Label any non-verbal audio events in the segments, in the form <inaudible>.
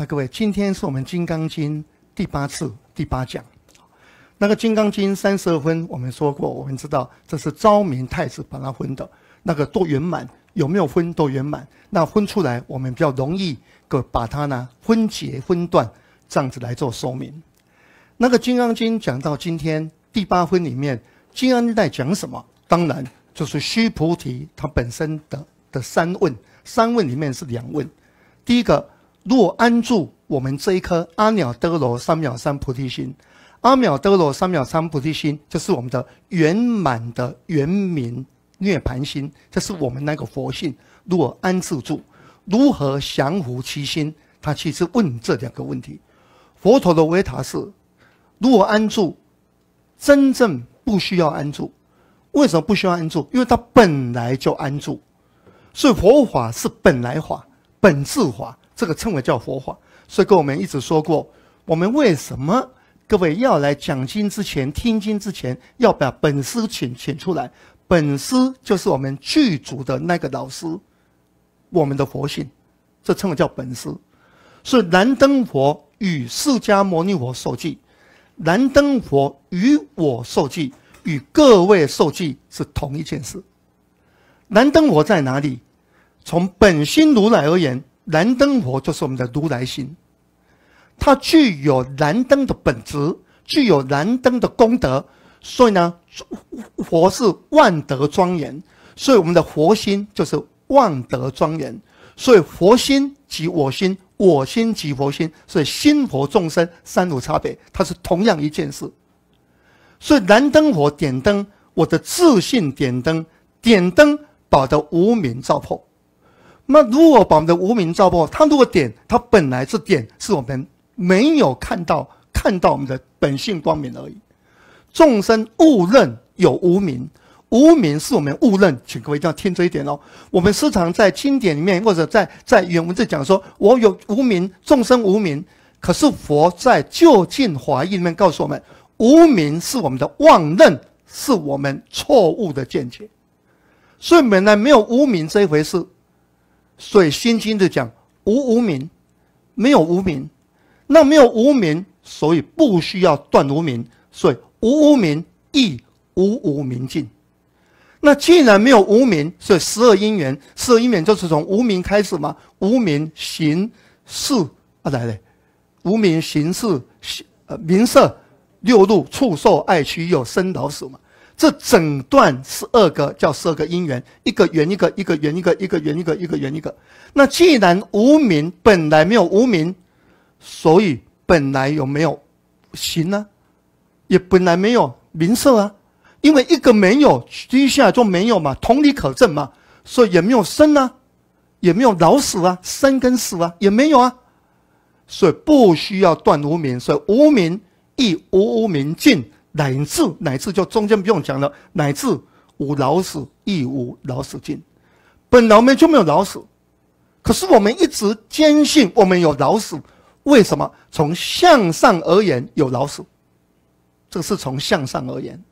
那各位，今天是我们《金刚经》第八次第八讲。那个《金刚经》三十二分，我们说过，我们知道这是昭明太子把它分的。那个多圆满有没有分多圆满？那分出来，我们比较容易个把它呢分解分段这样子来做说明。那个《金刚经》讲到今天第八分里面，金刚在讲什么？当然就是须菩提他本身的的三问，三问里面是两问，第一个。若安住我们这一颗阿耨多罗三藐三菩提心，阿耨多罗三藐三菩提心就是我们的圆满的圆明涅盘心，这是我们那个佛性。若安住住，如何降伏其心？他其实问这两个问题。佛陀的维塔是：若安住，真正不需要安住。为什么不需要安住？因为他本来就安住，所以佛法是本来法，本质法。这个称为叫佛法，所以跟我们一直说过，我们为什么各位要来讲经之前听经之前要把本师请请出来？本师就是我们剧组的那个老师，我们的佛性，这称为叫本师。所以灯佛与释迦牟尼佛受记，燃灯佛与我受记，与各位受记是同一件事。燃灯佛在哪里？从本心如来而言。燃灯佛就是我们的如来心，它具有燃灯的本质，具有燃灯的功德，所以呢，佛是万德庄严，所以我们的佛心就是万德庄严，所以佛心即我心，我心即佛心，所以心佛众生三无差别，它是同样一件事。所以燃灯火点灯，我的自信点灯，点灯保的无名照破。那如果把我们的无名照破，它如果点，它本来是点，是我们没有看到，看到我们的本性光明而已。众生误认有无名，无名是我们误认，请各位一定要听这一点哦。我们时常在经典里面，或者在在原文就讲说，我有无名，众生无名。可是佛在《就近华义》里面告诉我们，无名是我们的妄认，是我们错误的见解，所以本来没有无名这一回事。所以，心经就讲无无明，没有无明，那没有无明，所以不需要断无明。所以，无无明亦无无明尽。那既然没有无明，所以十二因缘，十二因缘就是从无明开始嘛。无明行事啊，来嘞，无明行事，行呃名色六路、触受爱取有生老死嘛。这整段十二个叫十二个因缘，一个缘一个一个缘一个一个缘一个一个缘一个。那既然无名本来没有无名，所以本来有没有行呢？也本来没有名色啊，因为一个没有，接下来就没有嘛，同理可证嘛。所以也没有生啊，也没有老死啊，生跟死啊也没有啊，所以不需要断无名，所以无名亦无无名尽。乃至乃至就中间不用讲了，乃至无老死亦无老死尽，本老们就没有老死。可是我们一直坚信我们有老死，为什么？从向上而言有老死，这是从向上而言。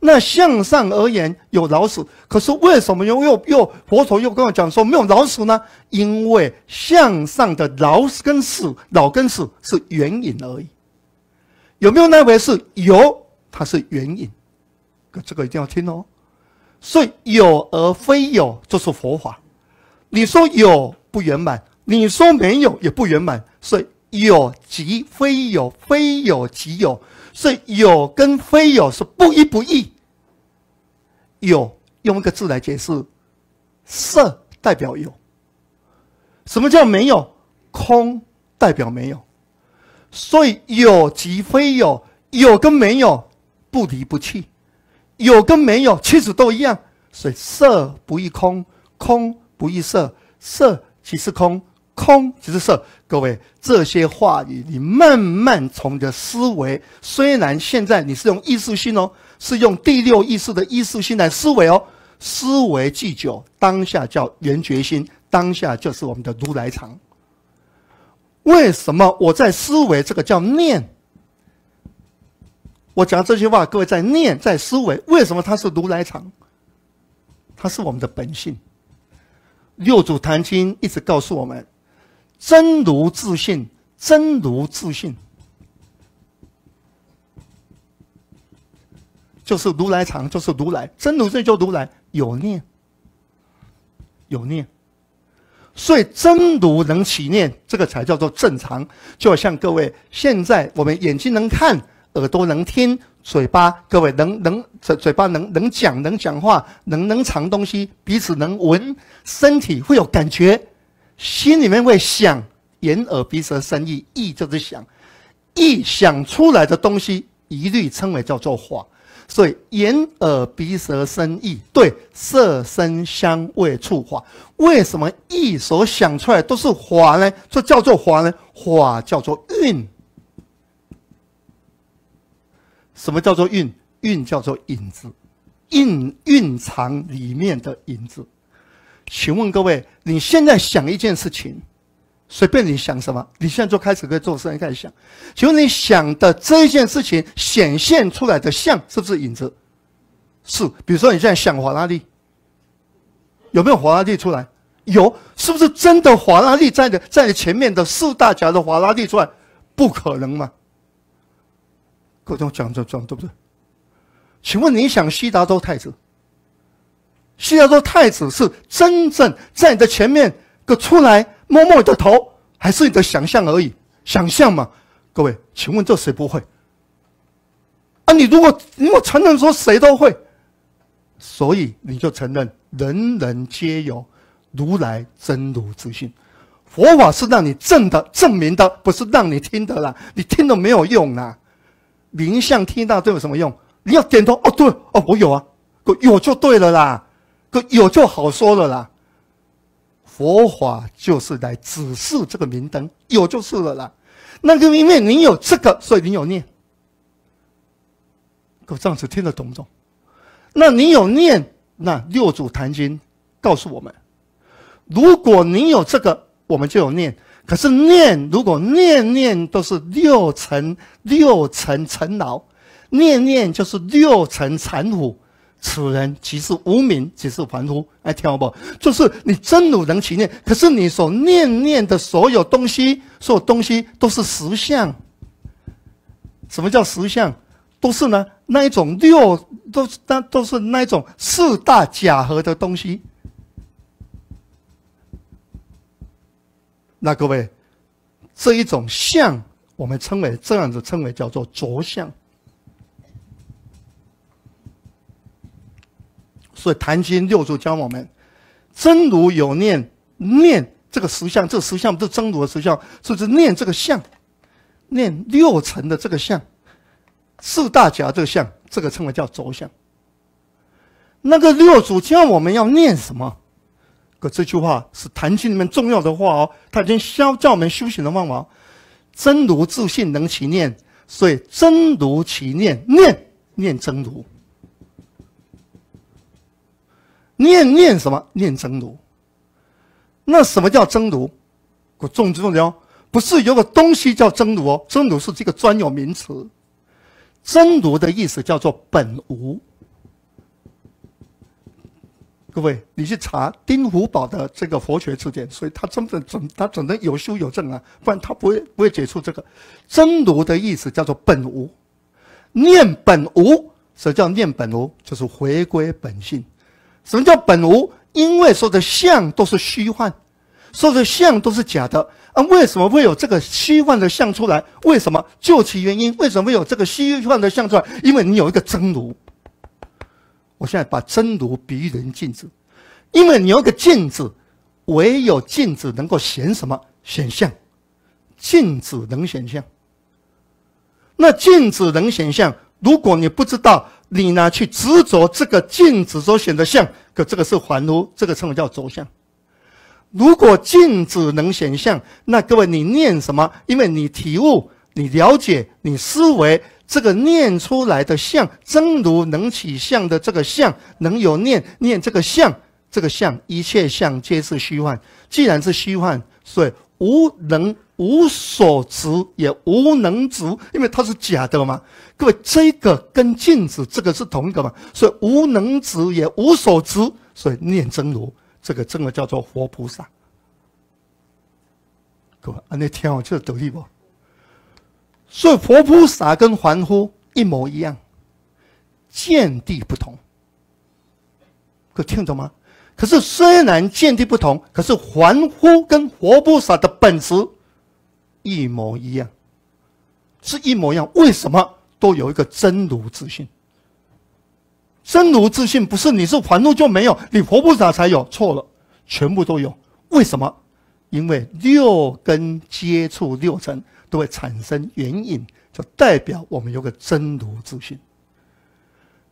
那向上而言有老死，可是为什么又又又佛陀又跟我讲说没有老死呢？因为向上的老死跟死老跟死是缘影而已，有没有那回事？有？它是原因，这个一定要听哦。所以有而非有，就是佛法。你说有不圆满，你说没有也不圆满。所以有即非有，非有即有。所以有跟非有是不一不异。有用一个字来解释，色代表有。什么叫没有？空代表没有。所以有即非有，有跟没有。不离不弃，有跟没有，其实都一样。所以色不异空，空不异色，色即是空，空即是色。各位，这些话语，你慢慢从的思维。虽然现在你是用艺术性哦，是用第六意识的艺术性来思维哦。思维既久，当下叫圆觉心，当下就是我们的如来藏。为什么我在思维？这个叫念。我讲这句话，各位在念，在思维，为什么它是如来藏？它是我们的本性。六祖坛经一直告诉我们：真如自信，真如自信，就是如来藏，就是如来。真如这就如来，有念，有念，所以真如能起念，这个才叫做正常。就像各位现在我们眼睛能看。耳朵能听，嘴巴各位能能嘴嘴巴能能讲能讲话，能能藏东西，彼此能闻，身体会有感觉，心里面会想，眼耳鼻舌身意，意就是想，意想出来的东西一律称为叫做话，所以眼耳鼻舌身意，对色声香味触化，为什么意所想出来都是法呢？这叫做法呢？法叫做运。什么叫做运？运叫做影子，运蕴藏里面的影子。请问各位，你现在想一件事情，随便你想什么，你现在就开始可以做生意开始想。请问你想的这一件事情显现出来的像是不是影子？是。比如说你现在想法拉利，有没有法拉利出来？有。是不是真的法拉利在的，在前面的四大家的法拉利出来？不可能嘛？各种讲着种，对不对？请问你想西达州太子？西达州太子是真正在你的前面个出来摸摸你的头，还是你的想象而已？想象嘛，各位，请问这谁不会？啊，你如果如果承认说谁都会，所以你就承认人人皆有如来真如之心。佛法是让你证的、证明的，不是让你听的啦。你听了没有用啊！名相听到都有什么用？你要点头哦，对哦，我有啊，有就对了啦，有就好说了啦。佛法就是来指示这个明灯，有就是了啦。那就因为你有这个，所以你有念。可这样子听得懂不懂？那你有念，那六祖坛经告诉我们：如果你有这个，我们就有念。可是念，如果念念都是六层六层尘劳，念念就是六层禅土，此人即是无名，即是凡夫。哎，听好不？就是你真如能起念，可是你所念念的所有东西，所有东西都是实相。什么叫实相？都是呢，那一种六都是那都是那一种四大假合的东西。那各位，这一种相，我们称为这样子，称为叫做着相。所以《坛经》六祖教我们，真如有念念这个实相，这实相是真如的实相，就是念这个相，念六尘的这个相，四大假这个相，这个称为叫着相。那个六祖教我们要念什么？可这句话是《坛经》里面重要的话哦，他已经教教我们修行的方法。真如自信能起念，所以真如起念，念念真如，念念什么？念真如。那什么叫真如？我重重要，哦，不是有个东西叫真如哦，真如是这个专有名词。真如的意思叫做本无。各位，你去查丁福宝的这个佛学字典，所以他真的准，他真能有书有证啊，不然他不会不会解出这个真如的意思，叫做本无念，本无什么叫念本无，就是回归本性。什么叫本无？因为说的相都是虚幻，说的相都是假的啊。为什么会有这个虚幻的相出来？为什么就其原因？为什么会有这个虚幻的相出来？因为你有一个真如。我现在把真如比喻成镜子，因为你有个镜子，唯有镜子能够显什么？显像。镜子能显像。那镜子能显像，如果你不知道，你呢去执着这个镜子所显的像，可这个是幻如，这个称为叫着相。如果镜子能显像，那各位你念什么？因为你体悟，你了解，你思维。这个念出来的相，真如能起相的这个相，能有念念这个相，这个相一切相皆是虚幻。既然是虚幻，所以无能无所执，也无能执，因为它是假的嘛。各位，这个跟镜子这个是同一个嘛？所以无能执也无所执，所以念真如，这个真的叫做活菩萨。各位，阿弥陀佛，这个道理不？所以，活菩萨跟凡夫一模一样，见地不同。可听懂吗？可是虽然见地不同，可是凡夫跟活菩萨的本质一模一样，是一模一样。为什么都有一个真如自信？真如自信不是你是凡夫就没有，你活菩萨才有？错了，全部都有。为什么？因为六根接触六尘。都会产生原因，就代表我们有个真如之心。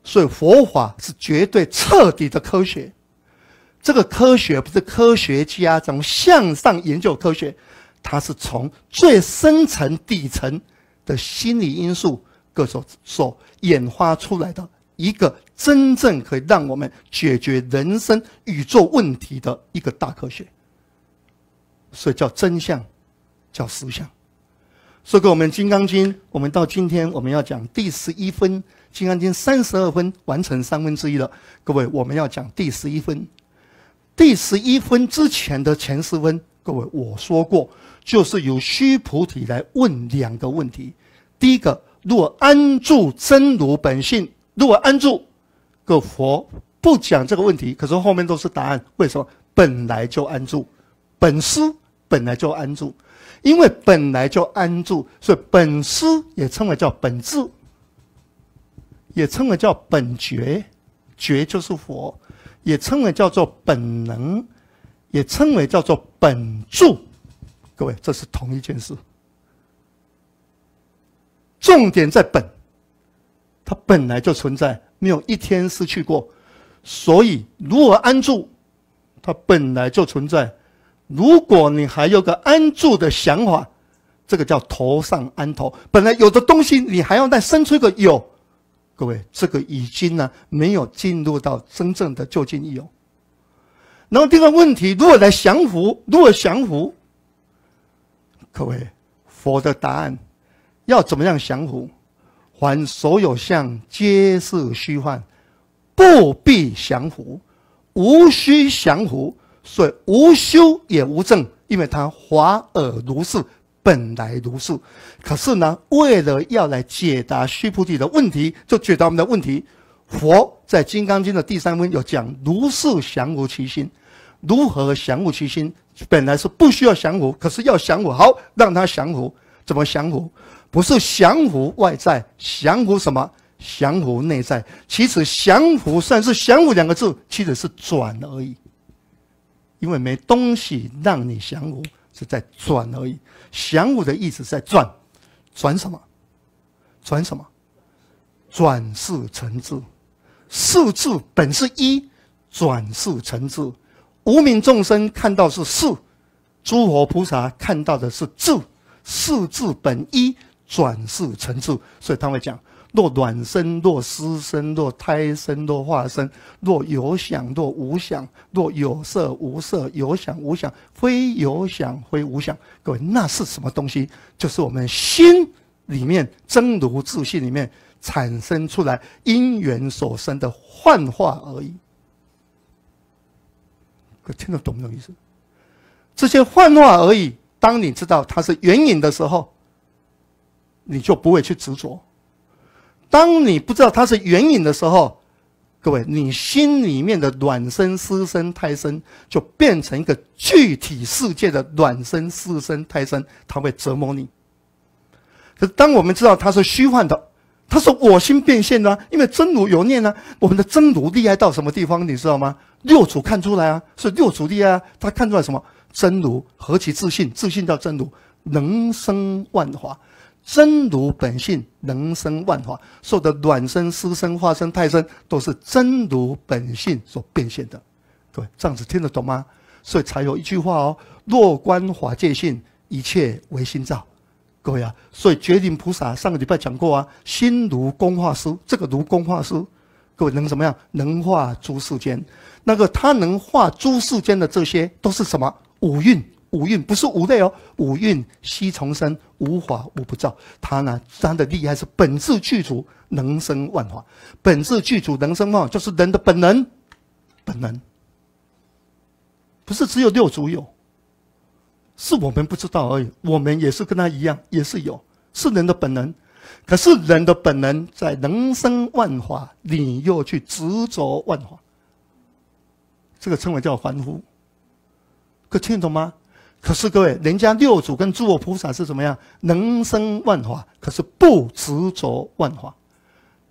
所以佛法是绝对彻底的科学，这个科学不是科学家从向上研究科学，它是从最深层底层的心理因素，各所所演化出来的一个真正可以让我们解决人生宇宙问题的一个大科学，所以叫真相，叫实相。说给我们《金刚经》，我们到今天我们要讲第十一分，《金刚经》三十二分完成三分之一了。各位，我们要讲第十一分。第十一分之前的前十分，各位我说过，就是由须菩提来问两个问题。第一个，若安住真如本性，若安住，个佛不讲这个问题，可是后面都是答案。为什么？本来就安住，本师本来就安住。因为本来就安住，所以本师也称为叫本质，也称为叫本觉，觉就是佛，也称为叫做本能，也称为叫做本住，各位，这是同一件事。重点在本，它本来就存在，没有一天失去过，所以如何安住，它本来就存在。如果你还有个安住的想法，这个叫头上安头。本来有的东西，你还要再生出一个有，各位，这个已经呢没有进入到真正的究竟有。然后第二个问题，如何来降服？如何降服？各位，佛的答案：要怎么样降服？还所有相皆是虚幻，不必降服，无需降服。所以无修也无证，因为它华而如是，本来如是。可是呢，为了要来解答须菩提的问题，就解答我们的问题。佛在《金刚经》的第三问有讲：如是降无其心，如何降无其心？本来是不需要降伏，可是要降伏。好，让他降伏。怎么降伏？不是降伏外在，降伏什么？降伏内在。其实降伏，算是降伏两个字，其实是转而已。因为没东西让你降五，是在转而已。降五的意思在转，转什么？转什么？转世成智，四字本是一，转世成智。无名众生看到是四，诸佛菩萨看到的是智，四字本一，转世成智。所以他会讲。若卵生，若湿生，若胎生，若化生；若有想，若无想；若有色，无色；有想，无想；非有想，非无想。各位，那是什么东西？就是我们心里面真如自信里面产生出来因缘所生的幻化而已。可听得懂没有意思？这些幻化而已。当你知道它是缘因的时候，你就不会去执着。当你不知道它是原影的时候，各位，你心里面的卵生、私生、胎生，就变成一个具体世界的卵生、私生、胎生，它会折磨你。可当我们知道它是虚幻的，它是我心变现呢？因为真如有念呢？我们的真如厉害到什么地方？你知道吗？六祖看出来啊，是六祖厉害，啊，他看出来什么？真如何其自信，自信到真如能生万法。真如本性能生万法，受的卵生、湿生、化生、胎生，都是真如本性所变现的。各位，这样子听得懂吗？所以才有一句话哦：“若观法界性，一切唯心造。”各位啊，所以觉定菩萨上个礼拜讲过啊，“心如工画师”，这个“如工画师”，各位能怎么样？能画诸世间。那个他能画诸世间的这些，都是什么？五蕴，五蕴不是五类哦，五蕴悉从生。无法无不造，他呢？他的厉害是本质具足，能生万法。本质具足，能生万法，就是人的本能。本能不是只有六祖有，是我们不知道而已。我们也是跟他一样，也是有，是人的本能。可是人的本能，在能生万法，你又去执着万法，这个称为叫凡夫。可听懂吗？可是各位，人家六祖跟诸佛菩萨是怎么样？能生万法，可是不执着万法。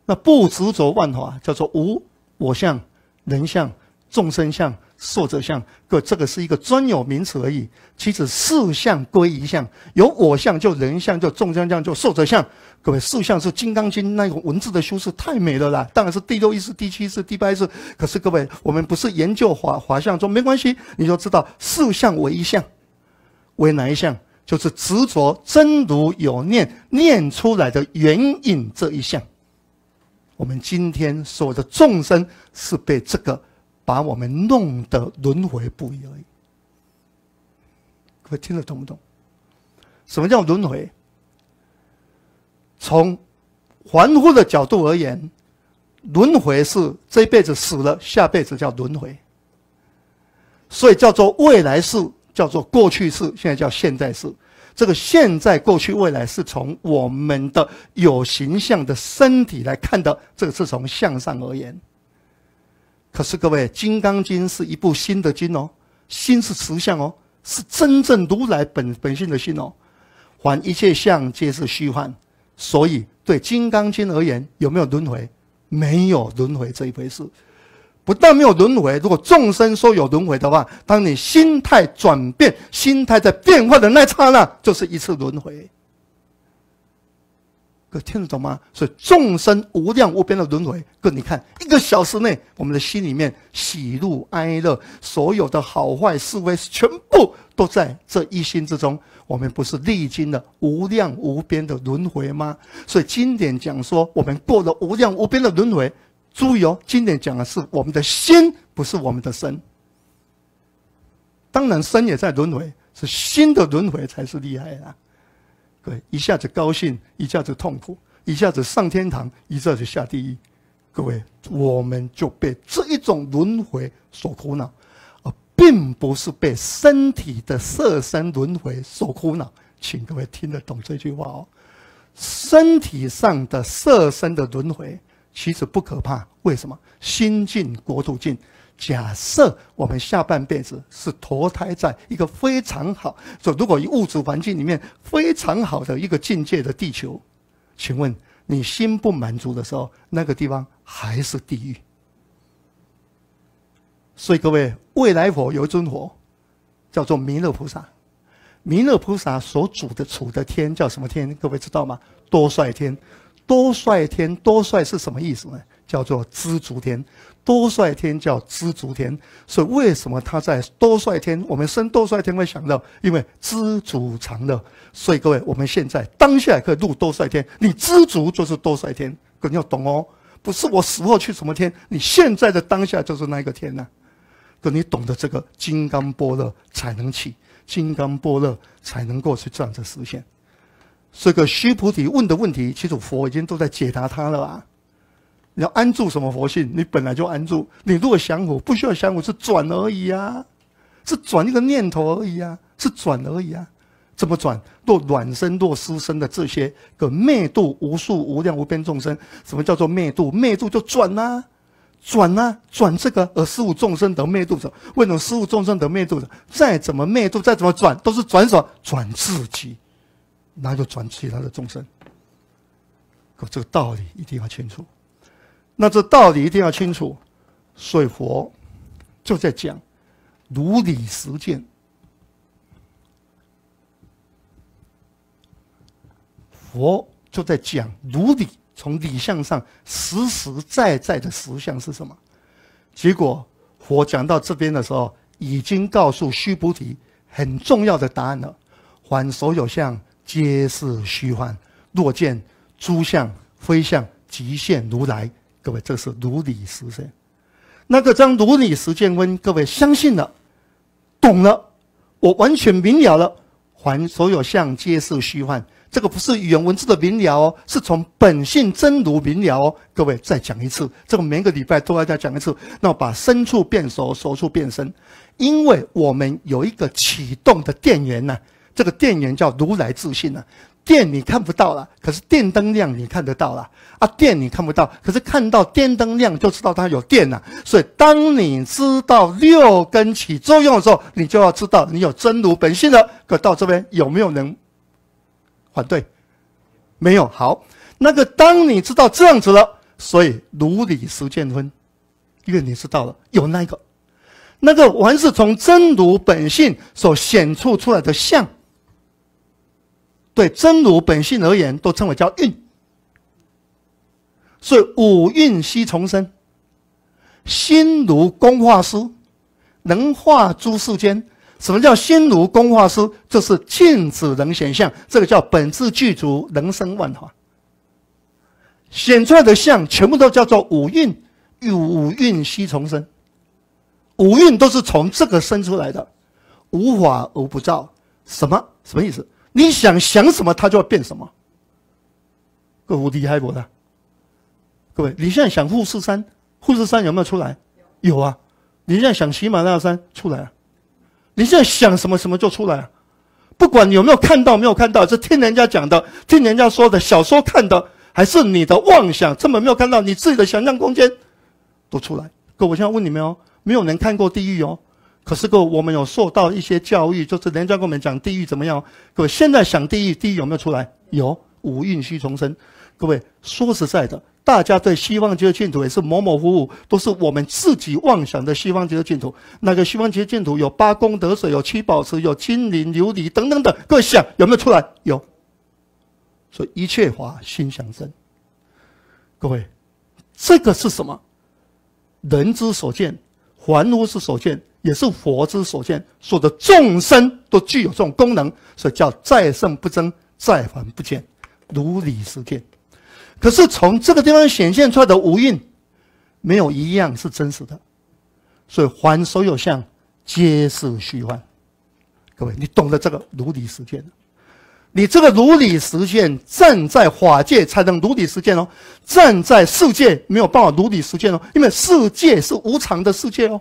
那不执着万法，叫做无我相、人相、众生相、寿者相。各这个是一个专有名词而已。其实四相归一相，有我相就人相，就众生相，就寿者相。各位，四相是《金刚经》那个文字的修饰，太美了啦！当然是第六意识、第七次、第八识。可是各位，我们不是研究华华相说没关系，你就知道四相为一相。为哪一项？就是执着真如有念念出来的原因这一项。我们今天所的众生是被这个把我们弄得轮回不已而已。各位听得懂不懂？什么叫轮回？从凡夫的角度而言，轮回是这辈子死了，下辈子叫轮回，所以叫做未来世。叫做过去式，现在叫现在式。这个现在、过去、未来是从我们的有形象的身体来看的，这个是从向上而言。可是各位，《金刚经》是一部新的经哦，心是实相哦，是真正如来本本性的心哦。凡一切相皆是虚幻，所以对《金刚经》而言，有没有轮回？没有轮回这一回事。不但没有轮回，如果众生说有轮回的话，当你心态转变、心态在变化的那刹那，就是一次轮回。哥听得懂吗？所以众生无量无边的轮回。哥，你看，一个小时内，我们的心里面喜怒哀乐，所有的好坏思维，全部都在这一心之中。我们不是历经了无量无边的轮回吗？所以经典讲说，我们过了无量无边的轮回。注意哦，经典讲的是我们的心，不是我们的身。当然，身也在轮回，是心的轮回才是厉害啊！各位，一下子高兴，一下子痛苦，一下子上天堂，一下子下地狱。各位，我们就被这一种轮回所苦恼，而并不是被身体的色身轮回所苦恼。请各位听得懂这句话哦，身体上的色身的轮回。其实不可怕，为什么？心静国土静。假设我们下半辈子是投胎在一个非常好，就如果以物质环境里面非常好的一个境界的地球，请问你心不满足的时候，那个地方还是地狱？所以各位，未来佛有尊佛，叫做弥勒菩萨。弥勒菩萨所主的处的天叫什么天？各位知道吗？多帅天。多帅天多帅是什么意思呢？叫做知足天，多帅天叫知足天。所以为什么他在多帅天？我们生多帅天会想到，因为知足常乐。所以各位，我们现在当下可以入多帅天，你知足就是多帅天。各位要懂哦，不是我死后去什么天，你现在的当下就是那个天呐。各位，你懂得这个金刚波乐才能起，金刚波乐才能够去这样子实现。这个须菩提问的问题，其实佛已经都在解答他了啊。你要安住什么佛性？你本来就安住。你如果想我，不需要想我，是转而已啊，是转一个念头而已啊，是转而已啊。怎么转？若卵生、若湿生的这些个灭度无数无量无边众生，什么叫做灭度？灭度就转啊，转啊，转这个而十物众生得灭度者，为什么十物众生得灭度者？再怎么灭度，再怎么转，都是转什么？转自己。那就转其他的众生，可这个道理一定要清楚。那这道理一定要清楚，所以佛就在讲如理实践。佛就在讲如理，从理相上实实在在的实相是什么？结果佛讲到这边的时候，已经告诉须菩提很重要的答案了：还所有相。皆是虚幻，若见诸相非相，即现如来。各位，这是如理实现。那个将如理实见分，各位相信了，懂了，我完全明了了。凡所有相皆是虚幻，这个不是语言文字的明了，哦，是从本性真如明了。哦。各位，再讲一次，这个每个礼拜都要再讲一次，那把深处变熟，熟处变深，因为我们有一个启动的电源呢。这个电源叫如来自信呢，电你看不到了，可是电灯亮你看得到了啊，电你看不到，可是看到电灯亮就知道它有电了。所以当你知道六根起作用的时候，你就要知道你有真如本性了。可到这边有没有人反对？没有。好，那个当你知道这样子了，所以如理实见分，因为你知道了有那个那个完是从真如本性所显出出来的相。对真如本性而言，都称为叫运，所以五蕴悉重生。心如工画师，能画诸世间。什么叫心如工画师？就是镜子能显像，这个叫本质具足，能生万法。显出来的像，全部都叫做五蕴，与五蕴悉重生。五蕴都是从这个生出来的，无法而不照，什么什么意思？你想想什么，它就要变什么。各位，厉害不的？各位，你现在想富士山，富士山有没有出来？有啊。你现在想喜马拉雅山出来啊？你现在想什么什么就出来啊？不管有没有看到，没有看到，是听人家讲的，听人家说的小说看的，还是你的妄想，根本没有看到，你自己的想象空间都出来。各位，我现在问你们哦，没有人看过地狱哦。可是，各我们有受到一些教育，就是人家跟我们讲地狱怎么样？各位，现在想地狱，地狱有没有出来？有，五蕴虚重生。各位，说实在的，大家对西方极乐净土也是模模糊糊，都是我们自己妄想的西方极乐净土。那个西方极乐净土有八功德水，有七宝池，有金陵琉璃等等等。各位想有没有出来？有。所以一切法心想生。各位，这个是什么？人之所见，凡夫之所见。也是佛之所现，所的众生都具有这种功能，所以叫再圣不争，再凡不减，如理实见。可是从这个地方显现出来的无蕴，没有一样是真实的，所以凡所有相皆是虚幻。各位，你懂得这个如理实见，你这个如理实见站在法界才能如理实见哦，站在世界没有办法如理实见哦，因为世界是无常的世界哦。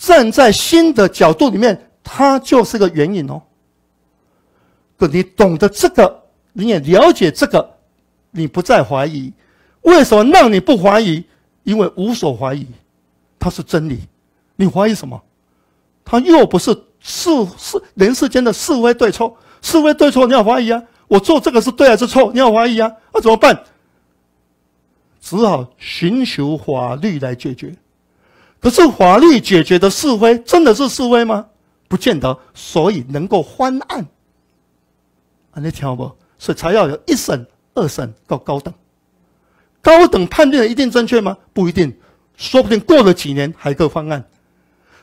站在新的角度里面，它就是个原因哦。不，你懂得这个，你也了解这个，你不再怀疑。为什么让你不怀疑？因为无所怀疑，它是真理。你怀疑什么？它又不是世世人世间的是非对错。是非对错你要怀疑啊，我做这个是对还是错？你要怀疑啊，那怎么办？只好寻求法律来解决。可是法律解决的是非，真的是是非吗？不见得。所以能够翻案。啊，你听不？所以才要有一审、二审到高等。高等判定的一定正确吗？不一定，说不定过了几年还够翻案。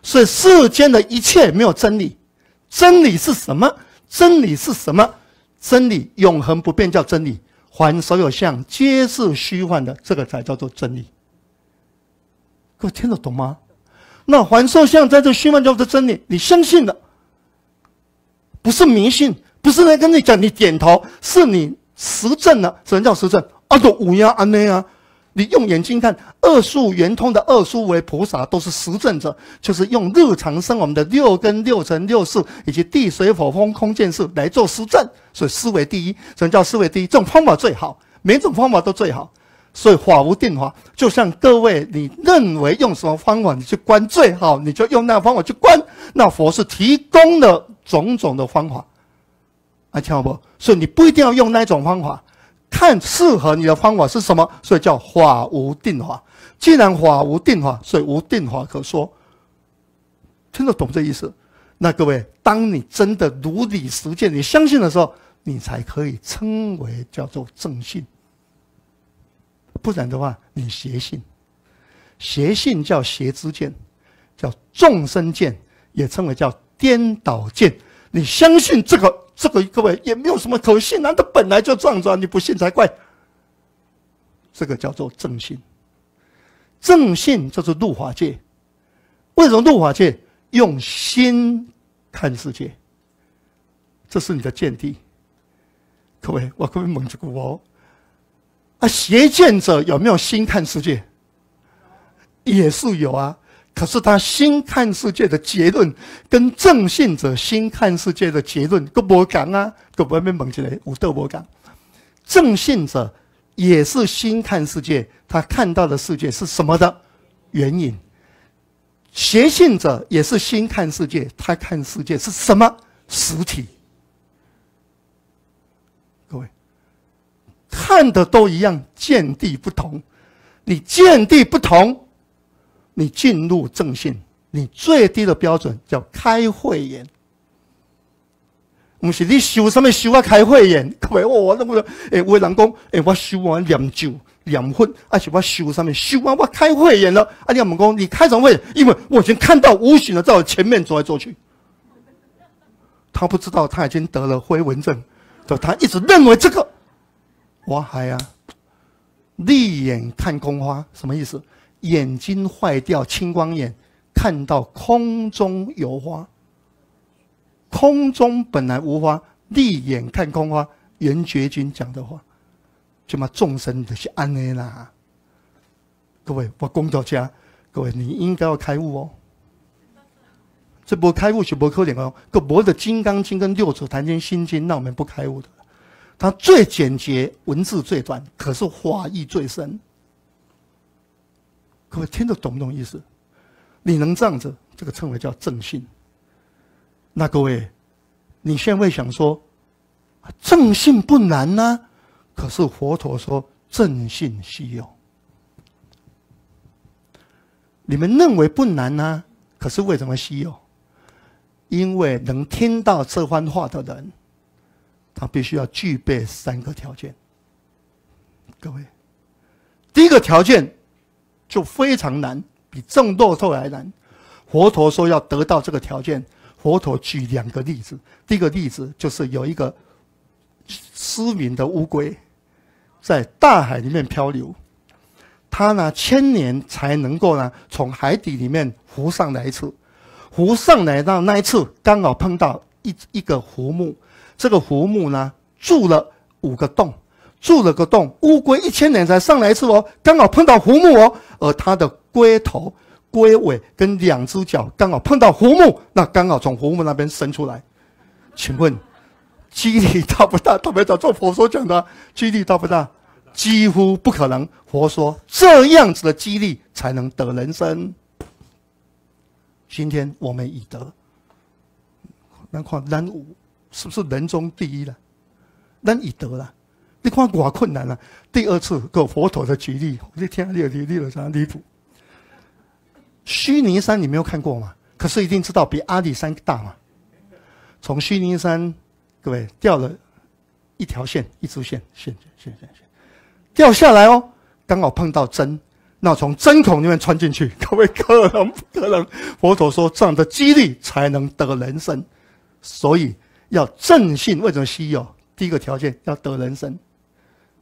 所以世间的一切没有真理，真理是什么？真理是什么？真理永恒不变叫真理，凡所有相皆是虚幻的，这个才叫做真理。各位听得懂吗？那环寿相在这虚妄教的真理，你相信了，不是迷信，不是来跟你讲，你点头，是你实证了，什能叫实证啊！对，五眼阿内啊，你用眼睛看，二数圆通的二数为菩萨，都是实证者，就是用日常生我们的六根、六尘、六识以及地水火风空见识来做实证，所以思维第一，什能叫思维第一，这种方法最好，每种方法都最好。所以法无定法，就像各位，你认为用什么方法你去关最好，你就用那个方法去关。那佛是提供了种种的方法，啊，听好不？所以你不一定要用那种方法，看适合你的方法是什么。所以叫法无定法。既然法无定法，所以无定法可说。听得懂这意思？那各位，当你真的如理实践、你相信的时候，你才可以称为叫做正信。不然的话，你邪性。邪性叫邪知见，叫众生见，也称为叫颠倒见。你相信这个，这个各位也没有什么可信，难道本来就这样子啊？你不信才怪。这个叫做正信，正信就是入法界。为什么入法界？用心看世界，这是你的见地。各位，我可位蒙起鼓哦。啊，邪见者有没有心看世界？也是有啊。可是他心看世界的结论，跟正信者心看世界的结论，各不讲啊，各不面蒙起来，无得不讲。正信者也是心看世界，他看到的世界是什么的原因？邪信者也是心看世界，他看世界是什么实体？看的都一样，见地不同。你见地不同，你进入正信。你最低的标准叫开慧眼。不是你修什么修啊？开慧眼。可别我不个，诶，我人讲，诶，我修完两周两分，还是我修什么修啊？我开慧眼了。啊，阿弟们讲，你开什么会？因为我已经看到无形的在我前面走来走去。他不知道他已经得了灰蚊症，他一直认为这个。花海啊，立眼看空花什么意思？眼睛坏掉，青光眼，看到空中有花。空中本来无花，立眼看空花。圆觉君讲的话，就嘛众生的是安啦。各位，我功德家，各位你应该要开悟哦。这不开悟是不扣点哦？个博的《金刚经》跟《六祖坛经》《心经》，那我们不开悟的。它最简洁，文字最短，可是法意最深。各位听得懂不懂意思？你能这样子，这个称为叫正信。那各位，你现在会想说，正信不难呢？可是佛陀说正信稀有。你们认为不难呢？可是为什么稀有？因为能听到这番话的人。他必须要具备三个条件，各位，第一个条件就非常难，比种豆驼还难。佛陀说要得到这个条件，佛陀举两个例子。第一个例子就是有一个失明的乌龟，在大海里面漂流，它呢千年才能够呢从海底里面浮上来一次，浮上来到那一次刚好碰到一一个浮木。这个胡木呢，住了五个洞，住了个洞，乌龟一千年才上来一次哦，刚好碰到胡木哦，而它的龟头、龟尾跟两只脚刚好碰到胡木，那刚好从胡木那边伸出来。请问，几率大不大？特别找做佛说讲的，几率大不大？几乎不可能。佛说这样子的几率才能得人生。今天我们已得，那况人无。是不是人中第一了？人已得了。你看我困难了。第二次，个佛陀的我率，天听，你有你有啥离谱？须弥山你没有看过吗？可是一定知道比阿里山大嘛。从须弥山，各位掉了，一条线，一支线，线线线线线，掉下来哦。刚好碰到针，那从针孔里面穿进去。各位可能不可能？佛陀说这样的几率才能得人生，所以。要正信，为什么稀有？第一个条件要得人生，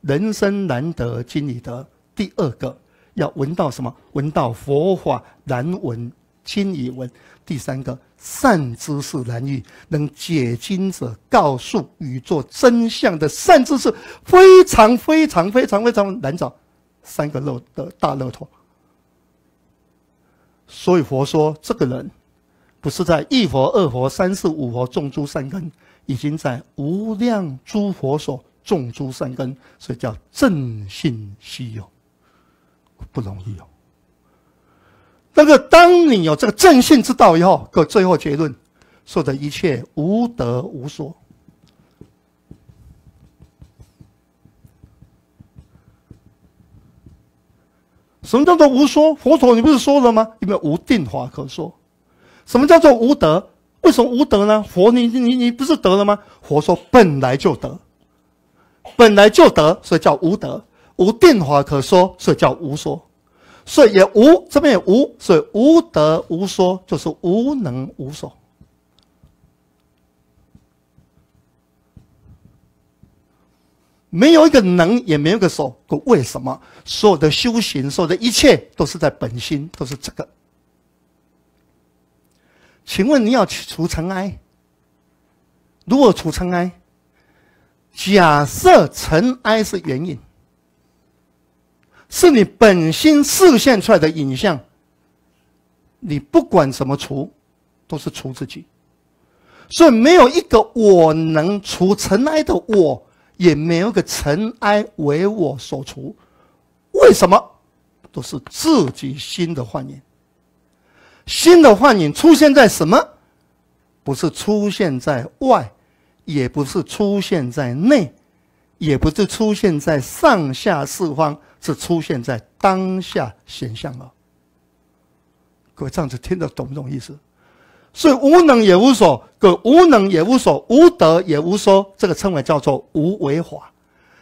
人生难得今已得；第二个要闻到什么？闻到佛法难闻今已闻；第三个善知识难遇，能解经者告诉宇宙真相的善知识，非常非常非常非常难找。三个骆的大骆驼，所以佛说这个人。不是在一佛二佛三世五佛种诸善根，已经在无量诸佛所种诸善根，所以叫正信息有，不容易哦。那个当你有这个正信之道以后，个最后结论，说的一切无得无说。什么叫做无说？佛陀，你不是说了吗？有没有无定法可说？什么叫做无德？为什么无德呢？佛，你你你不是得了吗？佛说本来就得，本来就得，所以叫无德，无定法可说，所以叫无说，所以也无这边也无，所以无德无说就是无能无所，没有一个能，也没有个所。为什么所有的修行，所有的一切都是在本心，都是这个。请问你要除尘埃？如果除尘埃，假设尘埃是原因，是你本心示现出来的影像。你不管怎么除，都是除自己。所以没有一个我能除尘埃的我，也没有个尘埃为我所除。为什么？都是自己心的幻念。新的幻影出现在什么？不是出现在外，也不是出现在内，也不是出现在上下四方，是出现在当下现象哦。各位这样子听得懂不懂意思？所以无能也无所，各位无能也无所，无德也无说，这个称为叫做无为法。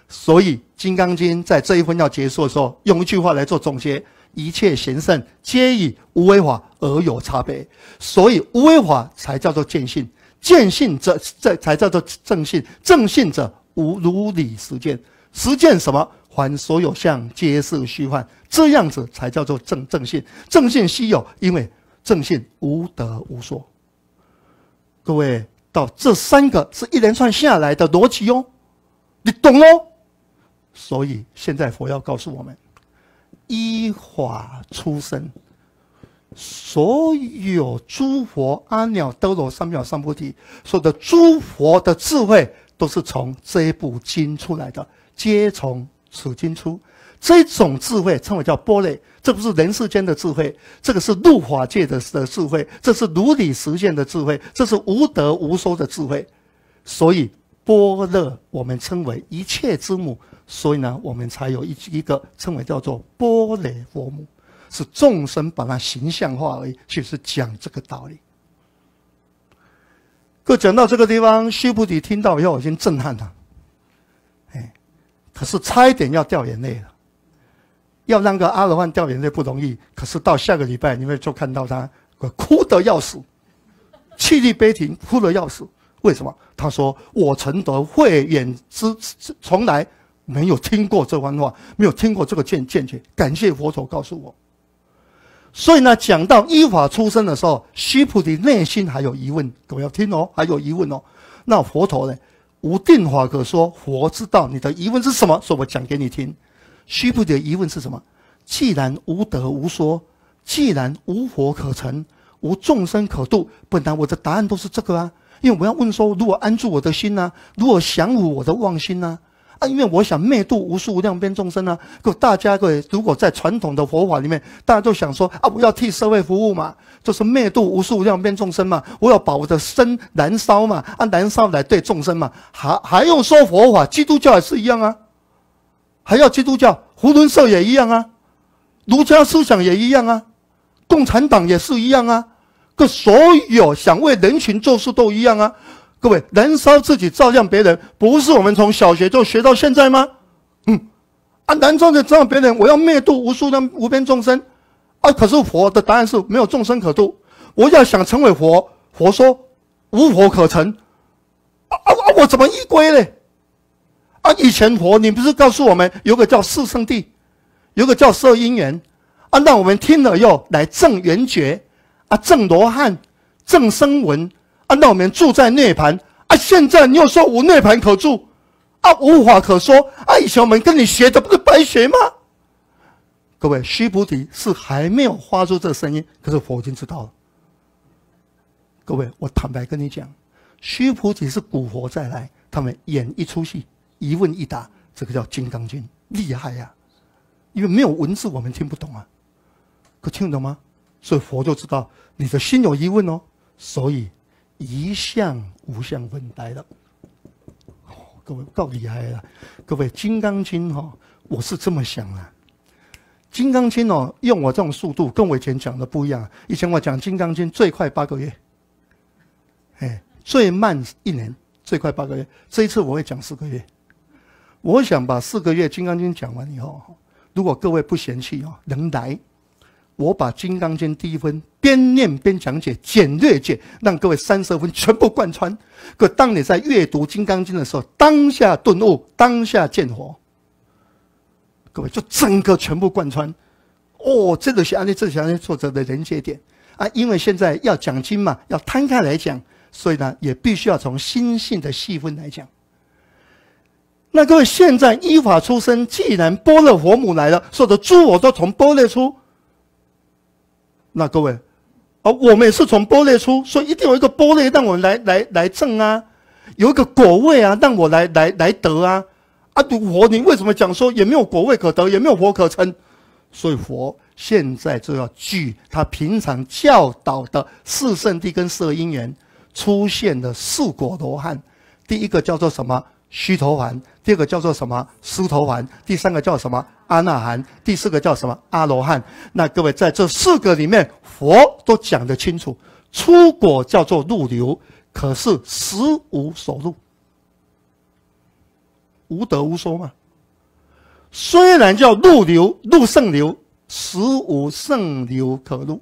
所以《金刚经》在这一分要结束的时候，用一句话来做总结。一切贤圣皆以无为法而有差别，所以无为法才叫做见性，见性者这才叫做正信，正信者无如理实践，实践什么？还所有相皆是虚幻，这样子才叫做正正信，正信稀有，因为正信无得无说。各位，到这三个是一连串下来的逻辑哦，你懂哦。所以现在佛要告诉我们。依法出生，所有诸佛阿耨多罗三藐三菩提，说的诸佛的智慧都是从这部经出来的，皆从此经出。这种智慧称为叫波类，这不是人世间的智慧，这个是入法界的的智慧，这是如理实现的智慧，这是无得无说的智慧。所以波勒我们称为一切之母。所以呢，我们才有一一个称为叫做波雷佛母，是众生把它形象化而已，就是讲这个道理。各讲到这个地方，须菩提听到以后已经震撼了，哎，可是差一点要掉眼泪了。要让个阿罗汉掉眼泪不容易，可是到下个礼拜，你们就看到他哭得要死，气力悲啼，哭得要死。为什么？他说：“我曾得慧眼之从来。”没有听过这番话，没有听过这个见见解，感谢佛陀告诉我。所以呢，讲到依法出生的时候，须菩提内心还有疑问，我要听哦，还有疑问哦。那佛陀呢？无定法可说，佛知道你的疑问是什么，所以我讲给你听。须菩提的疑问是什么？既然无德无说，既然无佛可成，无众生可度，本来我的答案都是这个啊。因为我要问说，如果安住我的心呢？如果降我我的妄心呢？因为我想灭度无数无量边众生啊！可大家位，如果在传统的佛法里面，大家都想说啊，我要替社会服务嘛，就是灭度无数无量边众生嘛，我要把我的身燃烧嘛，啊，燃烧来对众生嘛，还还用说佛法？基督教也是一样啊，还要基督教？胡囵社也一样啊，儒家思想也一样啊，共产党也是一样啊，各所有想为人群做事都一样啊。各位，燃烧自己照亮别人，不是我们从小学就学到现在吗？嗯，啊，燃烧的照亮别人，我要灭度无数的无边众生，啊，可是佛的答案是没有众生可度，我要想成为佛，佛说无佛可成，啊啊，我怎么依归嘞？啊，以前佛你不是告诉我们有个叫四圣地，有个叫摄因缘，啊，那我们听了又来正圆觉，啊，正罗汉，正声闻。那我们住在涅槃啊？现在你又说无涅槃可住啊？无话可说啊！小们跟你学的不是白学吗？各位，须菩提是还没有发出这声音，可是佛已经知道了。各位，我坦白跟你讲，须菩提是古佛再来，他们演一出戏，一问一答，这个叫《金刚经》，厉害呀！因为没有文字，我们听不懂啊。可听懂吗？所以佛就知道你的心有疑问哦，所以。一向无相分呆了，各位够厉害了！各位《金刚经》哈，我是这么想啊，《金刚经》哦，用我这种速度，跟我以前讲的不一样。以前我讲《金刚经》，最快八个月，哎，最慢一年，最快八个月。这一次我会讲四个月，我想把四个月《金刚经》讲完以后，如果各位不嫌弃哦，能来。我把《金刚经》第一分边念边讲解，简略解，让各位三十分全部贯穿。可当你在阅读《金刚经》的时候，当下顿悟，当下见佛，各位就整个全部贯穿。哦，这个是安利，这个是作者的连接点啊！因为现在要讲经嘛，要摊开来讲，所以呢，也必须要从心性的细分来讲。那各位现在依法出生，既然波若佛母来了，说的诸我都从波若出。那各位，啊，我们也是从波列出，所以一定有一个波列让我来来来证啊，有一个果位啊，让我来来来得啊。啊，独佛，你为什么讲说也没有果位可得，也没有佛可成？所以佛现在就要据他平常教导的四圣地跟四因缘出现的四果罗汉。第一个叫做什么？须陀环，第二个叫做什么？狮头环，第三个叫什么？阿那含，第四个叫什么？阿罗汉。那各位在这四个里面，佛都讲得清楚：出果叫做入流，可是实无所入，无得无说嘛。虽然叫入流、入胜流，实无胜流可入。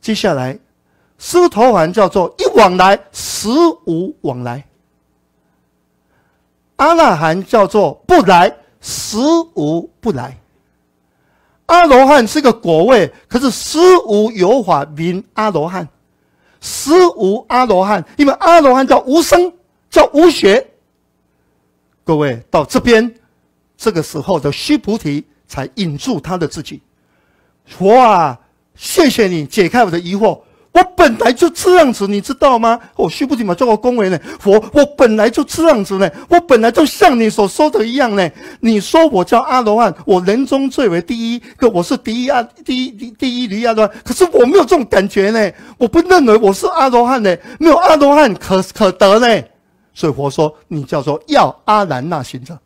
接下来，斯徒环叫做一往来，实无往来。阿那含叫做不来。实无不来，阿罗汉是个果位，可是实无有法名阿罗汉，实无阿罗汉，因为阿罗汉叫无生，叫无学。各位到这边，这个时候的须菩提才引住他的自己，佛啊，谢谢你解开我的疑惑。我本来就这样子，你知道吗？我虚不起嘛，做个恭维呢？佛，我本来就这样子呢，我本来就像你所说的一样呢。你说我叫阿罗汉，我人中最为第一个，我是第一阿，第一第一离阿罗，汉，可是我没有这种感觉呢，我不认为我是阿罗汉呢，没有阿罗汉可可得呢。所以佛说，你叫做要阿兰那行者。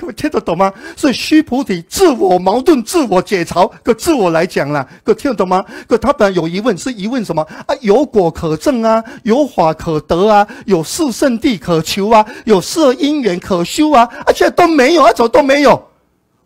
各位听得懂吗？是须菩提自我矛盾、自我解嘲，个自我来讲了，各听懂吗？可他本来有疑问，是疑问什么啊？有果可证啊，有法可得啊，有四圣地可求啊，有色因缘可修啊，而且都没有啊，怎么都没有？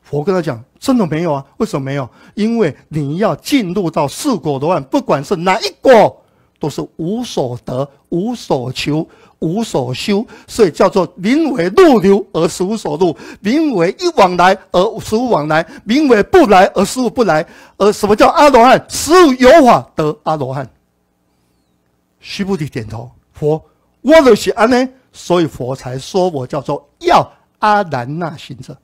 佛跟他讲，真的没有啊。为什么没有？因为你要进入到四果的话，不管是哪一果，都是无所得、无所求。无所修，所以叫做名为入流而实无所入；名为一往来而实无往来；名为不来而实无不来。而什么叫阿罗汉？实有法得阿罗汉。须菩提点头，佛我就是安呢，所以佛才说我叫做要阿难那行者。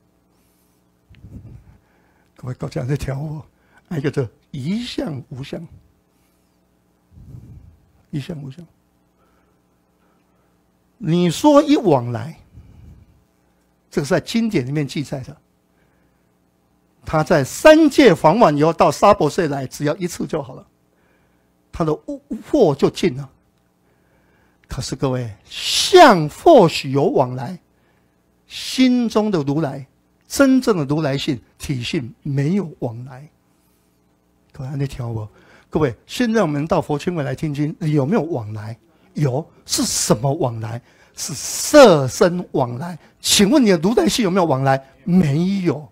各位高家在听我，一个字：一向无相，一向无相。你说一往来，这个是在经典里面记载的。他在三界往返以后，到沙婆世来，只要一次就好了，他的物惑就尽了。可是各位，相或许有往来，心中的如来，真正的如来性体性没有往来。看那条文，各位，现在我们到佛经会来听经，有没有往来？有是什么往来？是色身往来。请问你的如来性有没有往来？没有。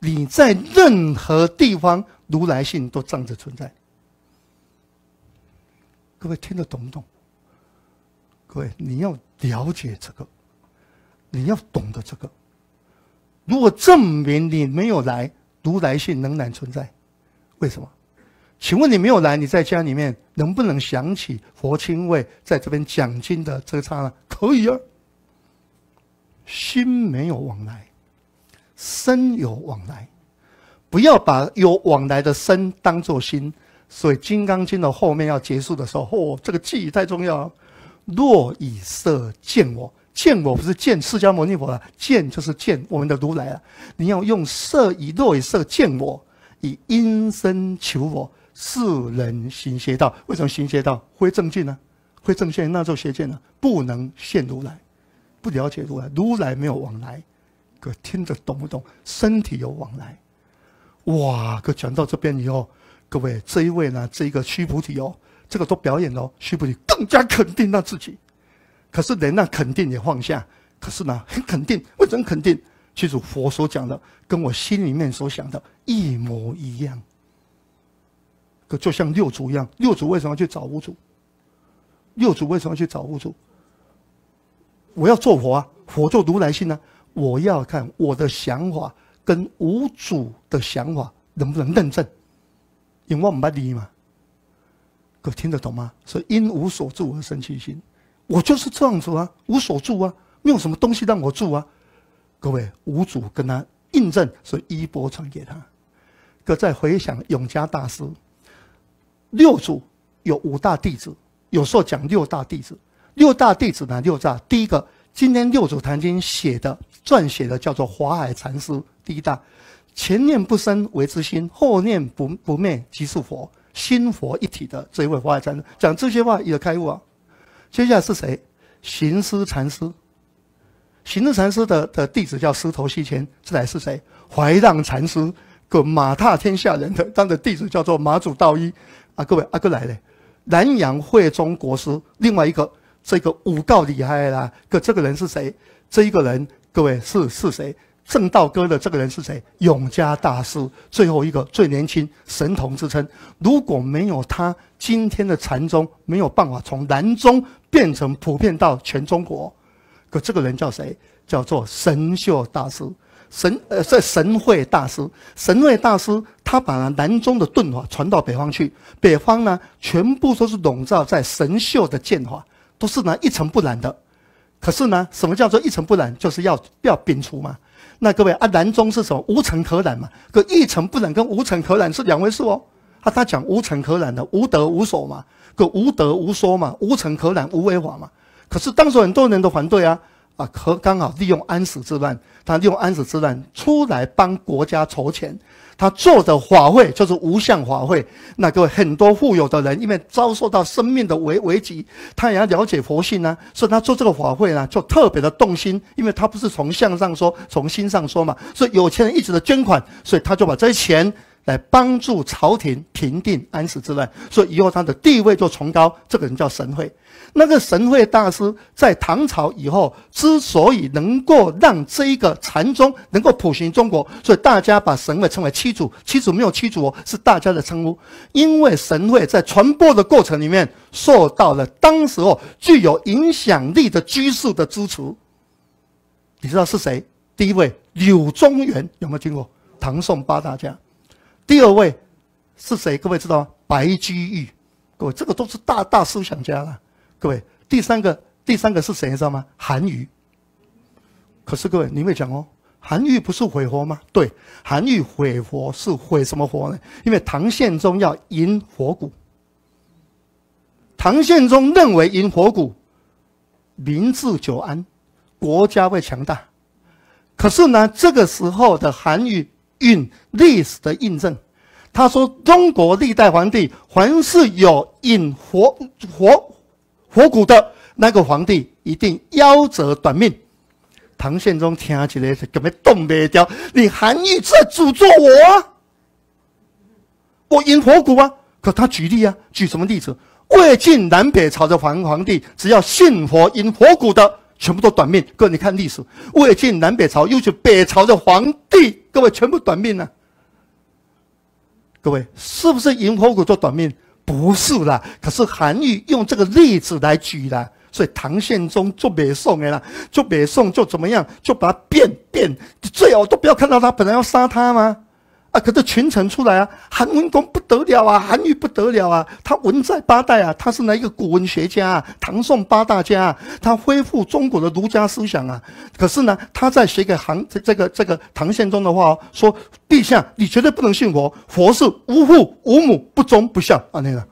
你在任何地方，如来性都仗着存在。各位听得懂不懂？各位你要了解这个，你要懂得这个。如果证明你没有来，如来性仍然存在，为什么？请问你没有来，你在家里面能不能想起佛亲卫在这边讲经的这个刹那？可以啊。心没有往来，身有往来。不要把有往来的身当做心。所以《金刚经》的后面要结束的时候，哦，这个记忆太重要了。若以色见我，见我不是见释迦牟尼佛了，见就是见我们的如来了。你要用色，以若以色见我，以音声求我。世人行邪道，为什么行邪道？会正见呢？会正见，那做邪见呢？不能现如来，不了解如来，如来没有往来。各位听得懂不懂？身体有往来。哇！可转到这边以后，各位这一位呢？这个须菩提哦，这个都表演哦。须菩提更加肯定他自己。可是人呢，肯定也放下。可是呢，很肯定。为什么肯定？记住佛所讲的，跟我心里面所想的一模一样。可就像六祖一样，六祖为什么去找五祖？六祖为什么去找五祖？我要做佛啊！佛做如来信呢？我要看我的想法跟五祖的想法能不能认证？因万不离嘛？可听得懂吗？是因无所住而生其心，我就是这样子啊，无所住啊，有什么东西让我住啊？各位，五祖跟他印证，是衣钵传给他。可再回想永嘉大师。六祖有五大弟子，有时候讲六大弟子。六大弟子呢，六大第一个，今天六祖坛经写的撰写的叫做华海禅师，第一大，前念不生为之心，后念不不灭即是佛，心佛一体的这一位华海禅师讲这些话也开悟啊。接下来是谁？行思禅师，行思禅师的的弟子叫师头西迁，这来是谁？怀让禅师，个马踏天下人的，他的弟子叫做马祖道一。啊，各位，阿哥来了，南阳慧忠国师，另外一个这个武告李害啦。可这个人是谁？这一个人，各位是是谁？正道哥的这个人是谁？永嘉大师，最后一个最年轻神童之称。如果没有他，今天的禅宗没有办法从南宗变成普遍到全中国。可这个人叫谁？叫做神秀大师。神呃，在神会大师，神会大师他把南宗的顿法传到北方去，北方呢全部都是笼罩在神秀的剑法，都是呢一尘不染的。可是呢，什么叫做一尘不染？就是要要摒除嘛。那各位啊，南宗是什么？无尘可染嘛。可一尘不染跟无尘可染是两回事哦。啊，他讲无尘可染的无德无所嘛，可无德无说嘛，无尘可染无为法嘛。可是当时很多人都反对啊。啊，可刚好利用安史之乱，他利用安史之乱出来帮国家筹钱。他做的法会就是无相法会，那个很多富有的人因为遭受到生命的危危机，他也要了解佛性呢，所以他做这个法会呢就特别的动心，因为他不是从相上说，从心上说嘛，所以有钱人一直的捐款，所以他就把这些钱来帮助朝廷平定安史之乱，所以以后他的地位就崇高。这个人叫神会。那个神会大师在唐朝以后之所以能够让这一个禅宗能够普行中国，所以大家把神会称为七祖，七祖没有七祖哦，是大家的称呼。因为神会在传播的过程里面受到了当时候具有影响力的居士的支持。你知道是谁？第一位柳宗元有没有听过？唐宋八大家。第二位是谁？各位知道吗？白居易。各位，这个都是大大思想家了。各位，第三个第三个是谁知道吗？韩愈。可是各位，你会讲哦？韩愈不是毁佛吗？对，韩愈毁佛是毁什么佛呢？因为唐宪宗要迎佛骨，唐宪宗认为迎佛骨，民治久安，国家会强大。可是呢，这个时候的韩愈运历史的印证，他说中国历代皇帝凡是有引佛佛佛骨的那个皇帝一定夭折短命。唐宪宗听起来是根本动不掉。你韩愈在诅咒我啊！我引佛骨啊。可他举例啊，举什么例子？魏晋南北朝的皇皇帝，只要信佛、引佛骨的，全部都短命。各位，你看历史，魏晋南北朝又是北朝的皇帝，各位全部短命呢。各位，是不是引佛骨做短命？不是啦，可是韩愈用这个例子来举的，所以唐宪宗就宋颂了，就北宋就怎么样，就把他变变，最好都不要看到他，本来要杀他吗？可是群臣出来啊，韩文公不得了啊，韩愈不得了啊，他文在八代啊，他是那一个古文学家？唐宋八大家，他恢复中国的儒家思想啊。可是呢，他在写给韩这个这个唐宪宗的话说：“陛下，你绝对不能信佛，佛是无父无母，不忠不孝。”啊那个，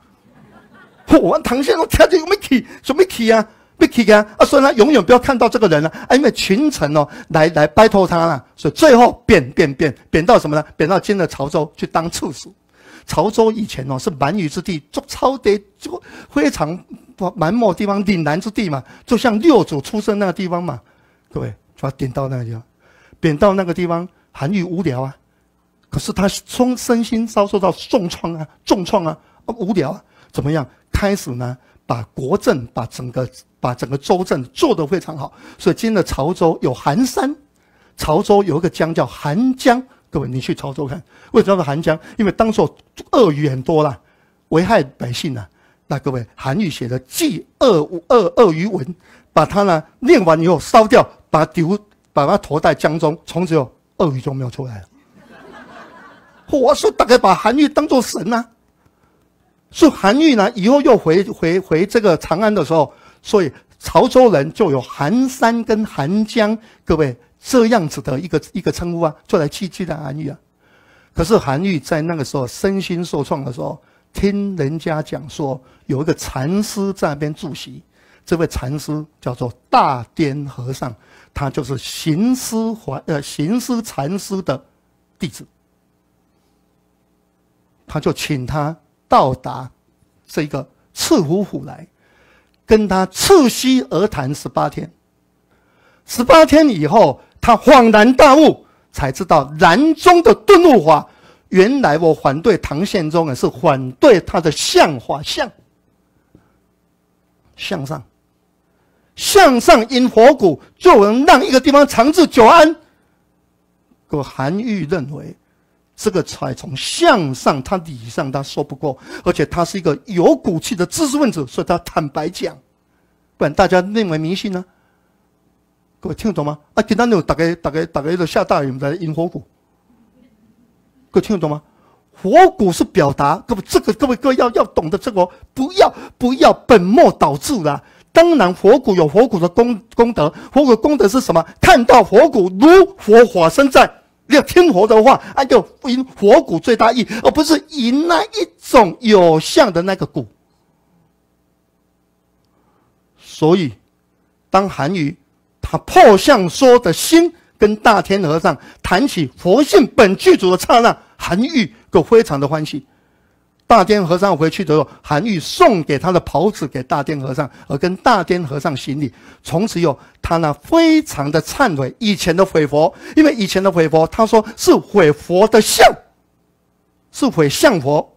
我问唐宪宗跳有没起？怎么没起啊？别去呀！啊，所以呢，永远不要看到这个人了。啊，因为群臣哦，来来拜托他了。所以最后贬贬贬贬到什么呢？贬到今的潮州去当刺史。潮州以前哦是蛮夷之地，就超得就非常蛮漠地方，岭南之地嘛，就像六祖出生那个地方嘛，各位就贬到那个地方，贬到那个地方，韩愈无聊啊，可是他从身心遭受到重创啊，重创啊，啊无聊啊，怎么样？开始呢，把国政，把整个。把整个州镇做得非常好，所以今天的潮州有寒山，潮州有一个江叫寒江。各位，你去潮州看，为什么叫寒江？因为当作鳄鱼很多啦，危害百姓呢。那各位，韩愈写的《祭鳄鳄鳄鱼文》，把它呢念完以后烧掉，把丢把它投在江中，从此后鳄鱼就没有出来了。我说大概把韩愈当做神啊！所以韩愈呢，以后又回回回这个长安的时候。所以潮州人就有寒山跟寒江，各位这样子的一个一个称呼啊，就来去去的韩愈啊。可是韩愈在那个时候身心受创的时候，听人家讲说有一个禅师在那边住席，这位禅师叫做大颠和尚，他就是行思怀呃行思禅师的弟子，他就请他到达这一个赤虎虎来。跟他促膝而谈十八天，十八天以后，他恍然大悟，才知道南宗的顿悟法，原来我反对唐宪宗啊，是反对他的向法向向上向上引佛骨就能让一个地方长治久安。可韩愈认为。这个才从向上，他理上他说不过，而且他是一个有骨气的知识分子，所以他坦白讲，不然大家认为迷信呢。各位听得懂吗？啊，今天就大家大家大家就下大雨在引火谷，各位听得懂吗？火谷是表达，各位这个各位各位要要懂得这个，不要不要本末倒置啦。当然，火谷有火谷的功功德，火谷功德是什么？看到火谷如佛火身在。要听佛的话，按照佛骨最大意，而不是以那一种有相的那个骨。所以，当韩愈他破相说的心，跟大天和尚谈起佛性本具足的刹那，韩愈就非常的欢喜。大天和尚回去之后，韩愈送给他的袍子给大天和尚，而跟大天和尚行礼。从此有他那非常的忏悔。以前的毁佛，因为以前的毁佛，他说是毁佛的像，是毁像佛。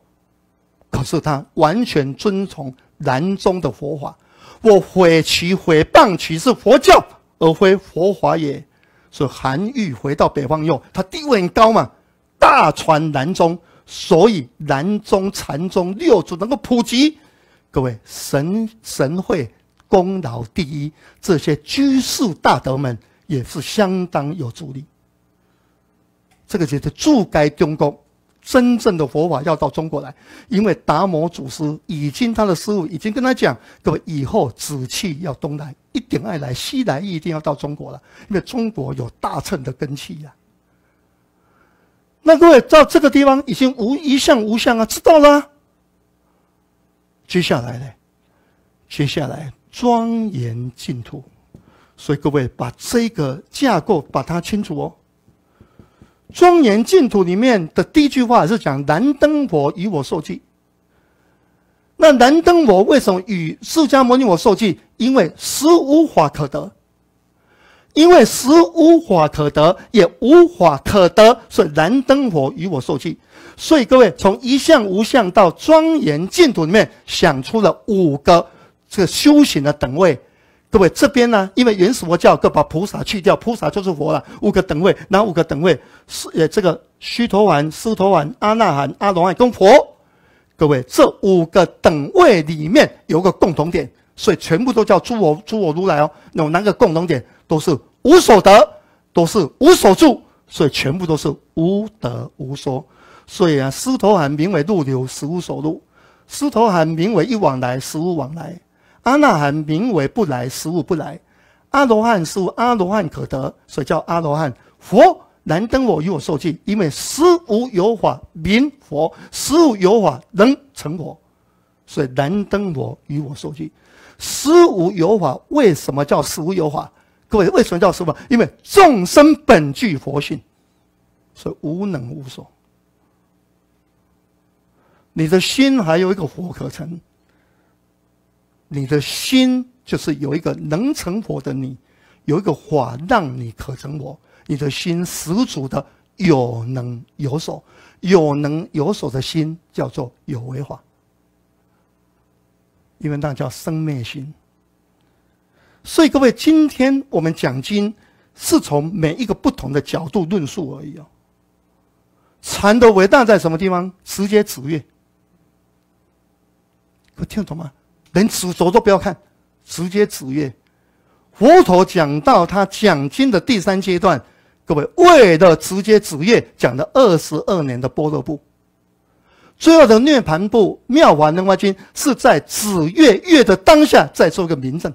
可是他完全遵从南宗的佛法。我毁其毁谤其是佛教，而非佛法也。所以韩愈回到北方，后，他地位很高嘛，大传南宗。所以南宗、禅宗六祖能够普及，各位神神会功劳第一，这些居士大德们也是相当有助力。这个就是助该中国真正的佛法要到中国来，因为达摩祖师已经他的师傅已经跟他讲，各位以后紫气要东来，一点爱来西来，一定要到中国了，因为中国有大乘的根气呀。那各位到这个地方已经无一相无相啊，知道啦。接下来呢？接下来庄严净土。所以各位把这个架构把它清楚哦。庄严净土里面的第一句话是讲南灯佛与我受记。那南灯佛为什么与释迦牟尼我受记？因为实无法可得。因为实无法可得，也无法可得，所以燃灯火与我受气。所以各位从一向无相到庄严净土里面，想出了五个这个修行的等位。各位这边呢，因为原始佛教各把菩萨去掉，菩萨就是佛了。五个等位，哪五个等位？是也这个须陀丸、斯陀丸、阿那含、阿罗汉跟佛。各位这五个等位里面有个共同点，所以全部都叫诸我诸我如来哦。有那个共同点？都是。无所得，都是无所住，所以全部都是无得无说。所以啊，师头含名为入流，实无所入；师头含名为一往来，实无往来。阿那含名为不来，实无不来。阿罗汉是阿罗汉可得，所以叫阿罗汉。佛难登我与我受记，因为实无有法名佛，实无有法能成佛，所以难登我与我受记。实无有法，为什么叫实无有法？各位，为什么叫师傅？因为众生本具佛性，所以无能无所。你的心还有一个佛可成，你的心就是有一个能成佛的你，有一个法让你可成佛。你的心十足的有能有所，有能有所的心叫做有为法，因为那叫生灭心。所以各位，今天我们讲经是从每一个不同的角度论述而已哦。禅的伟大在什么地方？直接指月。可听懂吗？连指轴都不要看，直接指月。佛陀讲到他讲经的第三阶段，各位为了直接指月，讲了二十二年的波罗部，最后的涅盘部《妙华楞伽经》是在指月月的当下，再做个明证。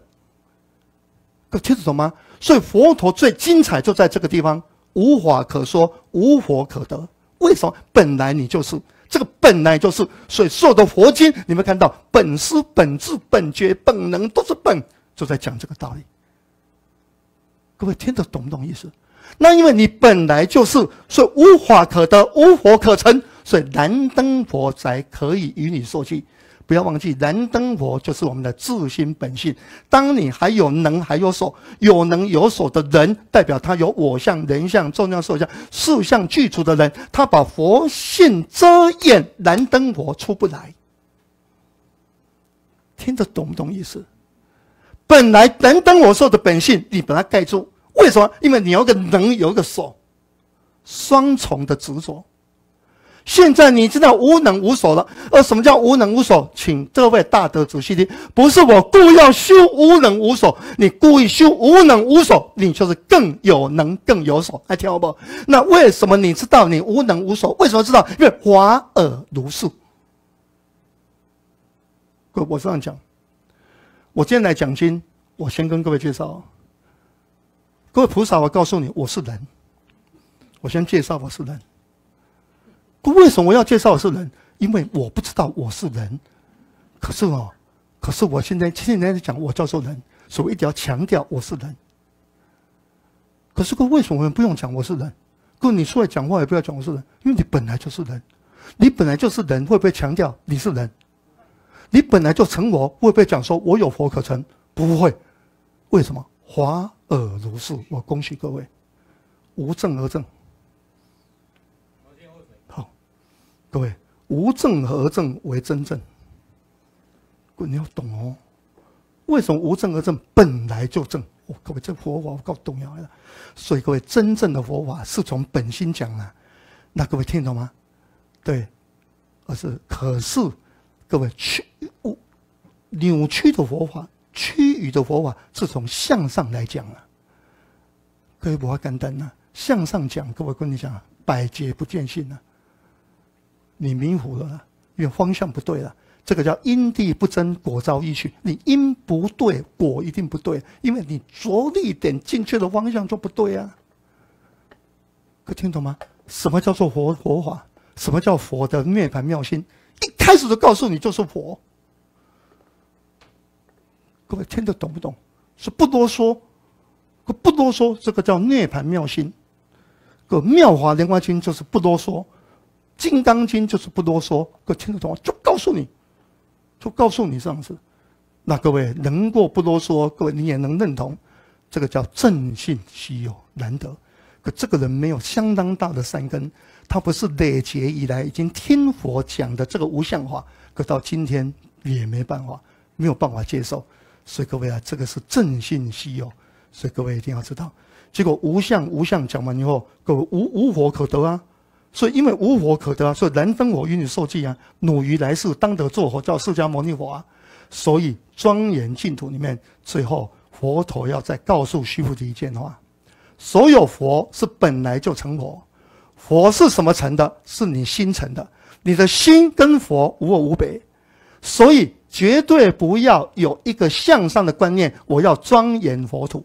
听得懂吗？所以佛陀最精彩就在这个地方，无话可说，无佛可得。为什么？本来你就是，这个本来就是。所以有的佛经，你们看到本师、本质、本觉、本能都是本，就在讲这个道理。各位听得懂不懂意思？那因为你本来就是，所以无法可得，无佛可成，所以燃灯佛才可以与你受去。不要忘记，燃灯佛就是我们的自心本性。当你还有能，还有所，有能有所的人，代表他有我相、人相、众相、寿相四相俱足的人，他把佛性遮掩，燃灯佛出不来。听得懂不懂意思？本来燃灯我受的本性，你把它盖住，为什么？因为你有个能，有个所，双重的执着。现在你知道无能无所了，而什么叫无能无所？请各位大德仔细听，不是我故意修无能无所，你故意修无能无所，你就是更有能更有所，还听好不？那为什么你知道你无能无所？为什么知道？因为华而如是。各位，我这样讲，我今天来讲经，我先跟各位介绍，各位菩萨，我告诉你，我是人，我先介绍我是人。为什么要介绍是人？因为我不知道我是人。可是啊，可是我现在天天在讲我叫做人，所以一定要强调我是人。可是个为什么不用讲我是人？故你出来讲话也不要讲我是人，因为你本来就是人，你本来就是人，会不会强调你是人？你本来就成佛，会不会讲说我有佛可成？不会。为什么？华而如是。我恭喜各位，无证而证。各位，无证合证为真正。各位你要懂哦，为什么无证合证本来就正？我各位这佛法够重要了。所以各位真正的佛法是从本心讲啊。那各位听懂吗？对，而是可是，各位曲扭曲的佛法、曲语的佛法是从向上来讲啊。各位不要干单呐，向上讲，各位跟你讲，百劫不见性呐。你迷糊了，因为方向不对了。这个叫因地不争，果招异趣。你因不对，果一定不对，因为你着力点进去的方向就不对呀。可听懂吗？什么叫做佛佛法？什么叫佛的涅盘妙心？一开始就告诉你就是佛。各位听得懂不懂？是不多说，不多说。这个叫涅盘妙心。个妙华莲花经就是不多说。《金刚经》就是不多说，各位听得懂吗？就告诉你，就告诉你这样子。那各位能够不多说，各位你也能认同，这个叫正信稀有难得。可这个人没有相当大的善根，他不是累劫以来已经听佛讲的这个无相法，可到今天也没办法，没有办法接受。所以各位啊，这个是正信稀有，所以各位一定要知道。结果无相无相讲完以后，各位无无火可得啊。所以，因为无我可得啊，所以人分我你受尽啊，汝于来世当得作佛，叫释迦牟尼佛啊。所以，庄严净土里面，最后佛陀要再告诉须菩提一件话：所有佛是本来就成佛，佛是什么成的？是你心成的。你的心跟佛无我无别，所以绝对不要有一个向上的观念，我要庄严佛土，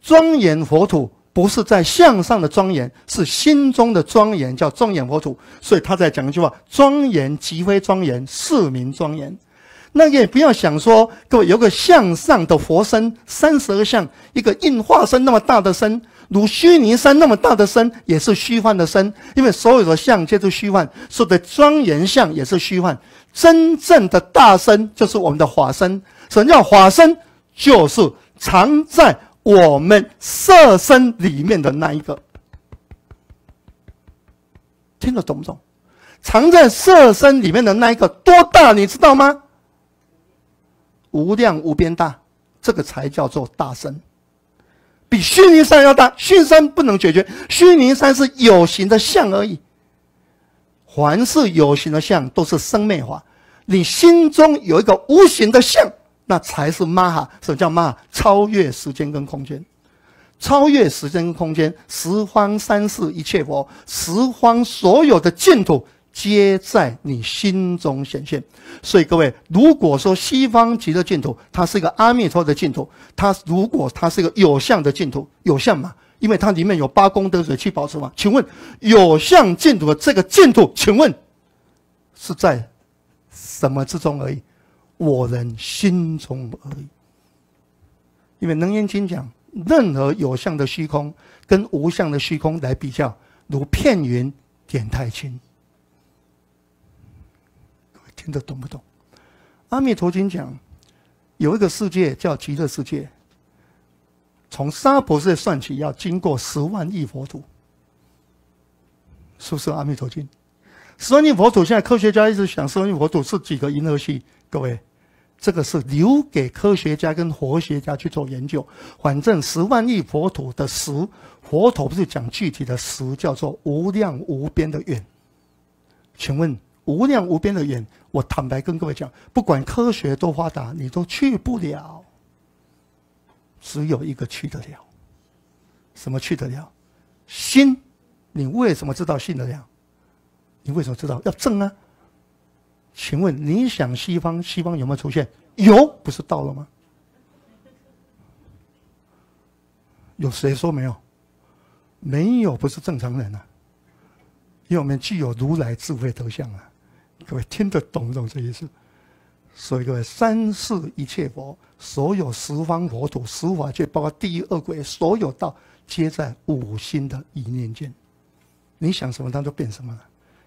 庄严佛土。不是在向上的庄严，是心中的庄严，叫庄严佛土。所以他在讲一句话：庄严即非庄严，是名庄严。那也不要想说，各位有个向上的佛身，三十二相，一个应化身那么大的身，如须弥山那么大的身，也是虚幻的身。因为所有的相皆是虚幻，所有的庄严相也是虚幻。真正的大身就是我们的法身。什么叫法身？就是常在。我们色身里面的那一个，听得懂不懂？藏在色身里面的那一个多大？你知道吗？无量无边大，这个才叫做大身，比虚拟山要大。虚弥山不能解决，虚拟山是有形的相而已。凡是有形的相，都是生灭法。你心中有一个无形的相。那才是玛哈？什么叫哈？超越时间跟空间，超越时间跟空间，十方三世一切佛，十方所有的净土皆在你心中显现。所以各位，如果说西方极乐净土，它是一个阿弥陀的净土，它如果它是一个有相的净土，有相嘛？因为它里面有八功德水、七宝持嘛。请问，有相净土的这个净土，请问是在什么之中而已？我人心中而已。因为能言经讲，任何有相的虚空跟无相的虚空来比较，如片云点太清。听得懂不懂？阿弥陀经讲，有一个世界叫极乐世界。从沙婆世算起，要经过十万亿佛土。是不是阿弥陀经？十万亿佛土，现在科学家一直想，十万亿佛土是几个银河系？各位。这个是留给科学家跟佛学家去做研究。反正十万亿佛土的十佛土，不是讲具体的十，叫做无量无边的远。请问无量无边的远，我坦白跟各位讲，不管科学多发达，你都去不了。只有一个去得了，什么去得了？心。你为什么知道信得了？你为什么知道要证啊？请问你想西方？西方有没有出现？有，不是到了吗？有谁说没有？没有，不是正常人啊！因为我们具有如来智慧德相啊，各位听得懂不懂这意思？所以各位，三世一切佛，所有十方佛土、十法界，包括地狱恶鬼，所有道，皆在五心的一念间。你想什么，它就变什么了。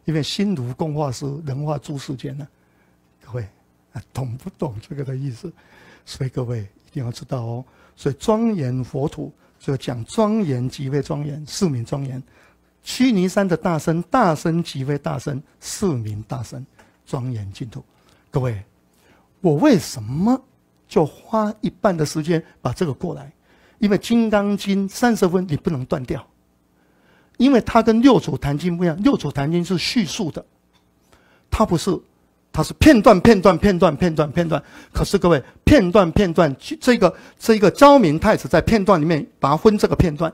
因为心如工化师，人化诸世间呢？各位啊，懂不懂这个的意思？所以各位一定要知道哦。所以庄严佛土就讲庄严，即为庄严；四名庄严，须弥山的大圣，大圣即为大圣；四名大圣，庄严净土。各位，我为什么就花一半的时间把这个过来？因为《金刚经》三十分，你不能断掉。因为它跟《六祖坛经》不一样，《六祖坛经》是叙述的，它不是，它是片段、片段、片段、片段、片段。可是各位，片段、片段，这个、这个昭明太子在片段里面拔分这个片段，《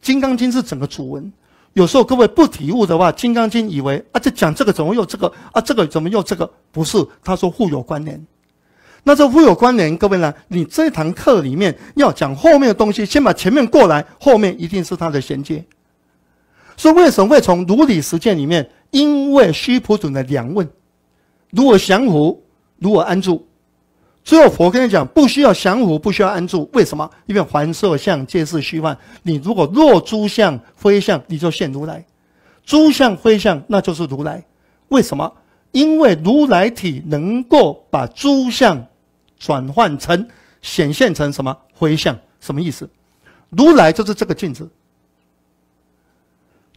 金刚经》是整个主文。有时候各位不体悟的话，《金刚经》以为，啊，这讲这个怎么又这个？啊，这个怎么又这个？不是，他说互有关联。那这互有关联，各位呢？你这堂课里面要讲后面的东西，先把前面过来，后面一定是它的衔接。以为什么会从如理实践里面，因为须菩提的两问，如何降伏，如何安住？最后佛跟你讲，不需要降伏，不需要安住，为什么？因为凡色相皆是虚幻，你如果若诸相非相，你就现如来，诸相非相那就是如来，为什么？因为如来体能够把诸相转换成显现成什么回相？什么意思？如来就是这个镜子。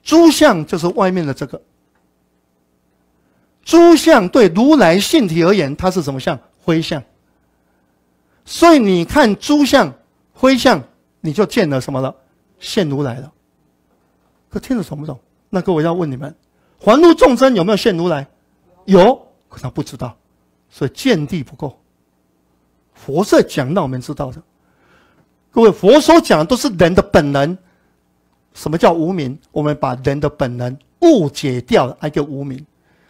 诸相就是外面的这个，诸相对如来性体而言，它是什么相？灰相。所以你看诸相、灰相，你就见了什么了？现如来了。可听得懂不懂？那各位要问你们：还入众生有没有现如来？有，可他不知道，所以见地不够。佛是讲，让我们知道的。各位，佛所讲的都是人的本能。什么叫无名？我们把人的本能误解掉了，那叫无名。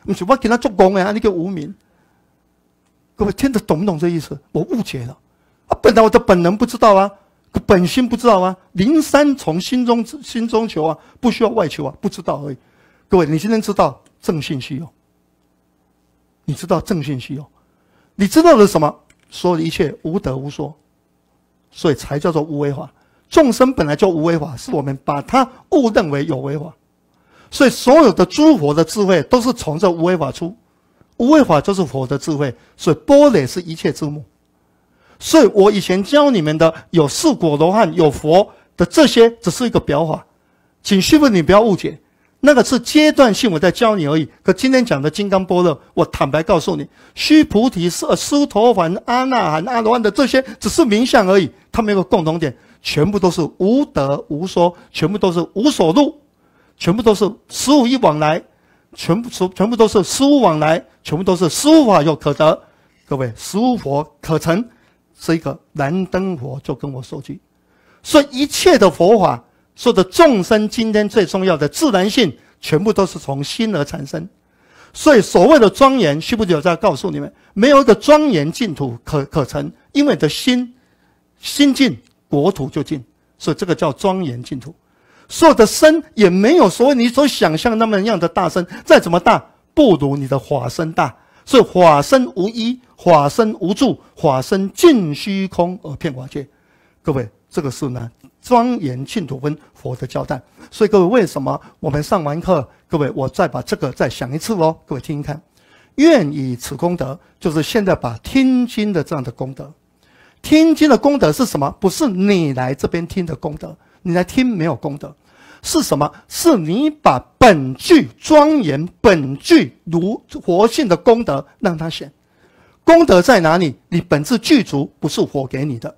不是我给他做工啊，那叫无名。各位，听得懂不懂这意思？我误解了，啊！本来我的本能不知道啊，本心不知道啊。灵山从心中心中求啊，不需要外求啊，不知道而已。各位，你今天知道正性虚有，你知道正性虚有，你知道了什么？所有的一切无德无说，所以才叫做无为法。众生本来就无为法，是我们把它误认为有为法，所以所有的诸佛的智慧都是从这无为法出，无为法就是佛的智慧。所以波雷是一切之母，所以我以前教你们的有四果罗汉、有佛的这些，只是一个表法，请师父你不要误解，那个是阶段性我在教你而已。可今天讲的金刚波若，我坦白告诉你，须菩提是苏陀洹、阿那含、阿罗汉的这些，只是名相而已，他们有个共同点。全部都是无得无说，全部都是无所入，全部都是食物一往来，全部说全部都是食物往来，全部都是食物法有可得。各位，食物佛可成是一个燃灯佛，就跟我说句：，说一切的佛法，说的众生今天最重要的自然性，全部都是从心而产生。所以所谓的庄严，需不要再告诉你们，没有一个庄严净土可可成，因为的心心境国土就近，所以这个叫庄严净土。所有的身也没有所谓你所想象那么样的大身，再怎么大，不如你的法身大。所以法身无依，法身无助，法身尽虚空而骗法界。各位，这个是呢庄严净土跟佛的交代。所以各位，为什么我们上完课，各位我再把这个再想一次哦，各位听一看，愿以此功德，就是现在把听经的这样的功德。听经的功德是什么？不是你来这边听的功德，你来听没有功德，是什么？是你把本具庄严本具如佛性的功德让他显。功德在哪里？你本质具足，不是佛给你的。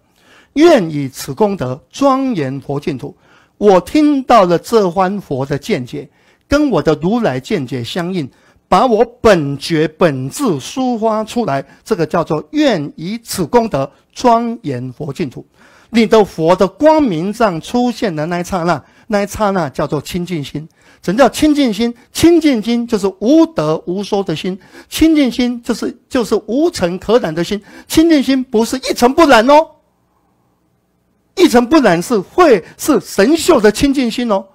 愿以此功德，庄严佛净土。我听到了这番佛的见解，跟我的如来见解相应。把我本觉本质抒发出来，这个叫做愿以此功德庄严佛净土。你的佛的光明上出现的那一刹那，那一刹那叫做清净心。什么叫清净心？清净心就是无德无说的心。清净心就是就是无尘可染的心。清净心不是一尘不染哦，一尘不染是会是神秀的清净心哦，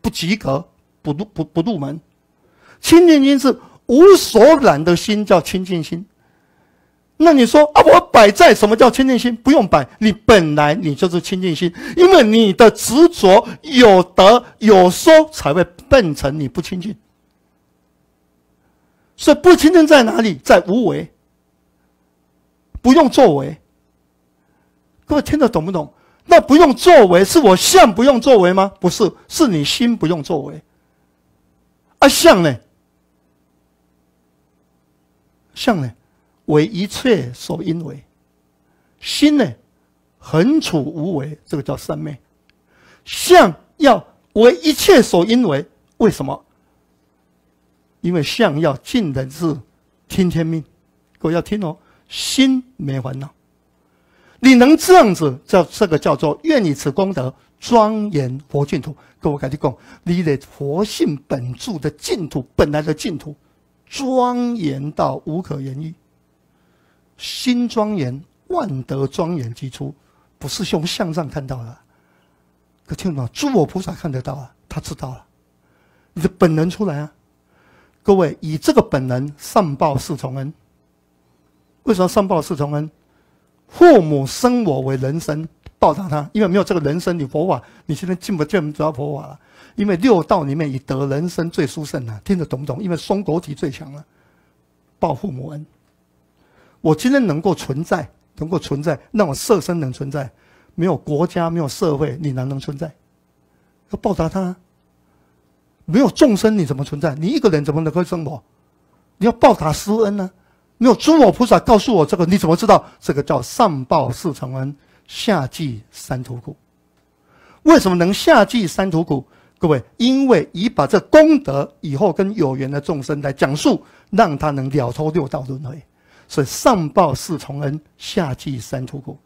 不及格，不入不不入门。清净心是无所染的心，叫清净心。那你说啊，我摆在什么叫清净心？不用摆，你本来你就是清净心，因为你的执着有得有说，才会变成你不清净。所以不清净在哪里？在无为，不用作为。各位听得懂不懂？那不用作为是我相不用作为吗？不是，是你心不用作为。啊，相呢？相呢，为一切所因；为心呢，恒处无为，这个叫三昧。相要为一切所因，为为什么？因为相要尽人事，听天命。各位要听哦，心没烦恼。你能这样子，叫这个叫做愿以此功德，庄严佛净土。各位赶紧讲，你得佛性本住的净土，本来的净土。庄严到无可言喻，心庄严，万德庄严之初，不是用相上看到的。可听懂吗？诸佛菩萨看得到啊，他知道了，你的本能出来啊，各位以这个本能上报四重恩。为什么上报四重恩？父母生我为人生，报答他，因为没有这个人生，你佛法，你现在进不进主要佛法了。因为六道里面，以得人生最殊胜啊！听得懂不懂？因为双果体最强了，报父母恩。我今天能够存在，能够存在，让我色身能存在，没有国家，没有社会，你哪能存在？要报答他。没有众生，你怎么存在？你一个人怎么能够生活？你要报答师恩啊！没有诸佛菩萨告诉我这个，你怎么知道这个叫上报四重恩，下济三途苦？为什么能下济三途苦？各位，因为已把这功德以后跟有缘的众生来讲述，让他能了脱六道轮回，所以上报四重恩，下济三途苦。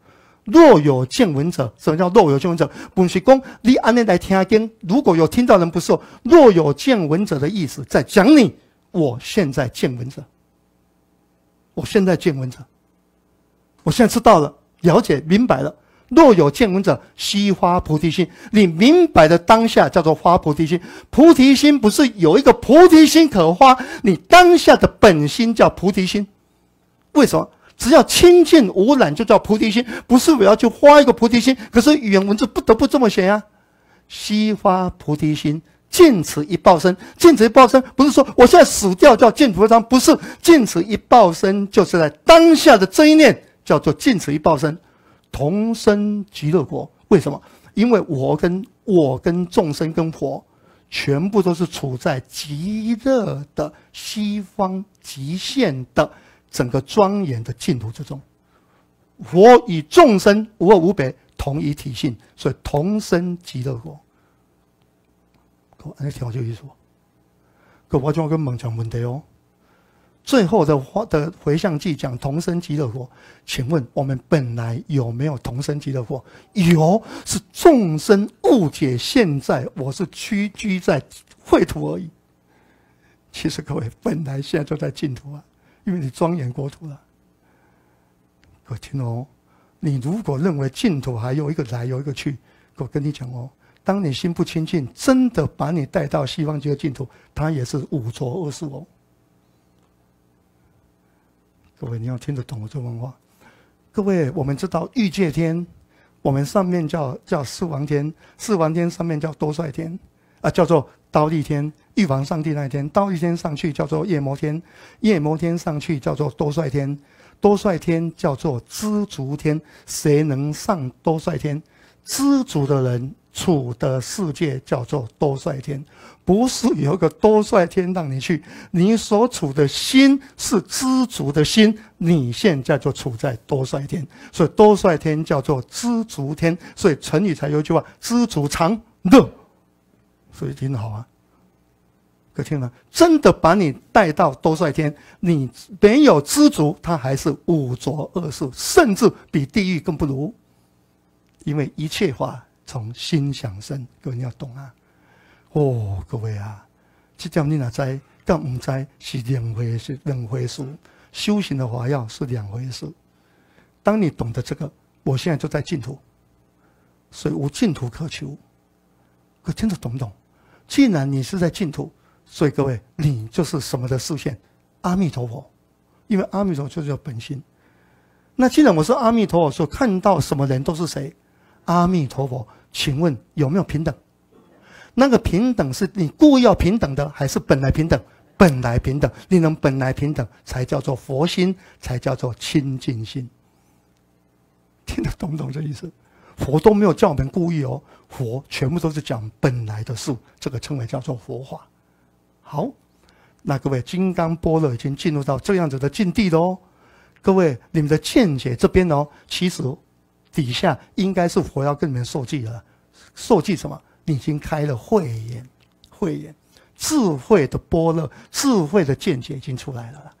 若有见闻者，什么叫若有见闻者？本是讲你安内来听见，如果有听到人不说，若有见闻者的意思，在讲你，我现在见闻者，我现在见闻者，我现在知道了，了解明白了。若有见闻者，悉发菩提心。你明白的当下叫做发菩提心。菩提心不是有一个菩提心可发，你当下的本心叫菩提心。为什么？只要清净无染就叫菩提心。不是我要去发一个菩提心，可是语言文字不得不这么写呀。悉发菩提心，见此一报身，见此一报身不是说我现在死掉叫见佛身，不是见此一报身，就是在当下的这一念叫做见此一报身。同生极乐国，为什么？因为我跟我跟众生跟佛，全部都是处在极乐的西方极限的整个庄严的净土之中。佛与众生无二无别，同一体性，所以同生极乐国。可你听我这意思不？可我就要跟孟讲问题哦。最后的话的回向记讲同生极乐国，请问我们本来有没有同生极乐国？有，是众生误解。现在我是屈居在秽土而已。其实各位本来现在就在净土啊，因为你庄严国土了。位听哦，你如果认为净土还有一个来有一个去，我跟你讲哦，当你心不清净，真的把你带到西方极乐净土，它也是五浊恶世哦。各位，你要听得懂我这番话。各位，我们知道欲界天，我们上面叫叫四王天，四王天上面叫多帅天，啊，叫做刀地天，玉皇上帝那天，刀地天上去叫做夜摩天，夜摩天上去叫做多帅天，多帅天叫做知足天，谁能上多帅天？知足的人。处的世界叫做多帅天，不是有个多帅天让你去。你所处的心是知足的心，你现在就处在多帅天，所以多帅天叫做知足天。所以成语才有句话“知足常乐”，所以挺好啊。可听了，真的把你带到多帅天，你没有知足，他还是五浊恶世，甚至比地狱更不如，因为一切话。从心想生，各位要懂啊！哦，各位啊，这条你哪知？但唔知是两回事，两回事，修行的华要是两回事。当你懂得这个，我现在就在净土，所以无净土可求。可听真的懂不懂？既然你是在净土，所以各位，你就是什么的视线？阿弥陀佛，因为阿弥陀就是本心。那既然我是阿弥陀佛，所看到什么人都是谁？阿弥陀佛。请问有没有平等？那个平等是你故意要平等的，还是本来平等？本来平等，你能本来平等，才叫做佛心，才叫做清净心。听得懂不懂这意思？佛都没有叫我们故意哦，佛全部都是讲本来的事，这个称为叫做佛法。好，那各位金刚波罗已经进入到这样子的境地了哦。各位，你们的见解这边哦，其实。底下应该是佛要跟你们受记了，受记什么？你已经开了慧眼，慧眼智慧的波乐，智慧的见解已经出来了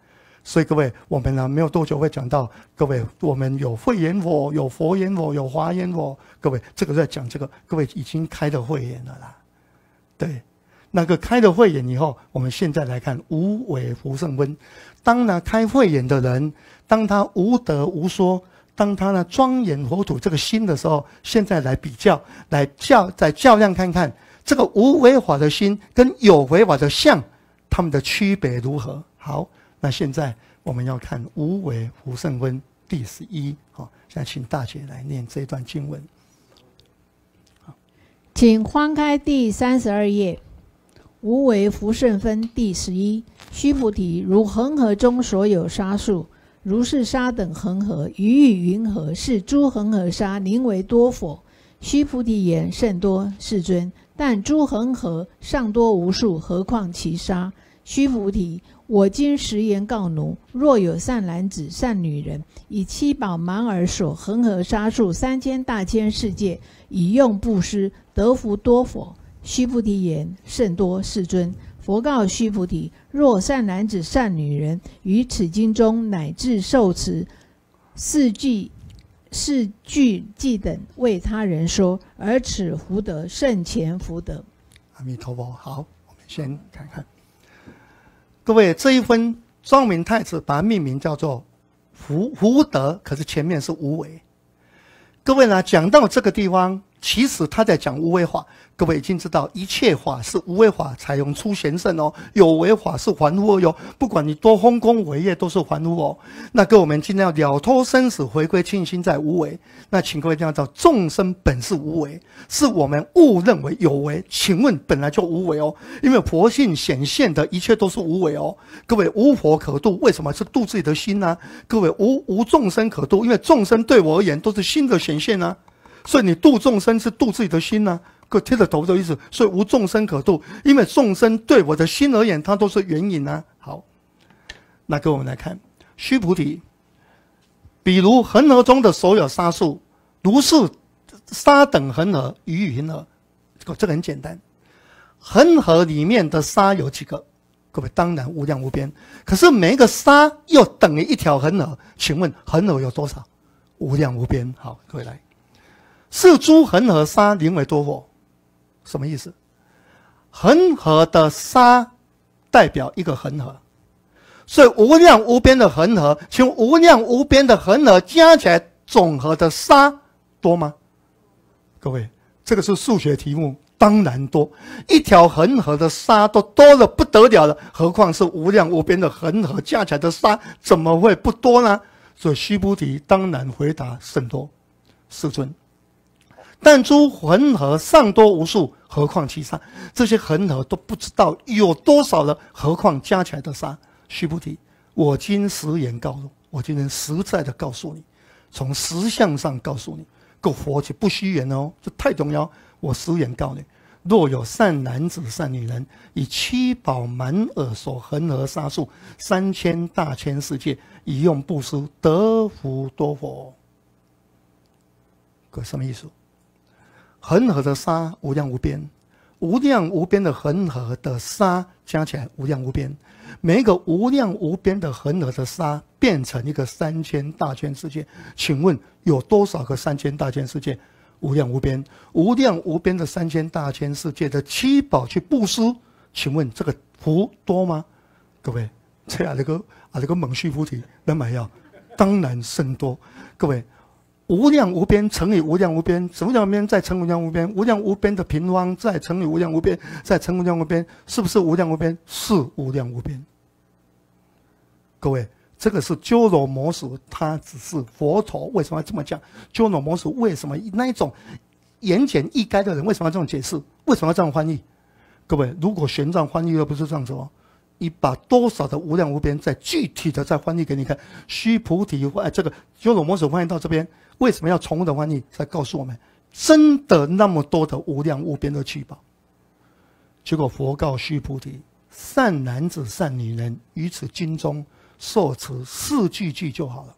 所以各位，我们呢没有多久会讲到，各位我们有慧眼佛，有佛眼佛，有华眼佛。各位，这个在讲这个，各位已经开了慧眼了啦。对，那个开了慧眼以后，我们现在来看无为福胜温。当然，开慧眼的人，当他无德无说。当他呢庄严佛土这个心的时候，现在来比较，来较再较量看看这个无为法的心跟有为法的相，它们的区别如何？好，那现在我们要看《无为福胜分》第十一。好，现在请大姐来念这段经文。好，请翻开第三十二页，《无为福胜分》第十一。须菩提，如恒河中所有沙数。如是沙等恒河，于欲云何是诸恒河沙宁为多否？须菩提言甚多，世尊。但诸恒河尚多无数，何况其沙？须菩提，我今实言告奴：若有善男子、善女人，以七宝、盲耳所恒河沙数三千大千世界，以用布施，得福多否？须菩提言甚多，世尊。佛告须菩提：若善男子、善女人于此经中乃至受持，四句、四句偈等为他人说，而此福德胜前福德。阿弥陀佛。好，我们先看看，各位这一分，庄明太子把它命名叫做“福福德”，可是前面是无为。各位呢，讲到这个地方。其实他在讲无为法，各位已经知道，一切法是无为法，采用出贤圣哦。有为法是还我哟。不管你多丰功伟业，都是还我。那各位我们今天要了脱生死，回归清心，在无为。那请各位一定要知道，众生本是无为，是我们误认为有为。请问本来就无为哦，因为佛性显现的一切都是无为哦。各位无佛可度，为什么是度自己的心呢？各位无无众生可度，因为众生对我而言都是心的显现啊。所以你度众生是度自己的心呐，各贴着头的意思。所以无众生可度，因为众生对我的心而言，它都是缘影啊。好，那给我们来看，须菩提，比如恒河中的所有沙数，如是沙等恒河与恒河，这个很简单，恒河里面的沙有几个？各位当然无量无边。可是每一个沙又等于一条恒河，请问恒河有多少？无量无边。好，各位来。是诸恒河沙宁为多乎？什么意思？恒河的沙代表一个恒河，所以无量无边的恒河，请无量无边的恒河加起来总和的沙多吗？各位，这个是数学题目，当然多。一条恒河的沙都多的不得了了，何况是无量无边的恒河加起来的沙，怎么会不多呢？所以须菩提，当然回答甚多，世尊。但诸恒河尚多无数，何况其沙？这些恒河都不知道有多少了，何况加起来的沙？须菩提，我今实言告诉，我今天实在的告诉你，从实相上告诉你，够佛去不虚言哦，这太重要。我实言告诉你，若有善男子、善女人，以七宝满耳所恒河沙数三千大千世界，以用布施，得福多佛。位什么意思？恒河的沙无量无边，无量无边的恒河的沙加起来无量无边，每一个无量无边的恒河的沙变成一个三千大千世界，请问有多少个三千大千世界？无量无边，无量无边的三千大千世界的七宝去布施，请问这个福多吗？各位，这样这个啊这个猛须菩提能买药，当然甚多，各位。无量无边乘以无量无边，什么叫无边再乘无量无边，无量无边的平方再乘以无量无边，再乘无量无边，是不是无量无边？是无量无边。各位，这个是鸠罗摩罗什，他只是佛陀。为什么要这么讲？鸠罗摩罗什为什么那一种言简意赅的人为什么要这样解释？为什么要这样翻译？各位，如果玄奘翻译又不是这样子哦，你把多少的无量无边再具体的再翻译给你看。须菩提，哎，这个鸠罗摩罗什翻译到这边。为什么要重复的翻译？在告诉我们，真的那么多的无量无边的聚宝。结果佛告须菩提：善男子、善女人，于此经中受持四句句就好了。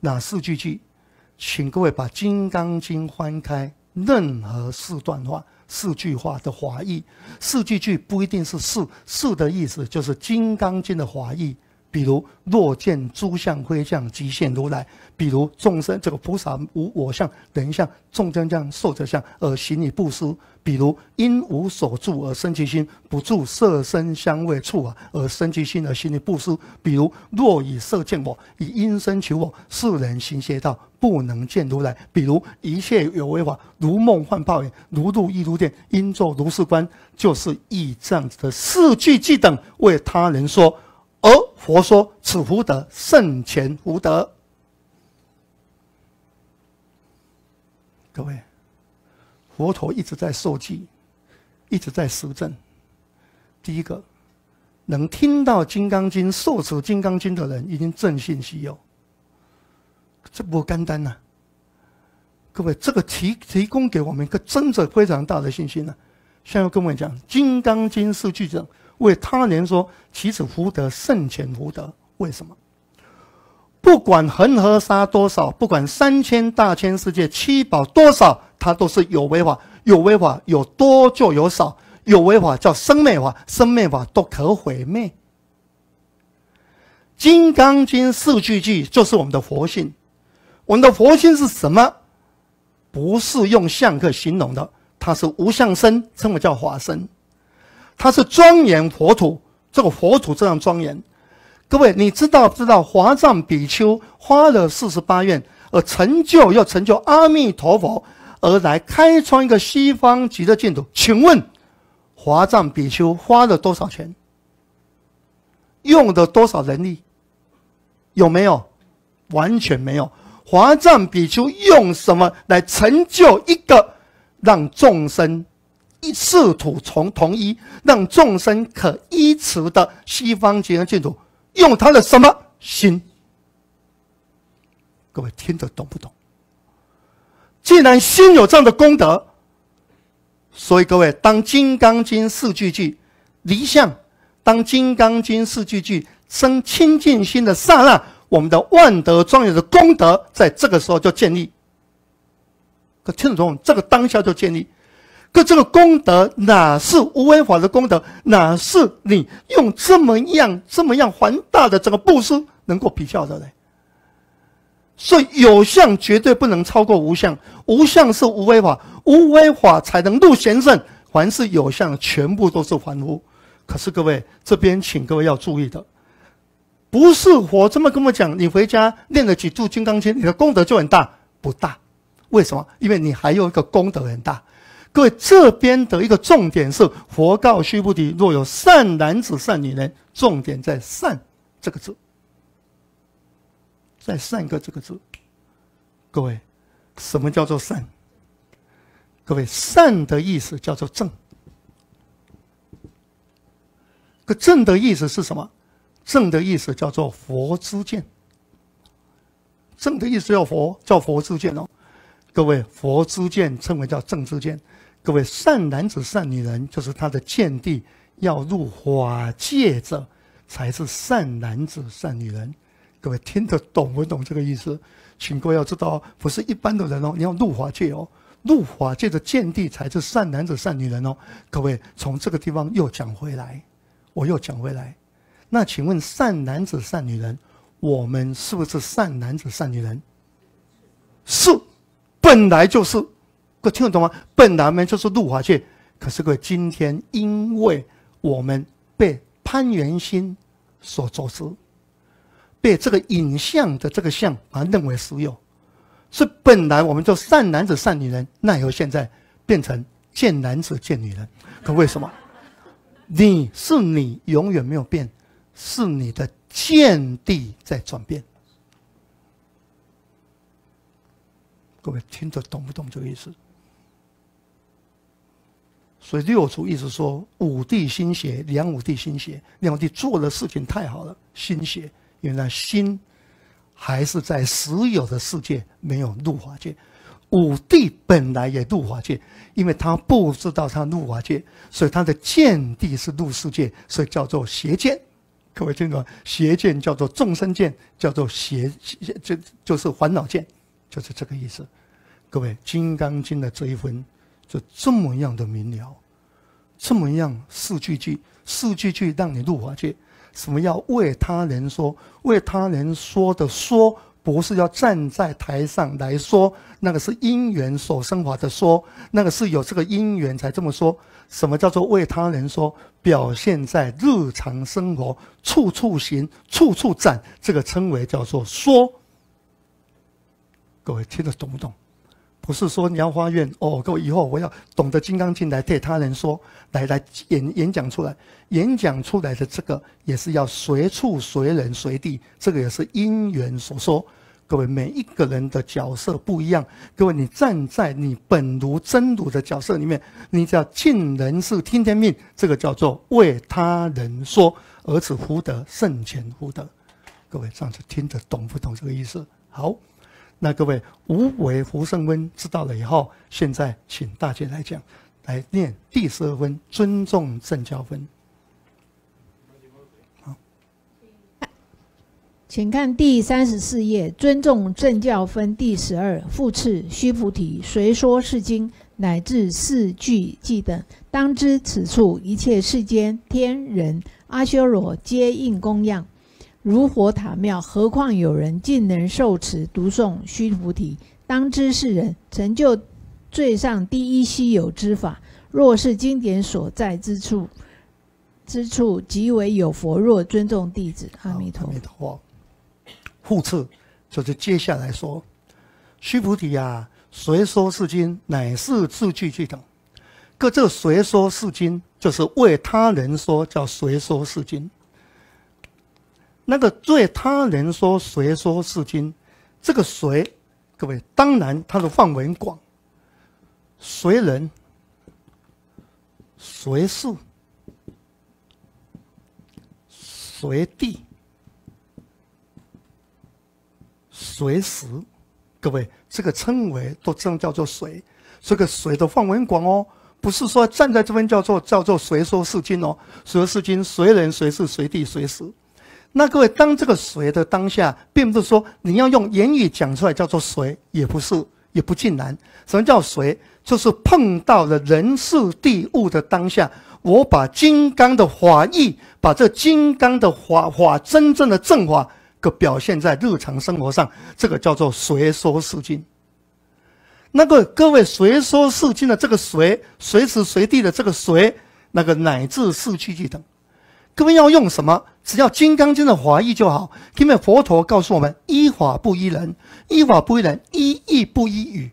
那四句句，请各位把《金刚经》翻开，任何四段话、四句话的华译，四句句不一定是四，四的意思就是《金刚经》的华译。比如，若见诸相非相，即现如来。比如，众生这个菩萨无我相、人相、众生相、寿者相，而行以布施。比如，因无所住而生其心，不住色身香味触啊，而生其心而行以布施。比如，若以色见我，以音声求我，世人行邪道，不能见如来。比如，一切有为法，如梦幻泡影，如露亦如电，应作如是观。就是以这样子的四句句等为他人说。而佛说此福德胜前福德。各位，佛陀一直在受记，一直在施证。第一个，能听到《金刚经》受持《金刚经》的人，已经正信稀有。这不单单呐！各位，这个提提供给我们一个真的非常大的信心呢。现在跟我们讲，《金刚经》是具证。为他人说，岂止福德甚浅？福德为什么？不管恒河沙多少，不管三千大千世界七宝多少，它都是有为法、有为法、有多就有少，有为法叫生灭法，生灭法都可毁灭。《金刚经》四句句就是我们的佛性，我们的佛性是什么？不是用相克形容的，它是无相身，称为叫法身。他是庄严佛土，这个佛土这样庄严。各位，你知道不知道华藏比丘花了四十八愿而成就，要成就阿弥陀佛，而来开创一个西方极乐净土？请问，华藏比丘花了多少钱？用的多少人力？有没有？完全没有。华藏比丘用什么来成就一个让众生？试图从同一让众生可依持的西方极乐净土，用他的什么心？各位听得懂不懂？既然心有这样的功德，所以各位当《金刚经》四句句离相，当《金刚经》四句句生清净心的刹那，我们的万德庄严的功德，在这个时候就建立。可听得懂？这个当下就建立。可这个功德哪是无为法的功德？哪是你用这么样这么样宏大的这个布施能够比较的嘞？所以有相绝对不能超过无相，无相是无为法，无为法才能入贤圣，凡是有相全部都是凡夫。可是各位这边，请各位要注意的，不是我这么跟我讲，你回家念了几柱金刚经，你的功德就很大？不大，为什么？因为你还有一个功德很大。各位这边的一个重点是，佛告须菩提：“若有善男子、善女人，重点在‘善’这个字，在‘善’个这个字。各位，什么叫做善？各位，善的意思叫做正。个正的意思是什么？正的意思叫做佛之见。正的意思叫佛，叫佛之见哦。各位，佛之见称为叫正之见。”各位善男子善女人，就是他的见地要入法界者，才是善男子善女人。各位听得懂不？懂这个意思？请各位要知道，不是一般的人哦，你要入法界哦，入法界的见地才是善男子善女人哦。各位从这个地方又讲回来，我又讲回来。那请问善男子善女人，我们是不是善男子善女人？是，本来就是。各位听得懂吗？本来我们就是入法界，可是各位今天因为我们被攀缘心所作事，被这个影像的这个像而认为所有，是本来我们就善男子善女人，奈何现在变成贱男子贱女人？可为什么？你是你永远没有变，是你的见地在转变。各位听着懂不懂这个意思？所以六祖一直说五帝心邪，梁武帝心邪。梁武帝做的事情太好了，心邪，因为心还是在实有的世界，没有入法界。五帝本来也入法界，因为他不知道他入法界，所以他的见地是入世界，所以叫做邪见。各位听懂？邪见叫做众生见，叫做邪就就是烦恼见，就是这个意思。各位，《金刚经》的这一分。就这么样的明了，这么样四句句四句句让你入华界。什么要为他人说？为他人说的说，不是要站在台上来说，那个是因缘所生法的说，那个是有这个因缘才这么说。什么叫做为他人说？表现在日常生活，处处行，处处站，这个称为叫做说。各位听得懂不懂？不是说你要花愿哦，各位以后我要懂得《金刚经》来对他人说，来来演演讲出来，演讲出来的这个也是要随处随人随地，这个也是因缘所说。各位每一个人的角色不一样，各位你站在你本如真如的角色里面，你只要尽人事听天命，这个叫做为他人说，而此福德圣贤福德。各位这样子听得懂不懂这个意思？好。那各位，无为福圣温知道了以后，现在请大姐来讲，来念第十二分尊重正教分。好，请看第三十四页，尊重正教分第十二，复次须菩提，谁说是经，乃至四句偈等，当知此处一切世间天人阿修罗皆应供养。如火塔庙，何况有人竟能受持读诵须菩提，当知是人成就最上第一稀有之法。若是经典所在之处，之处即为有佛。若尊重弟子，阿弥陀佛。护持，就是接下来说，须菩提呀，随说是经，乃是自具具等。可这随说是经，就是为他人说，叫随说是经。那个对他人说“谁说是经”，这个“谁，各位当然它的范围广，谁人、谁事、随地、随时。各位这个称为都这样叫做“随”，这个“随”的范围广哦，不是说站在这边叫做叫做“谁说是经”哦，“谁说是经”谁人、谁事、随地、随时。那各位，当这个“谁的当下，并不是说你要用言语讲出来，叫做“谁，也不是，也不尽然。什么叫“谁？就是碰到了人世地物的当下，我把金刚的法义，把这金刚的法法真正的正法，可表现在日常生活上，这个叫做“随说四经”。那个各位，随说四经的这个“随”，随时随地的这个“随”，那个乃至四句句等。各位要用什么？只要《金刚经》的华义就好。因为佛陀告诉我们：依法不依人，依法不依人，依义不依语。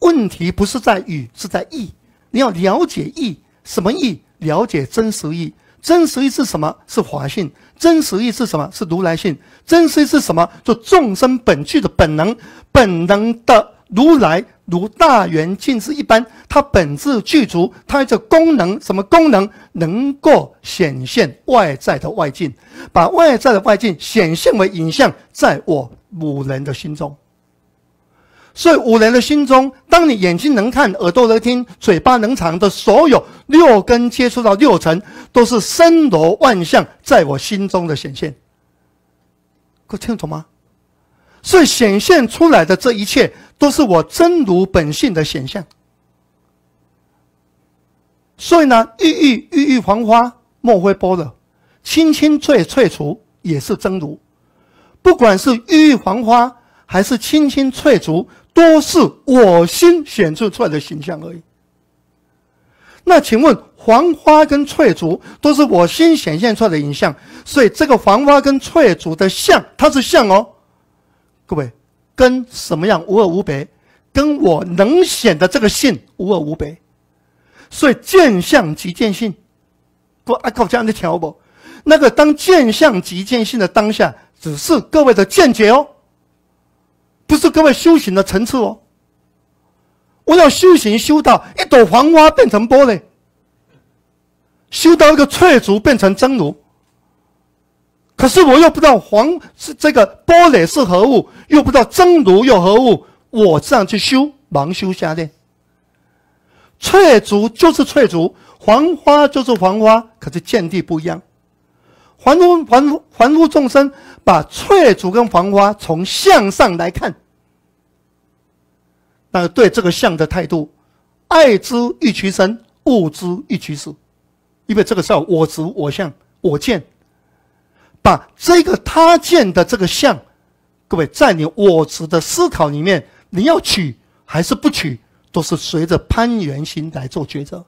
问题不是在语，是在义。你要了解义，什么义？了解真实义。真实义是什么？是法性。真实义是什么？是如来性。真实义是什么？就众生本具的本能，本能的如来。如大圆镜子一般，它本质具足，它这功能什么功能？能够显现外在的外境，把外在的外境显现为影像，在我五人的心中。所以五人的心中，当你眼睛能看，耳朵能听，嘴巴能尝的所有六根接触到六尘，都是森罗万象在我心中的显现。可听得懂吗？是显现出来的这一切。都是我真如本性的显现，所以呢，郁郁郁郁黄花莫非般若，青青翠翠竹也是真如，不管是郁郁黄花还是青青翠竹，都是我心显示出来的形象而已。那请问，黄花跟翠竹都是我心显现出来的影像，所以这个黄花跟翠竹的像，它是像哦，各位。跟什么样无二无别，跟我能显的这个性无二无别，所以见相即见性。不，阿靠，这样的条不？那个当见相即见性的当下，只是各位的见解哦，不是各位修行的层次哦。我要修行修到一朵黄花变成玻璃，修到一个翠竹变成真竹。可是我又不知道黄是这个玻璃是何物，又不知道真如又何物，我这样去修，盲修瞎练。翠竹就是翠竹，黄花就是黄花，可是见地不一样。凡夫凡凡夫众生把翠竹跟黄花从相上来看，那对这个相的态度，爱之欲其生，恶之欲其死，因为这个时候我执我相我见。把这个他见的这个相，各位，在你我执的思考里面，你要取还是不取，都是随着攀缘心来做抉择。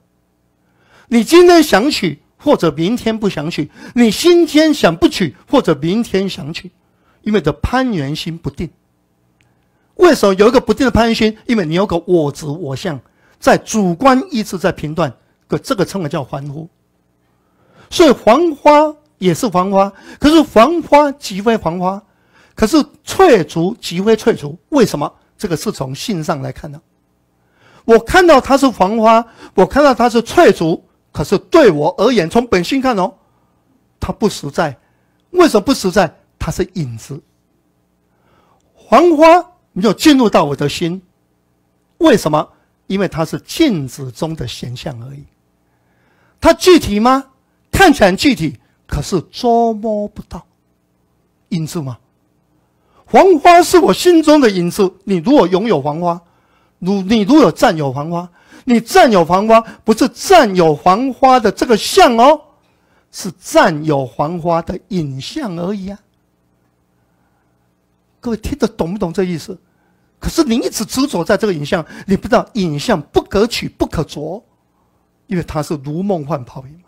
你今天想取，或者明天不想取；你今天想不取，或者明天想取，因为这攀缘心不定。为什么有一个不定的攀缘心？因为你有个我执我相，在主观意志在评断，可这个称为叫欢呼。所以黄花。也是黄花，可是黄花即非黄花；可是翠竹即非翠竹。为什么？这个是从性上来看的。我看到它是黄花，我看到它是翠竹，可是对我而言，从本性看哦，它不实在。为什么不实在？它是影子。黄花没有进入到我的心，为什么？因为它是镜子中的形象而已。它具体吗？看起来具体。可是捉摸不到影子吗？黄花是我心中的影子。你如果拥有黄花，如你如果占有黄花，你占有黄花不是占有黄花的这个相哦，是占有黄花的影像而已啊。各位听得懂不懂这意思？可是你一直执着在这个影像，你不知道影像不可取，不可着，因为它是如梦幻泡影。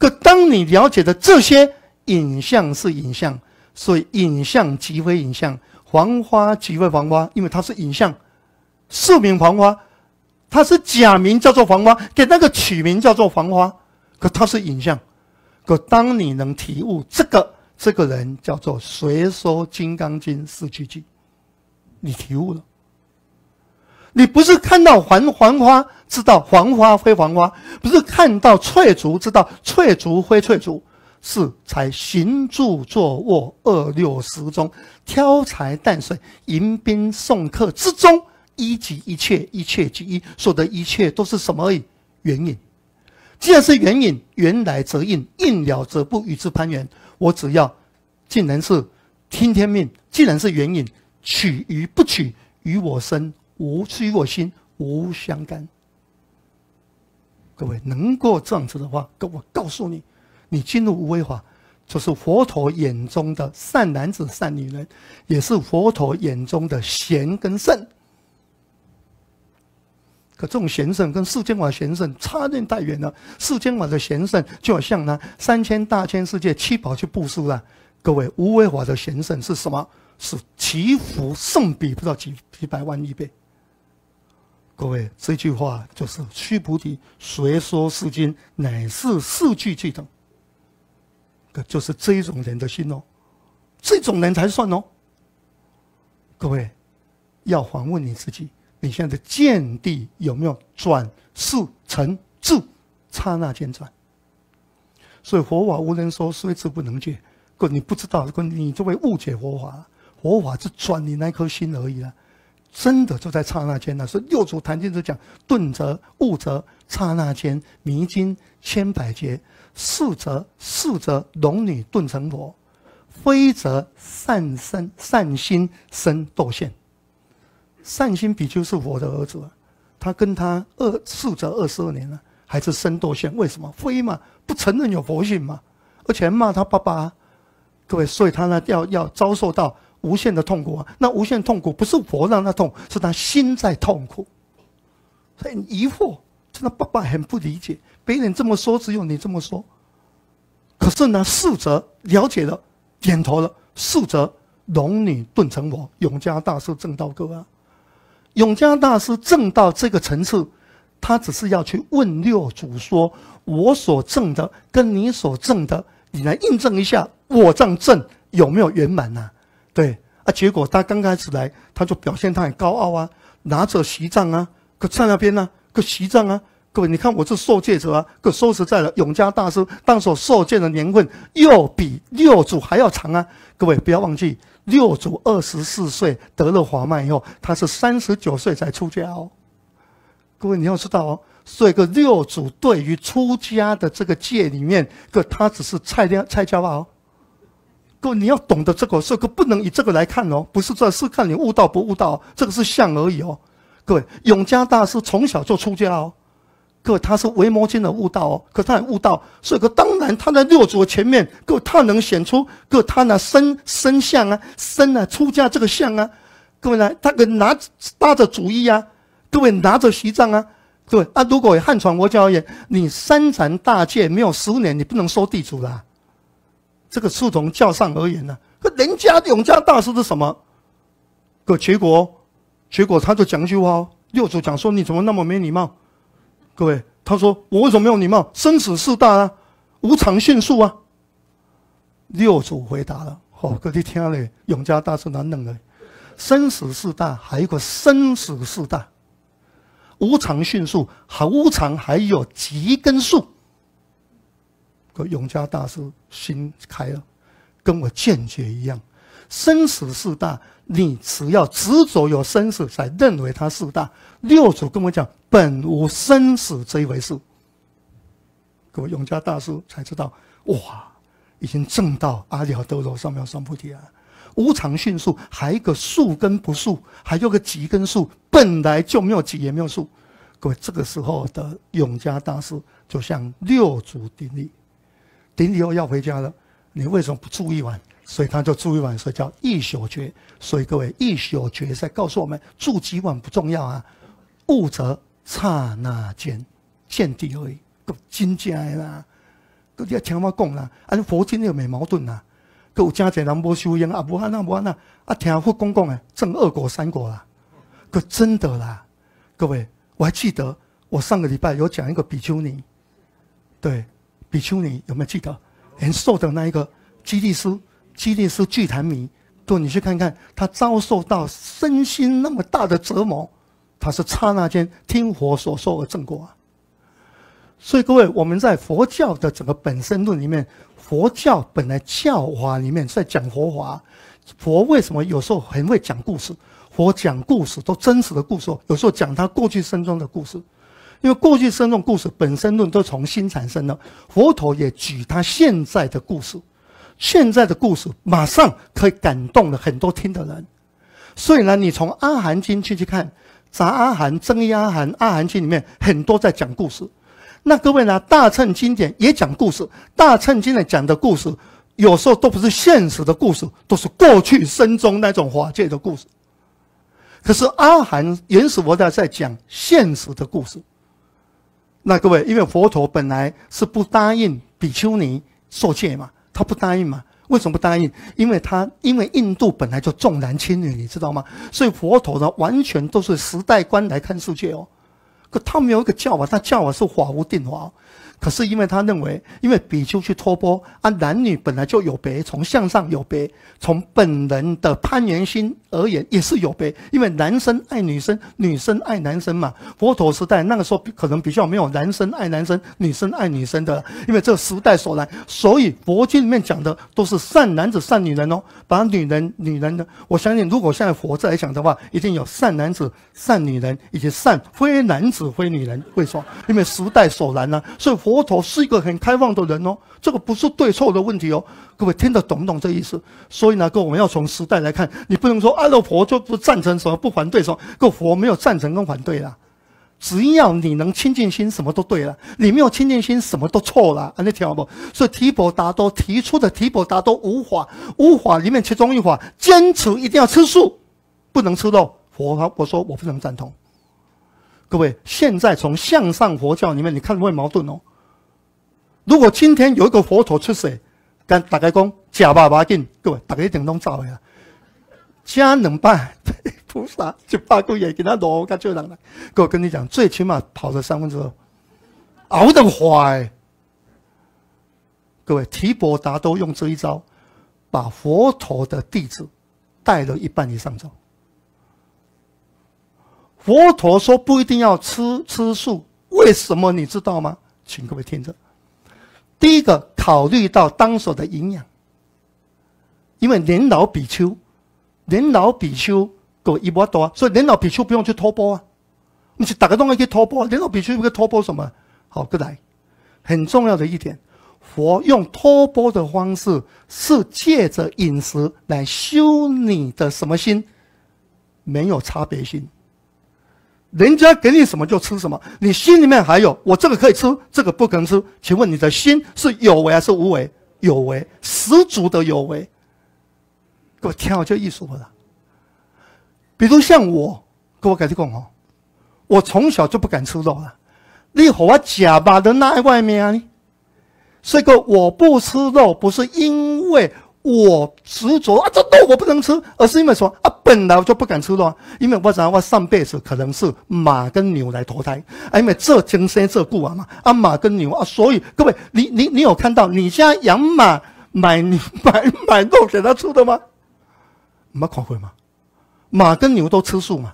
可当你了解的这些影像是影像，所以影像即非影像，黄花即非黄花，因为它是影像，是名黄花，它是假名叫做黄花，给那个取名叫做黄花，可它是影像。可当你能体悟这个，这个人叫做谁说《金刚经》四句经，你体悟了。你不是看到黄黄花知道黄花非黄花，不是看到翠竹知道翠竹非翠竹，是才行住坐卧二六十中，挑柴担水迎宾送客之中，一即一切，一切即一，所得一切都是什么而已？缘影。既然是缘影，缘来则应，应了则不与之攀缘。我只要，既然是听天命，既然是缘影，取与不取，于我身。无虚若心，无相干。各位能够这样子的话，跟我告诉你，你进入无为法，就是佛陀眼中的善男子、善女人，也是佛陀眼中的贤跟圣。可这种贤圣跟世间法贤圣差得太远了。世间法的贤圣，就像呢三千大千世界七宝去布施了。各位，无为法的贤圣是什么？是祈福圣比不到几几百万亿倍。各位，这句话就是“须菩提，谁说《世经》乃是四句句等”，就是这种人的心哦，这种人才算哦。各位，要反问你自己，你现在的见地有没有转？世成住刹那间转。所以佛法无人说，虽智不能解。可你不知道，可你就会误解佛法了。佛法是转你那颗心而已了。真的就在刹那间呢。所以六祖坛经就讲：顿则悟，则刹那间迷经千百劫；四则四则龙女顿成佛，非则善身善心生堕陷。善心比丘是佛的儿子，他跟他二四则二十二年了，还是生堕陷？为什么？非嘛，不承认有佛性嘛，而且骂他爸爸。各位，所以他呢，要要遭受到。无限的痛苦，啊！那无限痛苦不是佛让他痛，是他心在痛苦，很疑惑。真的，爸爸很不理解，别人这么说，只有你这么说。可是呢，四则了解了，点头了。四则龙女顿成佛，永嘉大师正道歌啊，永嘉大师正到这个层次，他只是要去问六祖说：“我所证的跟你所证的，你来印证一下，我这样证有没有圆满呢？”对啊，结果他刚开始来，他就表现他很高傲啊，拿着席杖啊，可在那边呢，个席杖啊，各位，你看我这受戒者啊，可说实在的，永嘉大师当所受戒的年份又比六祖还要长啊，各位不要忘记，六祖二十四岁得了华脉以后，他是三十九岁才出家哦，各位你要知道哦，所以个六祖对于出家的这个戒里面，可他只是菜家菜家话哦。各位，你要懂得这个，这个不能以这个来看哦，不是这，是看你悟道不悟道，这个是相而已哦。各位，永嘉大师从小就出家哦，各位他是维摩经的悟道哦，可他也悟道，所以可当然他在六祖前面，各位他能显出，各位他那身身相啊，身啊出家这个相啊，各位来，他可拿拿着主意啊，各位拿着席杖啊，各位啊，如果汉传佛教而言，你三禅大戒没有十五年，你不能收地主啦。这个侍从叫上而言呢，可人家永嘉大师是什么？可结果，结果他就讲一句话：哦，六祖讲说你怎么那么没礼貌？各位，他说我为什么没有礼貌？生死四大啊，无常迅速啊。六祖回答了：哦，各位听嘞，永嘉大师难弄嘞？生死四大，还有个生死四大，无常迅速，还无常还有几根数？永嘉大师心开了，跟我见解一样。生死四大，你只要执着有生死，才认为它四大。六祖跟我讲，本无生死这一回事。各位，永嘉大师才知道，哇，已经证到阿底和德罗上妙双菩提啊！无常迅速，还一个树根不树，还有个几根树，本来就没有几也没有树。各位，这个时候的永嘉大师，就像六祖顶礼。临后要回家了，你为什么不住一晚？所以他就住一晚所以叫一宿觉。所以各位一宿觉在告诉我们，住几晚不重要啊。物则刹那间见地而已。真正进啊！个啲要听我讲啦。啊，佛经又没矛盾啊。个有正侪人无修因啊，无安那无安那。啊，听佛公讲诶，正二果三果啦。个真的啦。各位，我还记得我上个礼拜有讲一个比丘尼，对。比丘，尼有没有记得，人受的那一个基利斯基利斯巨坛迷？对，你去看看，他遭受到身心那么大的折磨，他是刹那间听佛所说而正果啊！所以各位，我们在佛教的整个本身论里面，佛教本来教法里面在讲佛法，佛为什么有时候很会讲故事？佛讲故事都真实的故事，有时候讲他过去生中的故事。因为过去生中故事本身论都重新产生了，佛陀也举他现在的故事，现在的故事马上可以感动了很多听的人。所以呢，你从《阿含经》去去看，《杂阿含》《增一阿含》《阿含经》里面很多在讲故事。那各位呢，《大乘经典》也讲故事，《大乘经典》讲的故事有时候都不是现实的故事，都是过去生中那种法界的故事。可是《阿含》原始佛教在讲现实的故事。那各位，因为佛陀本来是不答应比丘尼受戒嘛，他不答应嘛？为什么不答应？因为他因为印度本来就重男轻女，你知道吗？所以佛陀呢，完全都是时代观来看世界哦。可他没有一个教法，他教法是法无定法。可是因为他认为，因为比丘去托钵，啊，男女本来就有别，从向上有别，从本人的攀缘心。而言也是有悲，因为男生爱女生，女生爱男生嘛。佛陀时代那个时候可能比较没有男生爱男生、女生爱女生的，因为这个时代所然。所以佛经里面讲的都是善男子、善女人哦，把女人、女人的。我相信，如果现在佛字来讲的话，一定有善男子、善女人，以及善非男子、非女人会说，因为时代所然呢。所以佛陀是一个很开放的人哦，这个不是对错的问题哦，各位听得懂不懂这意思？所以呢，各位我们要从时代来看，你不能说。阿罗佛就不赞成什么，不反对什么。个佛没有赞成跟反对啦，只要你能清净心，什么都对了。你没有清净心，什么都错了。你听好不？所以提婆达多提出的提婆达多五法，五法里面其中一法，坚持一定要吃素，不能吃肉。佛我说我非常赞同。各位，现在从向上佛教里面，你看不会矛盾哦。如果今天有一个佛陀出世，跟大家讲吃爸爸进，各位大家一定拢找回来。家能办 <laughs> 菩萨就把个月，给他挪开就让他。哥，我跟你讲，最起码跑了三分之二，熬得快。各位，提婆达多用这一招，把佛陀的弟子带了一半以上走。佛陀说不一定要吃吃素，为什么你知道吗？请各位听着，第一个考虑到当时的营养，因为年老比丘。人老比丘都一般多所以人老比丘不用去托钵啊，你是打个都可以托钵。人老比丘不要托钵什么？好，过来。很重要的一点，佛用托钵的方式是借着饮食来修你的什么心？没有差别心。人家给你什么就吃什么，你心里面还有我这个可以吃，这个不可能吃。请问你的心是有为还是无为？有为，十足的有为。各位听好，叫艺术了。比如像我，各位改听共哦，我从小就不敢吃肉了。那和我假吧人那在外面啊。所以，我不吃肉，不是因为我执着啊，这肉我不能吃，而是因为说啊，本来我就不敢吃肉，因为我的我上辈子可能是马跟牛来投胎，啊，因为这今生这故啊嘛。啊，马跟牛啊，所以各位，你你你有看到你家养马买 <laughs> 买买肉给他吃的吗？冇看过吗？马跟牛都吃素嘛，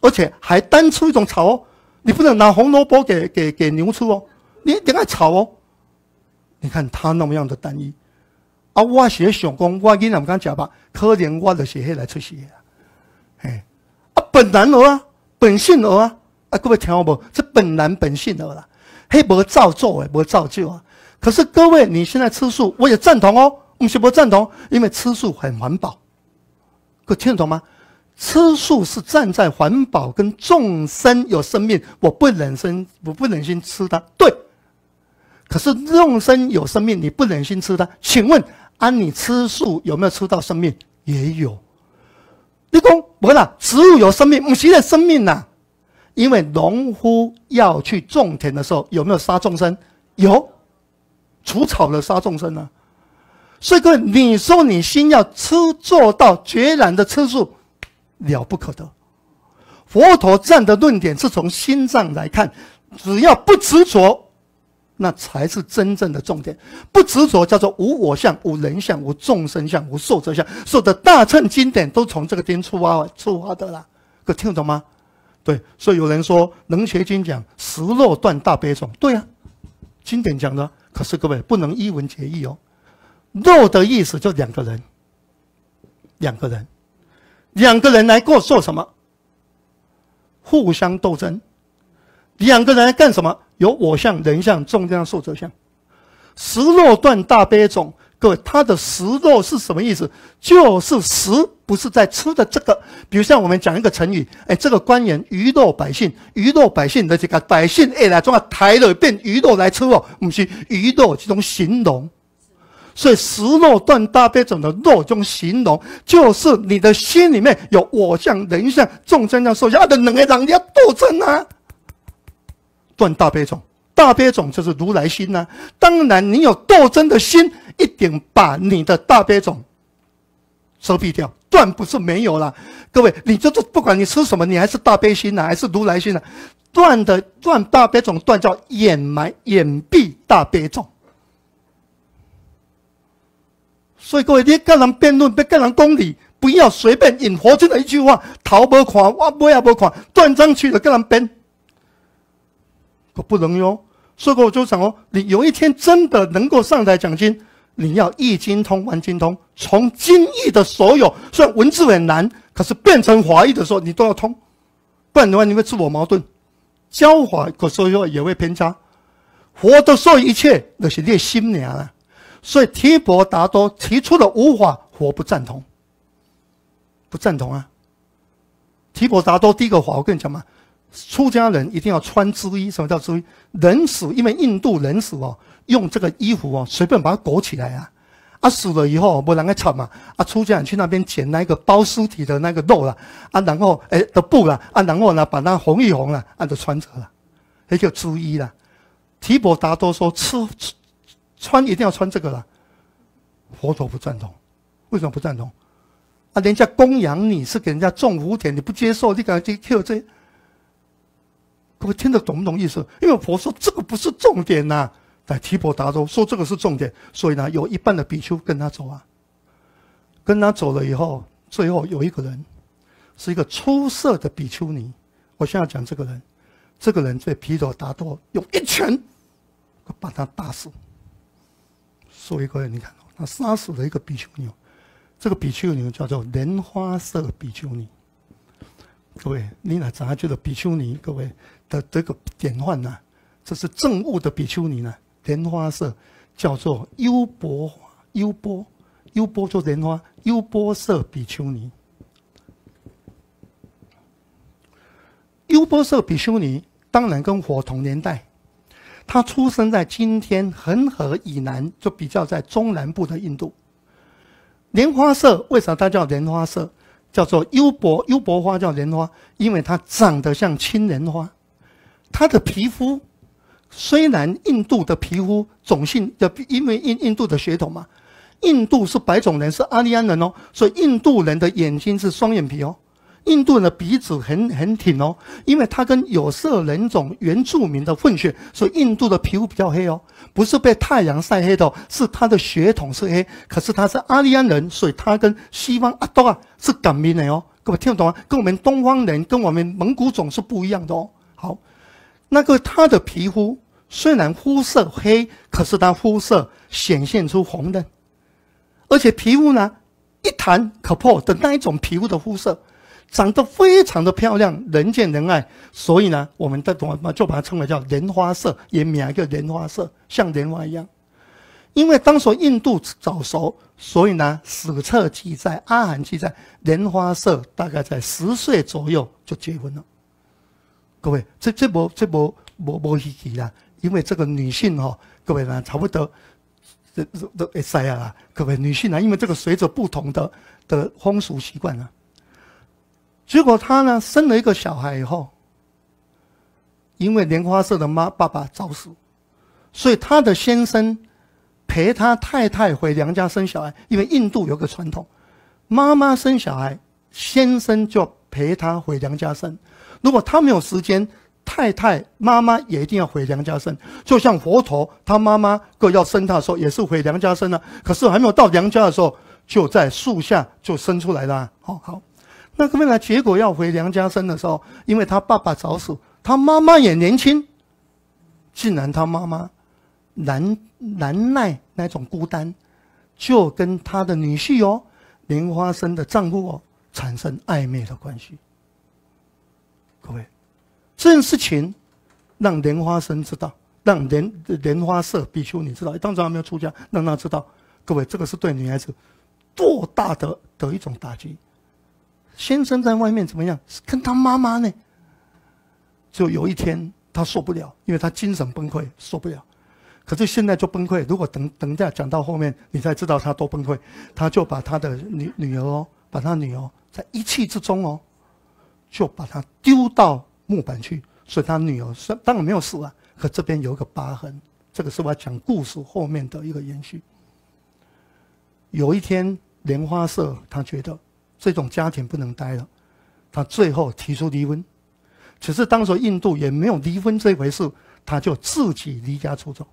而且还单出一种草哦。你不能拿红萝卜给给给牛吃哦，你点要草哦。你看他那么样的单一啊。我些想讲，我今日们敢讲吧。可怜我的血些来出事啊。嘿，啊本然而啊，本性而啊。啊，各位听好冇？这本然本性而啦，系冇造作嘅，冇造就啊。可是各位，你现在吃素，我也赞同哦。我是不赞同，因为吃素很环保。听得懂吗？吃素是站在环保跟众生有生命，我不忍心，我不忍心吃它。对，可是众生有生命，你不忍心吃它。请问，啊，你吃素有没有吃到生命？也有。立功，没了。植物有生命，不是的生命呐。因为农夫要去种田的时候，有没有杀众生？有，除草的杀众生呢。所以各位，你说你心要吃做到绝然的吃素，了不可得。佛陀赞的论点是从心脏来看，只要不执着，那才是真正的重点。不执着叫做无我相、无人相、无众生相、无寿者相。所有的大乘经典都从这个点出发出发的啦。各位听懂吗？对。所以有人说，能学经讲“十落断大悲种。对啊，经典讲的。可是各位不能一文解义哦。肉的意思就两个人，两个人，两个人来过做什么？互相斗争。两个人来干什么？有我相、人相、众将相、寿者相。食肉断大悲种，各位，他的食肉是什么意思？就是食，不是在吃的这个。比如像我们讲一个成语，哎，这个官员鱼肉百姓，鱼肉百姓的这个百姓，哎来怎啊？抬了变鱼肉来吃哦，不是鱼肉，这种形容。所以，食肉断大悲种的肉中形容，就是你的心里面有我相、人相、众生相、寿相，的能量，你要斗争啊！断大悲种，大悲种就是如来心呐。当然，你有斗争的心，一定把你的大悲种收蔽掉。断不是没有了，各位，你这这不管你吃什么，你还是大悲心的，还是如来心的。断的断大悲种，断叫掩埋、掩蔽大悲种。所以各位，你跟人辩论，别跟人公理，不要随便引佛经的一句话。逃不垮，挖不也不垮，断章取义了跟人编。可不能哟。所以我就想哦，你有一天真的能够上台讲经，你要一精通万精通，从经义的所有。虽然文字很难，可是变成华义的时候，你都要通。不然的话，你会自我矛盾。教华，可以说也会偏差。佛都说一切都是劣心念啊。所以提婆达多提出的五法，我不赞同，不赞同啊。提婆达多第一个法，我跟你讲嘛，出家人一定要穿织衣。什么叫织衣？人死，因为印度人死哦，用这个衣服哦，随便把它裹起来啊。啊死了以后，不人来铲嘛。啊出家人去那边捡那个包尸体的那个肉了啊，然后哎的布了啊，然后呢把它红一红了，那就穿着了，也就织衣了。提婆达多说吃。穿一定要穿这个了，佛陀不赞同。为什么不赞同？啊，人家供养你是给人家种福田，你不接受，你赶紧 Q 这。各位听得懂不懂意思？因为佛说这个不是重点呐，在提婆达多说这个是重点，所以呢，有一半的比丘跟他走啊。跟他走了以后，最后有一个人是一个出色的比丘尼，我先要讲这个人。这个人在皮婆达多用一拳把他打死。作为各位，你看，那杀死了一个比丘尼，这个比丘尼叫做莲花色比丘尼。各位，你哪杂觉的比丘尼？各位的这个典范呢？这是正悟的比丘尼呢？莲花色叫做优波优波优波，就莲花优波色比丘尼。优波色比丘尼当然跟火同年代。他出生在今天恒河以南，就比较在中南部的印度。莲花色为啥它叫莲花色？叫做优博优博花叫莲花，因为它长得像青莲花。它的皮肤虽然印度的皮肤种姓的，因为印印度的血统嘛，印度是白种人，是阿利安人哦，所以印度人的眼睛是双眼皮哦。印度人的鼻子很很挺哦，因为他跟有色人种原住民的混血，所以印度的皮肤比较黑哦，不是被太阳晒黑的，哦，是他的血统是黑。可是他是阿利安人，所以他跟西方阿多啊是港民的哦，各位听不懂啊？跟我们东方人，跟我们蒙古种是不一样的哦。好，那个他的皮肤虽然肤色黑，可是他肤色显现出红的，而且皮肤呢一弹可破的那一种皮肤的肤色。长得非常的漂亮，人见人爱，所以呢，我们的同胞们就把它称为叫莲花色，也名一个莲花色，像莲花一样。因为当时印度早熟，所以呢，史册记载、阿含记载，莲花色大概在十岁左右就结婚了。各位，这这波这波不不稀奇啦，因为这个女性哈，各位呢差不多，都都哎塞啊，各位女性呢，因为这个随着不同的的风俗习惯啊。结果他呢生了一个小孩以后，因为莲花社的妈爸爸早死，所以他的先生陪他太太回娘家生小孩。因为印度有个传统，妈妈生小孩，先生就陪他回娘家生。如果他没有时间，太太妈妈也一定要回娘家生。就像佛陀他妈妈要生他的时候，也是回娘家生了。可是还没有到娘家的时候，就在树下就生出来了。好好。那个未来结果要回梁家生的时候，因为他爸爸早死，他妈妈也年轻，竟然他妈妈难难耐那种孤单，就跟他的女婿哦，莲花生的丈夫哦，产生暧昧的关系。各位，这件事情让莲花生知道，让莲莲花生比丘你知道，当时还没有出家，让他知道。各位，这个是对女孩子多大的的一种打击。先生在外面怎么样？是跟他妈妈呢。就有一天他受不了，因为他精神崩溃受不了。可是现在就崩溃。如果等等下讲到后面，你才知道他多崩溃。他就把他的女女儿哦，把他女儿在一气之中哦，就把他丢到木板去。所以他女儿是当然没有事啊。可这边有一个疤痕，这个是我讲故事后面的一个延续。有一天莲花社，他觉得。这种家庭不能待了，他最后提出离婚。只是当时印度也没有离婚这回事，他就自己离家出走。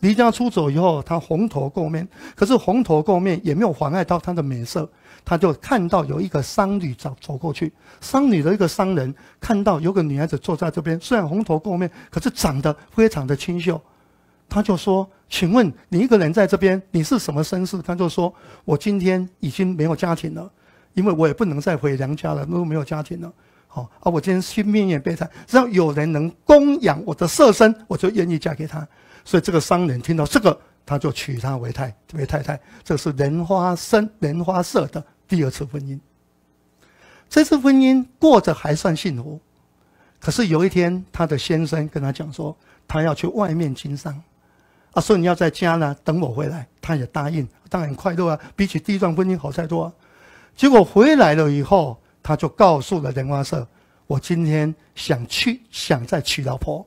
离家出走以后，他红头垢面，可是红头垢面也没有妨碍到他的美色。他就看到有一个商女走走过去，商女的一个商人看到有个女孩子坐在这边，虽然红头垢面，可是长得非常的清秀。他就说：“请问你一个人在这边，你是什么身世？”他就说：“我今天已经没有家庭了。”因为我也不能再回娘家了，都没有家庭了，好啊！我今天心命也悲惨，只要有人能供养我的色身，我就愿意嫁给他。所以这个商人听到这个，他就娶她为太为太太。这是莲花生莲花色的第二次婚姻。这次婚姻过着还算幸福，可是有一天，他的先生跟他讲说，他要去外面经商，啊，说你要在家呢，等我回来。他也答应，当然快乐啊，比起第一段婚姻好太多。啊。结果回来了以后，他就告诉了《莲花社》，我今天想去想再娶老婆。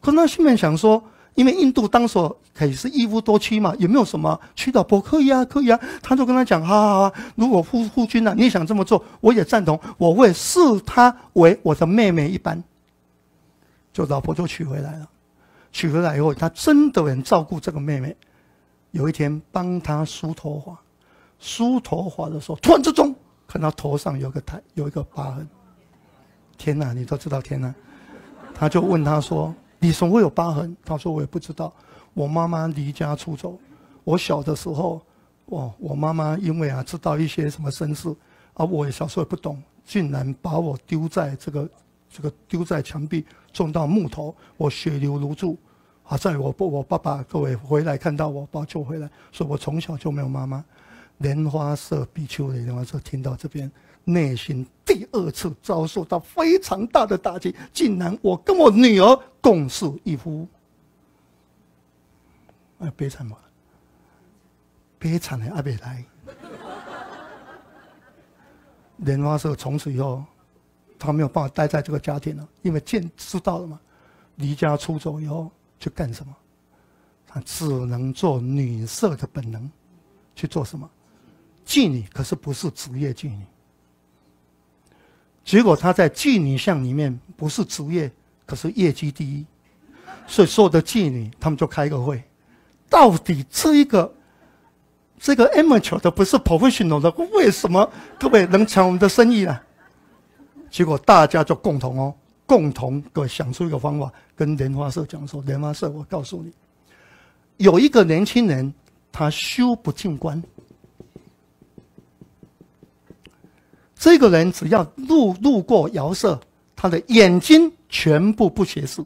可那里面想说，因为印度当时可以是一夫多妻嘛，有没有什么娶老婆可以啊？可以啊！他就跟他讲，哈哈哈！如果夫夫君啊，你想这么做，我也赞同，我会视她为我的妹妹一般。就老婆就娶回来了。娶回来以后，他真的很照顾这个妹妹，有一天帮她梳头发。梳头发的时候，突然之中，看到头上有个台，有一个疤痕。天哪，你都知道天哪。他就问他说：“你么会有疤痕？”他说：“我也不知道。我妈妈离家出走。我小的时候，哦，我妈妈因为啊知道一些什么身世，而我小时候也不懂，竟然把我丢在这个这个丢在墙壁，撞到木头，我血流如注。好在我我爸爸各位回来看到我把我救回来，说我从小就没有妈妈。”莲花色比丘的莲花色听到这边，内心第二次遭受到非常大的打击。竟然我跟我女儿共侍一夫，啊，悲惨吗？悲惨的阿弥来。莲花色从此以后，他没有办法待在这个家庭了，因为见知道了嘛，离家出走以后去干什么？他只能做女色的本能，去做什么？妓女可是不是职业妓女，结果他在妓女巷里面不是职业，可是业绩第一，所以所有的妓女他们就开个会，到底这一个这个 amateur 的不是 professional 的，为什么各位能抢我们的生意呢？结果大家就共同哦，共同各位想出一个方法，跟莲花社讲说，莲花社，我告诉你，有一个年轻人他修不进关。这个人只要路路过窑舍，他的眼睛全部不斜视，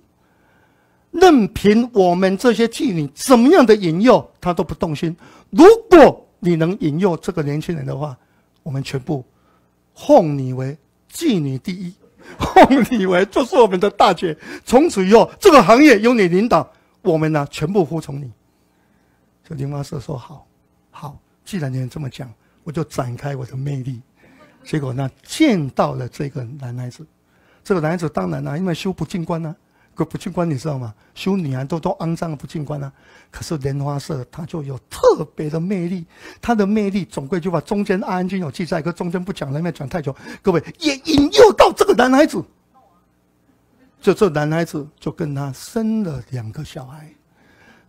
任凭我们这些妓女怎么样的引诱，他都不动心。如果你能引诱这个年轻人的话，我们全部奉你为妓女第一，奉 <laughs> 你为就是我们的大姐。从此以后，这个行业由你领导，我们呢全部服从你。这林发社说：“好，好，既然你能这么讲，我就展开我的魅力。”结果呢，见到了这个男孩子。这个男孩子当然呢，因为修不净观呢，不净观你知道吗？修女啊都都肮脏不净观啊。可是莲花社它就有特别的魅力，它的魅力总归就把中间安难经有记载，可中间不讲，因为讲太久。各位也引诱到这个男孩子，就这男孩子就跟他生了两个小孩，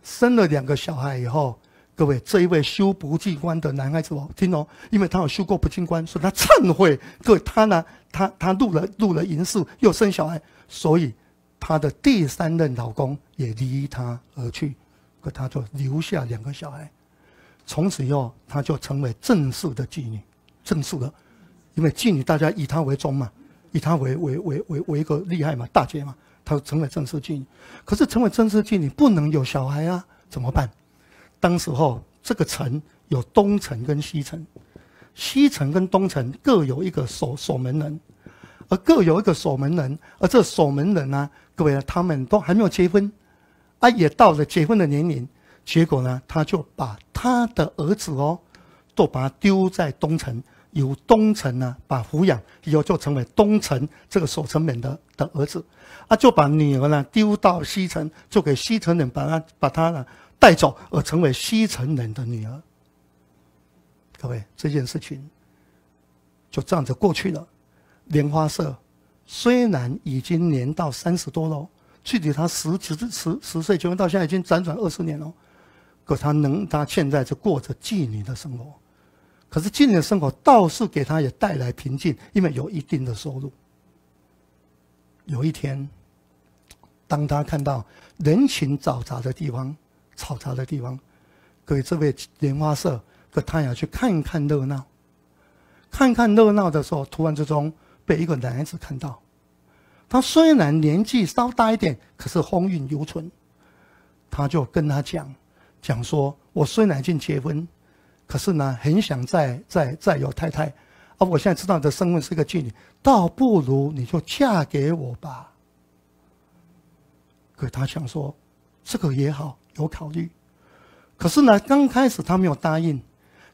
生了两个小孩以后。各位，这一位修不净关的男孩子哦，听懂？因为他有修过不净观，所以他忏悔。各位，他呢，他他入了入了淫室，又生小孩，所以他的第三任老公也离他而去，可他就留下两个小孩，从此以后，他就成为正式的妓女，正式的，因为妓女大家以他为宗嘛，以他为为为为为一个厉害嘛大姐嘛，他成为正式妓女。可是成为正式妓女不能有小孩啊，怎么办？当时候，这个城有东城跟西城，西城跟东城各有一个守守门人，而各有一个守门人，而这守门人呢，各位他们都还没有结婚，啊，也到了结婚的年龄，结果呢，他就把他的儿子哦，都把他丢在东城，由东城呢把抚养，以后就成为东城这个守城门的的儿子，啊，就把女儿呢丢到西城，就给西城人把他把他呢。带走而成为西城人的女儿。各位，这件事情就这样子过去了。莲花社虽然已经年到三十多喽，具体她十十十十岁结婚到现在已经辗转二十年了，可她能，她现在就过着妓女的生活。可是妓女的生活倒是给她也带来平静，因为有一定的收入。有一天，当她看到人群嘈杂的地方。炒茶的地方，给这位莲花社可他要去看一看热闹，看看热闹的时候，突然之中被一个男子看到。他虽然年纪稍大一点，可是风韵犹存。他就跟他讲，讲说：“我虽然已经结婚，可是呢很想再再再有太太。啊，我现在知道你的身份是个妓女，倒不如你就嫁给我吧。”可他想说：“这个也好。”有考虑，可是呢，刚开始他没有答应，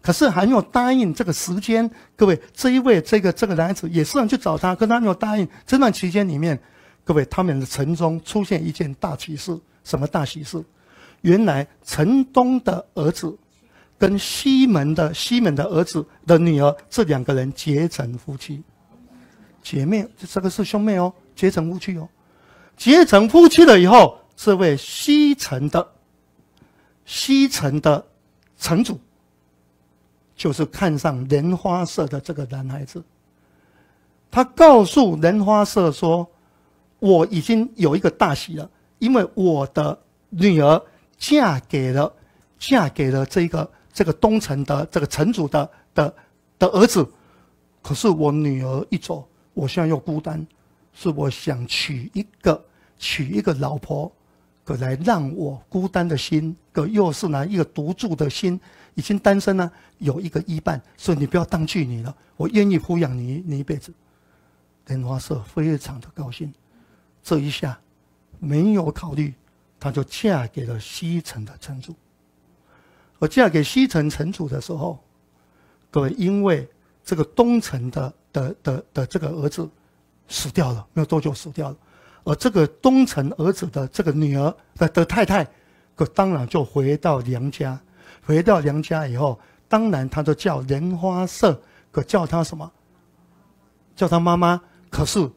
可是还没有答应这个时间。各位，这一位这个这个男子也是着去找他，可他没有答应。这段期间里面，各位他们的城中出现一件大喜事。什么大喜事？原来城东的儿子跟西门的西门的儿子的女儿，这两个人结成夫妻。姐妹，这个是兄妹哦，结成夫妻哦，结成夫妻了以后，这位西城的。西城的城主就是看上莲花社的这个男孩子。他告诉莲花社说：“我已经有一个大喜了，因为我的女儿嫁给了嫁给了这个这个东城的这个城主的的的儿子。可是我女儿一走，我现在又孤单，是我想娶一个娶一个老婆。”可来让我孤单的心，可又是拿一个独住的心，已经单身了，有一个依伴，所以你不要当妓女了，我愿意抚养你，你一辈子。莲花社非常的高兴，这一下没有考虑，她就嫁给了西城的城主。我嫁给西城城主的时候，各位因为这个东城的的的的这个儿子死掉了，没有多久死掉了。而这个东城儿子的这个女儿的的太太，可当然就回到娘家。回到娘家以后，当然她就叫莲花社，可叫她什么？叫她妈妈。可是，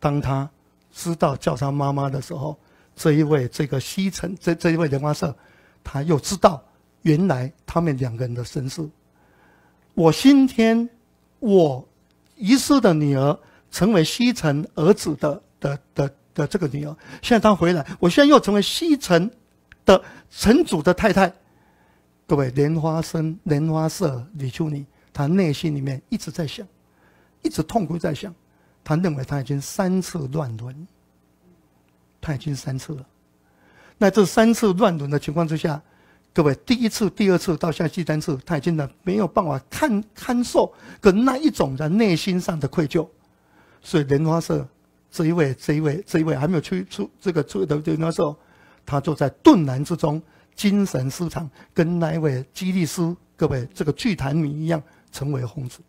当她知道叫她妈妈的时候，这一位这个西城这这一位莲花社，她又知道原来他们两个人的身世。我今天，我遗失的女儿。成为西城儿子的的的的这个女儿，现在她回来，我现在又成为西城的城主的太太。各位，莲花生、莲花色、李秋妮，她内心里面一直在想，一直痛苦在想。她认为她已经三次乱伦，她已经三次了。那这三次乱伦的情况之下，各位，第一次、第二次到下第三次，他已经呢没有办法看看受，跟那一种的内心上的愧疚。所以莲花社这一位，这一位，这一位还没有去出这个出的莲花社，他就在顿然之中精神失常，跟那一位基利斯，各位这个巨坛女一样，成为疯子。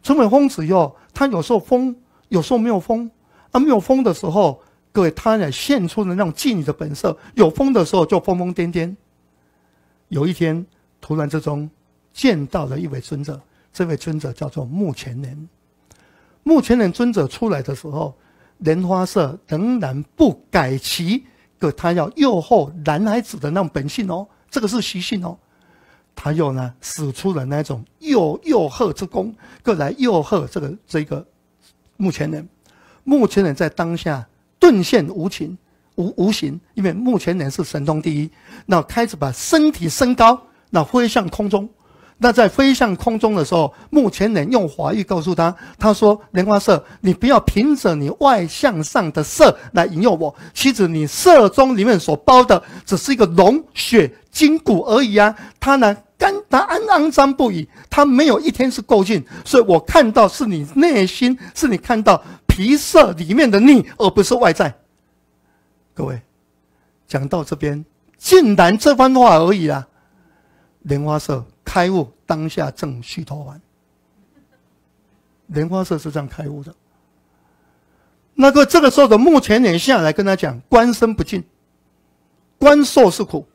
成为疯子以后，他有时候疯，有时候没有疯。啊，没有疯的时候，各位他也现出了那种妓女的本色；有疯的时候，就疯疯癫癫。有一天，突然之中见到了一位尊者，这位尊者叫做目前人。目前人尊者出来的时候，莲花色仍然不改其，可他要诱惑男孩子的那种本性哦，这个是习性哦。他又呢使出了那种诱诱惑之功，各来诱惑这个这个目前人。目前人在当下顿现无情无无形，因为目前人是神通第一，那开始把身体升高，那飞向空中。那在飞向空中的时候，目前人用华语告诉他：“他说，莲花色，你不要凭着你外向上的色来引诱我。其实你色中里面所包的，只是一个龙血筋骨而已啊。他呢，干他肮脏不已，他没有一天是够劲。所以我看到是你内心，是你看到皮色里面的腻，而不是外在。各位，讲到这边，竟然这番话而已啊，莲花色。”开悟当下正虚脱完，莲花社是这样开悟的。那个这个时候的目前人下来跟他讲：“官身不净，官受是苦。”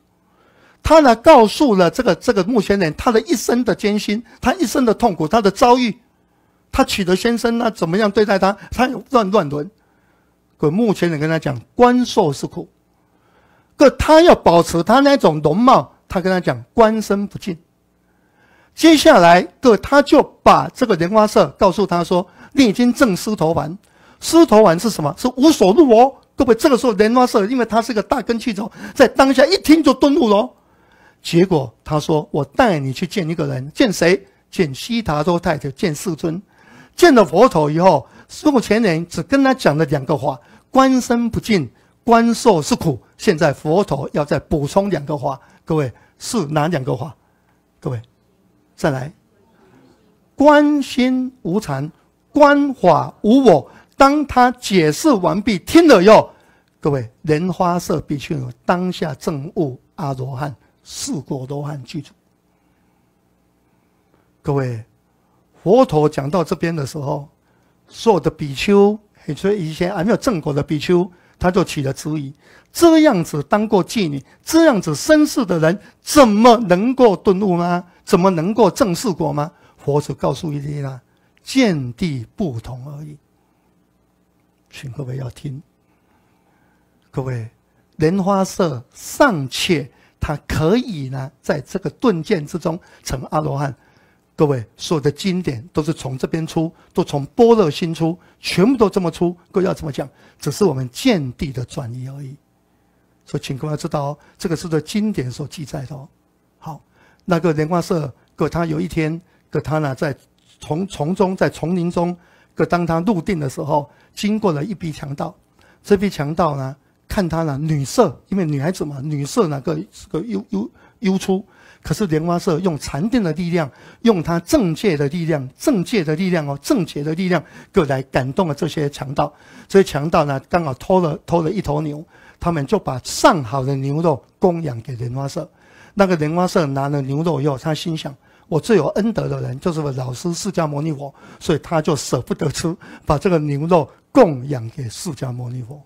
他呢告诉了这个这个目前人他的一生的艰辛，他一生的痛苦，他的遭遇，他娶的先生呢怎么样对待他，他有乱乱伦。可目前人跟他讲：“官受是苦。”可他要保持他那种容貌，他跟他讲：“官身不净。”接下来，各位，他就把这个莲花色告诉他说：“你已经证狮头丸，狮头丸是什么？是无所入哦。”各位，这个时候莲花色，因为他是个大根器者，在当下一听就顿悟了。结果他说：“我带你去见一个人，见谁？见悉达多太子，见世尊。见了佛陀以后，师傅前人只跟他讲了两个话：‘观身不净，观受是苦。’现在佛陀要再补充两个话，各位是哪两个话？各位。”再来，观心无常，观法无我。当他解释完毕，听了又，各位莲花色须有当下证悟阿罗汉，四果罗汉具住。各位，佛陀讲到这边的时候，所有的比丘，也就是以前还没有证果的比丘。他就起了主意，这样子当过妓女，这样子身世的人，怎么能够顿悟吗？怎么能够正视过吗？佛祖告诉一听了，见地不同而已。请各位要听，各位莲花色尚且，他可以呢，在这个顿见之中成阿罗汉。各位，所有的经典都是从这边出，都从波若心出，全部都这么出。各位要怎么讲？只是我们见地的转移而已。所以，请各位要知道哦，这个是在经典所记载的哦。好，那个莲花社，可他有一天，可他呢在从丛中在丛林中，可当他入定的时候，经过了一批强盗。这批强盗呢，看他呢女色，因为女孩子嘛，女色那个是个优优优出。可是莲花社用禅定的力量，用他正界的力量，正界的力量哦，正界的力量，各来感动了这些强盗。这些强盗呢，刚好偷了偷了一头牛，他们就把上好的牛肉供养给莲花社。那个莲花社拿了牛肉以后，他心想：我最有恩德的人就是我老师释迦牟尼佛，所以他就舍不得吃，把这个牛肉供养给释迦牟尼佛。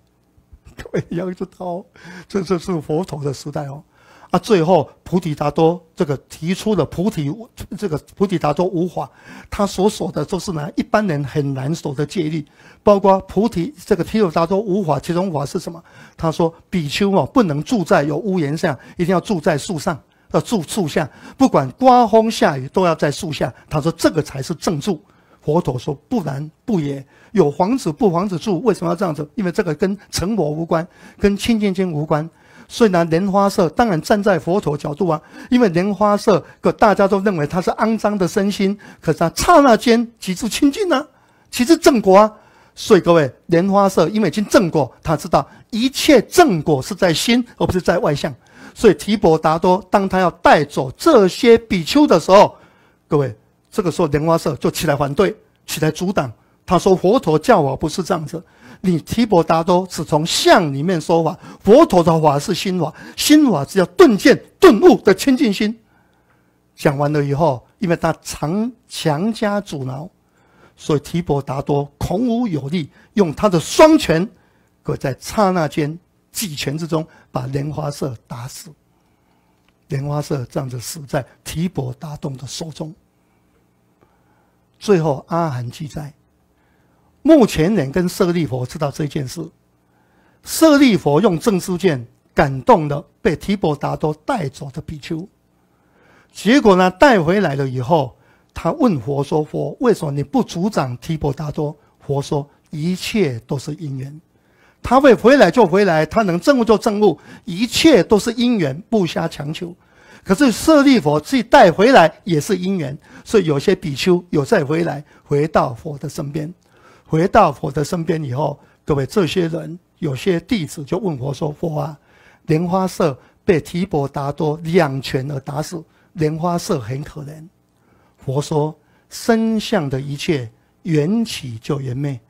各位要知道，这就是佛陀的时代哦。啊，最后菩提达多这个提出了菩提这个菩提达多无法，他所说的都是呢一般人很难守的戒律，包括菩提这个提有达多无法，其中法是什么？他说比丘啊，不能住在有屋檐下，一定要住在树上，要住树下，不管刮风下雨都要在树下。他说这个才是正住。佛陀说不然不也有房子不房子住？为什么要这样子？因为这个跟成佛无关，跟清净经无关。虽然莲花色当然站在佛陀角度啊，因为莲花色可大家都认为他是肮脏的身心，可是他刹那间极至清净啊，极致正果啊。所以各位，莲花色因为经正果，他知道一切正果是在心而不是在外相。所以提婆达多当他要带走这些比丘的时候，各位这个时候莲花色就起来反对，起来阻挡。他说佛陀教我不是这样子。你提婆达多是从相里面说法，佛陀的法是心法，心法是要顿见顿悟的清净心。讲完了以后，因为他常强加阻挠，所以提婆达多孔武有力，用他的双拳，可在刹那间几拳之中把莲花色打死。莲花色这样子死在提婆达多的手中，最后阿含记载。目前人跟舍利佛知道这件事。舍利佛用证书卷感动了被提婆达多带走的比丘，结果呢带回来了以后，他问佛说：“佛，为什么你不阻挡提婆达多？”佛说：“一切都是因缘，他会回来就回来，他能证悟就证悟，一切都是因缘，不瞎强求。”可是舍利佛既带回来也是因缘，所以有些比丘有再回来，回到佛的身边。回到佛的身边以后，各位这些人有些弟子就问佛说：“佛啊，莲花色被提婆达多两拳而打死，莲花色很可怜。”佛说：“身相的一切缘起就缘灭，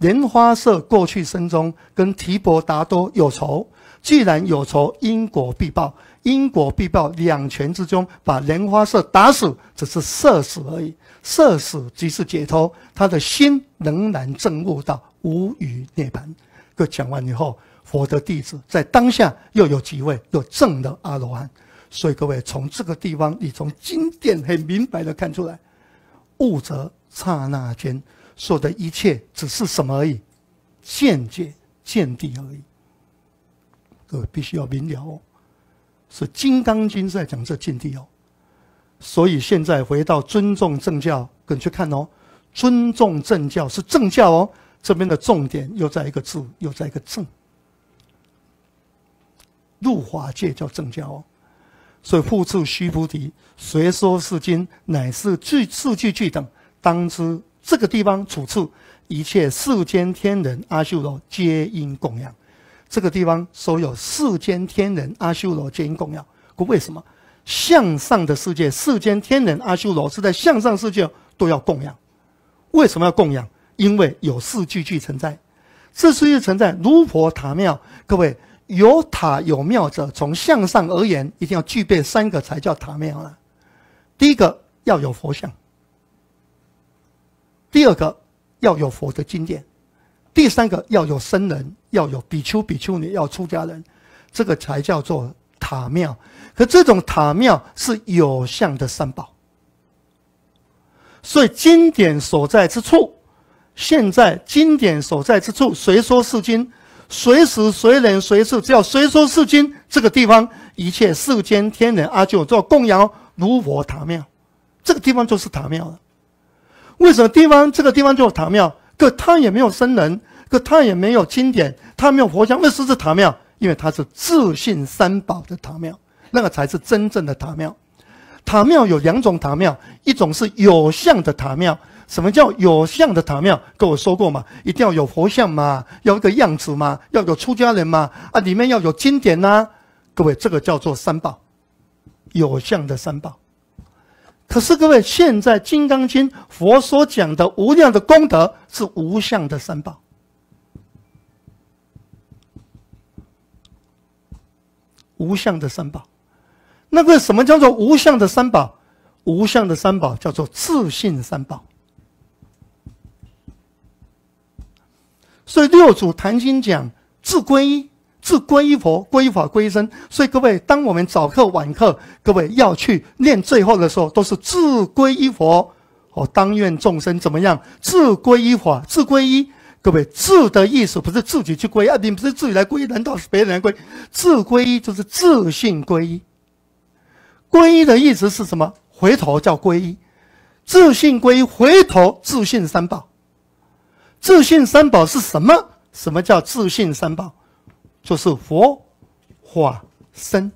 莲花色过去生中跟提婆达多有仇，既然有仇，因果必报，因果必报，两拳之中把莲花色打死，只是射死而已。”色死即是解脱，他的心仍然证悟到无余涅槃。各位讲完以后，佛的弟子在当下又有几位又证了阿罗汉？所以各位从这个地方，你从经典很明白的看出来，悟者刹那间说的一切只是什么而已？见解、见地而已。各位必须要明了哦，是《金刚经》在讲这见地哦。所以现在回到尊重正教，跟去看哦，尊重正教是正教哦。这边的重点又在一个“字，又在一个正”，入华界叫正教哦。所以复次，须菩提，随说是经，乃是具次具具等？当知这个地方处处一切世间天人阿修罗皆应供养。这个地方所有世间天人阿修罗皆应供养，可为什么？向上的世界，世间天人阿修罗是在向上世界都要供养。为什么要供养？因为有四句句存在。这世句存在，如佛塔庙。各位有塔有庙者，从向上而言，一定要具备三个才叫塔庙了。第一个要有佛像，第二个要有佛的经典，第三个要有僧人，要有比丘比丘尼，要出家人，这个才叫做塔庙。可这种塔庙是有相的三宝，所以经典所在之处，现在经典所在之处，谁说是经，随时随人随事，只要谁说是经，这个地方一切世间天人阿都要供养如佛塔庙，这个地方就是塔庙了。为什么地方这个地方就是塔庙？可它也没有僧人，可它也没有经典，它没有佛像，为什么是塔庙？因为它是自信三宝的塔庙。那个才是真正的塔庙。塔庙有两种塔庙，一种是有相的塔庙。什么叫有相的塔庙？跟我说过嘛，一定要有佛像嘛，要一个样子嘛，要有出家人嘛，啊，里面要有经典呐。各位，这个叫做三宝，有相的三宝。可是各位，现在《金刚经》佛所讲的无量的功德是无相的三宝，无相的三宝。那个什么叫做无相的三宝？无相的三宝叫做自信三宝。所以六祖坛经讲自归自归佛，归法归僧。所以各位，当我们早课晚课，各位要去念最后的时候，都是自归一佛哦，当愿众生怎么样？自归一法，自归一。各位自的意思不是自己去归啊，你不是自己来归，难道是别人来归？自归就是自信归。皈依的意思是什么？回头叫皈依，自信皈依，回头自信三宝。自信三宝是什么？什么叫自信三宝？就是佛、法、僧。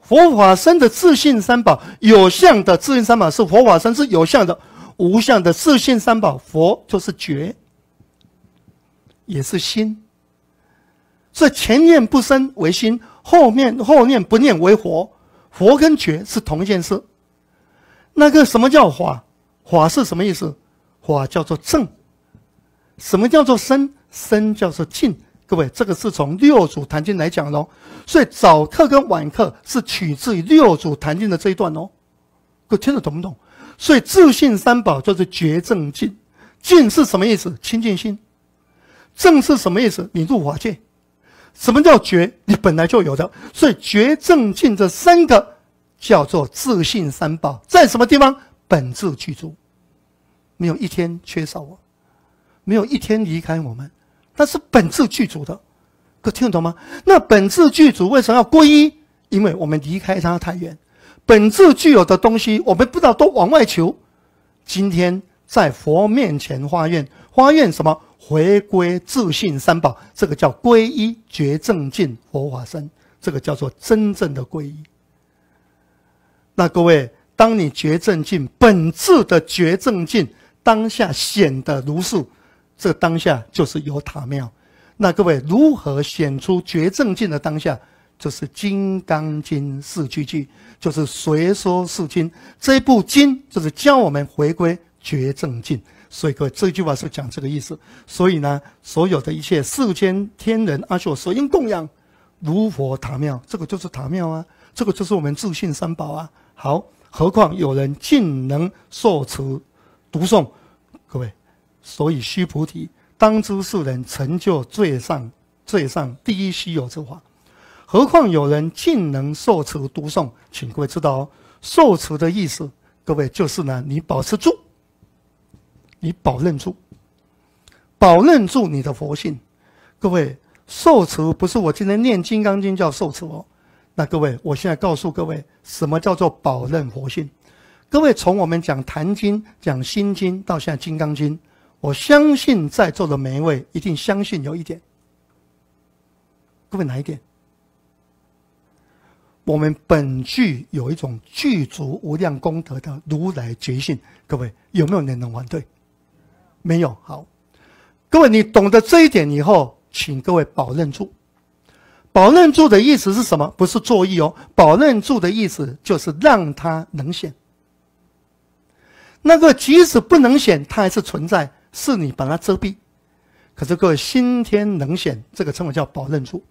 佛法僧的自信三宝，有相的自信三宝是佛法僧是有相的，无相的自信三宝，佛就是觉，也是心。所以前念不生为心，后面后念不念为佛。佛跟觉是同一件事。那个什么叫法？法是什么意思？法叫做正。什么叫做生？生叫做净。各位，这个是从《六祖坛经》来讲的哦。所以早课跟晚课是取自于《六祖坛经》的这一段哦。各位听得懂不懂？所以自信三宝就是觉、正、净。净是什么意思？清净心。正是什么意思？你入法界。什么叫觉？你本来就有的，所以觉、正、静这三个叫做自信三宝，在什么地方？本质具足，没有一天缺少我，没有一天离开我们，那是本质具足的。可听得懂吗？那本质具足为什么要皈依？因为我们离开它太远，本质具有的东西我们不知道都往外求。今天在佛面前发愿，发愿什么？回归自信三宝，这个叫皈依觉正尽佛法身，这个叫做真正的皈依。那各位，当你觉正尽本质的觉正尽当下显得如是，这当下就是有塔庙。那各位，如何显出觉正尽的当下？就是《金刚经》四句句，就是“谁说《四经》”这部经，就是教我们回归觉正境。所以各位，这句话是讲这个意思。所以呢，所有的一切世间天人阿修所应供养，如佛塔庙，这个就是塔庙啊，这个就是我们自信三宝啊。好，何况有人尽能受持读诵，各位，所以须菩提，当知世人成就最上最上第一须有之法。何况有人尽能受持读诵，请各位知道哦，受持的意思，各位就是呢，你保持住。你保认住，保认住你的佛性。各位，受持不是我今天念《金刚经》叫受持哦。那各位，我现在告诉各位，什么叫做保认佛性？各位，从我们讲《坛经》、讲《心经》，到现在《金刚经》，我相信在座的每一位一定相信有一点。各位，哪一点？我们本具有一种具足无量功德的如来觉性。各位，有没有人能反对？没有好，各位，你懂得这一点以后，请各位保认住。保认住的意思是什么？不是作意哦，保认住的意思就是让它能显。那个即使不能显，它还是存在，是你把它遮蔽。可是各位心天能显，这个称为叫保认住。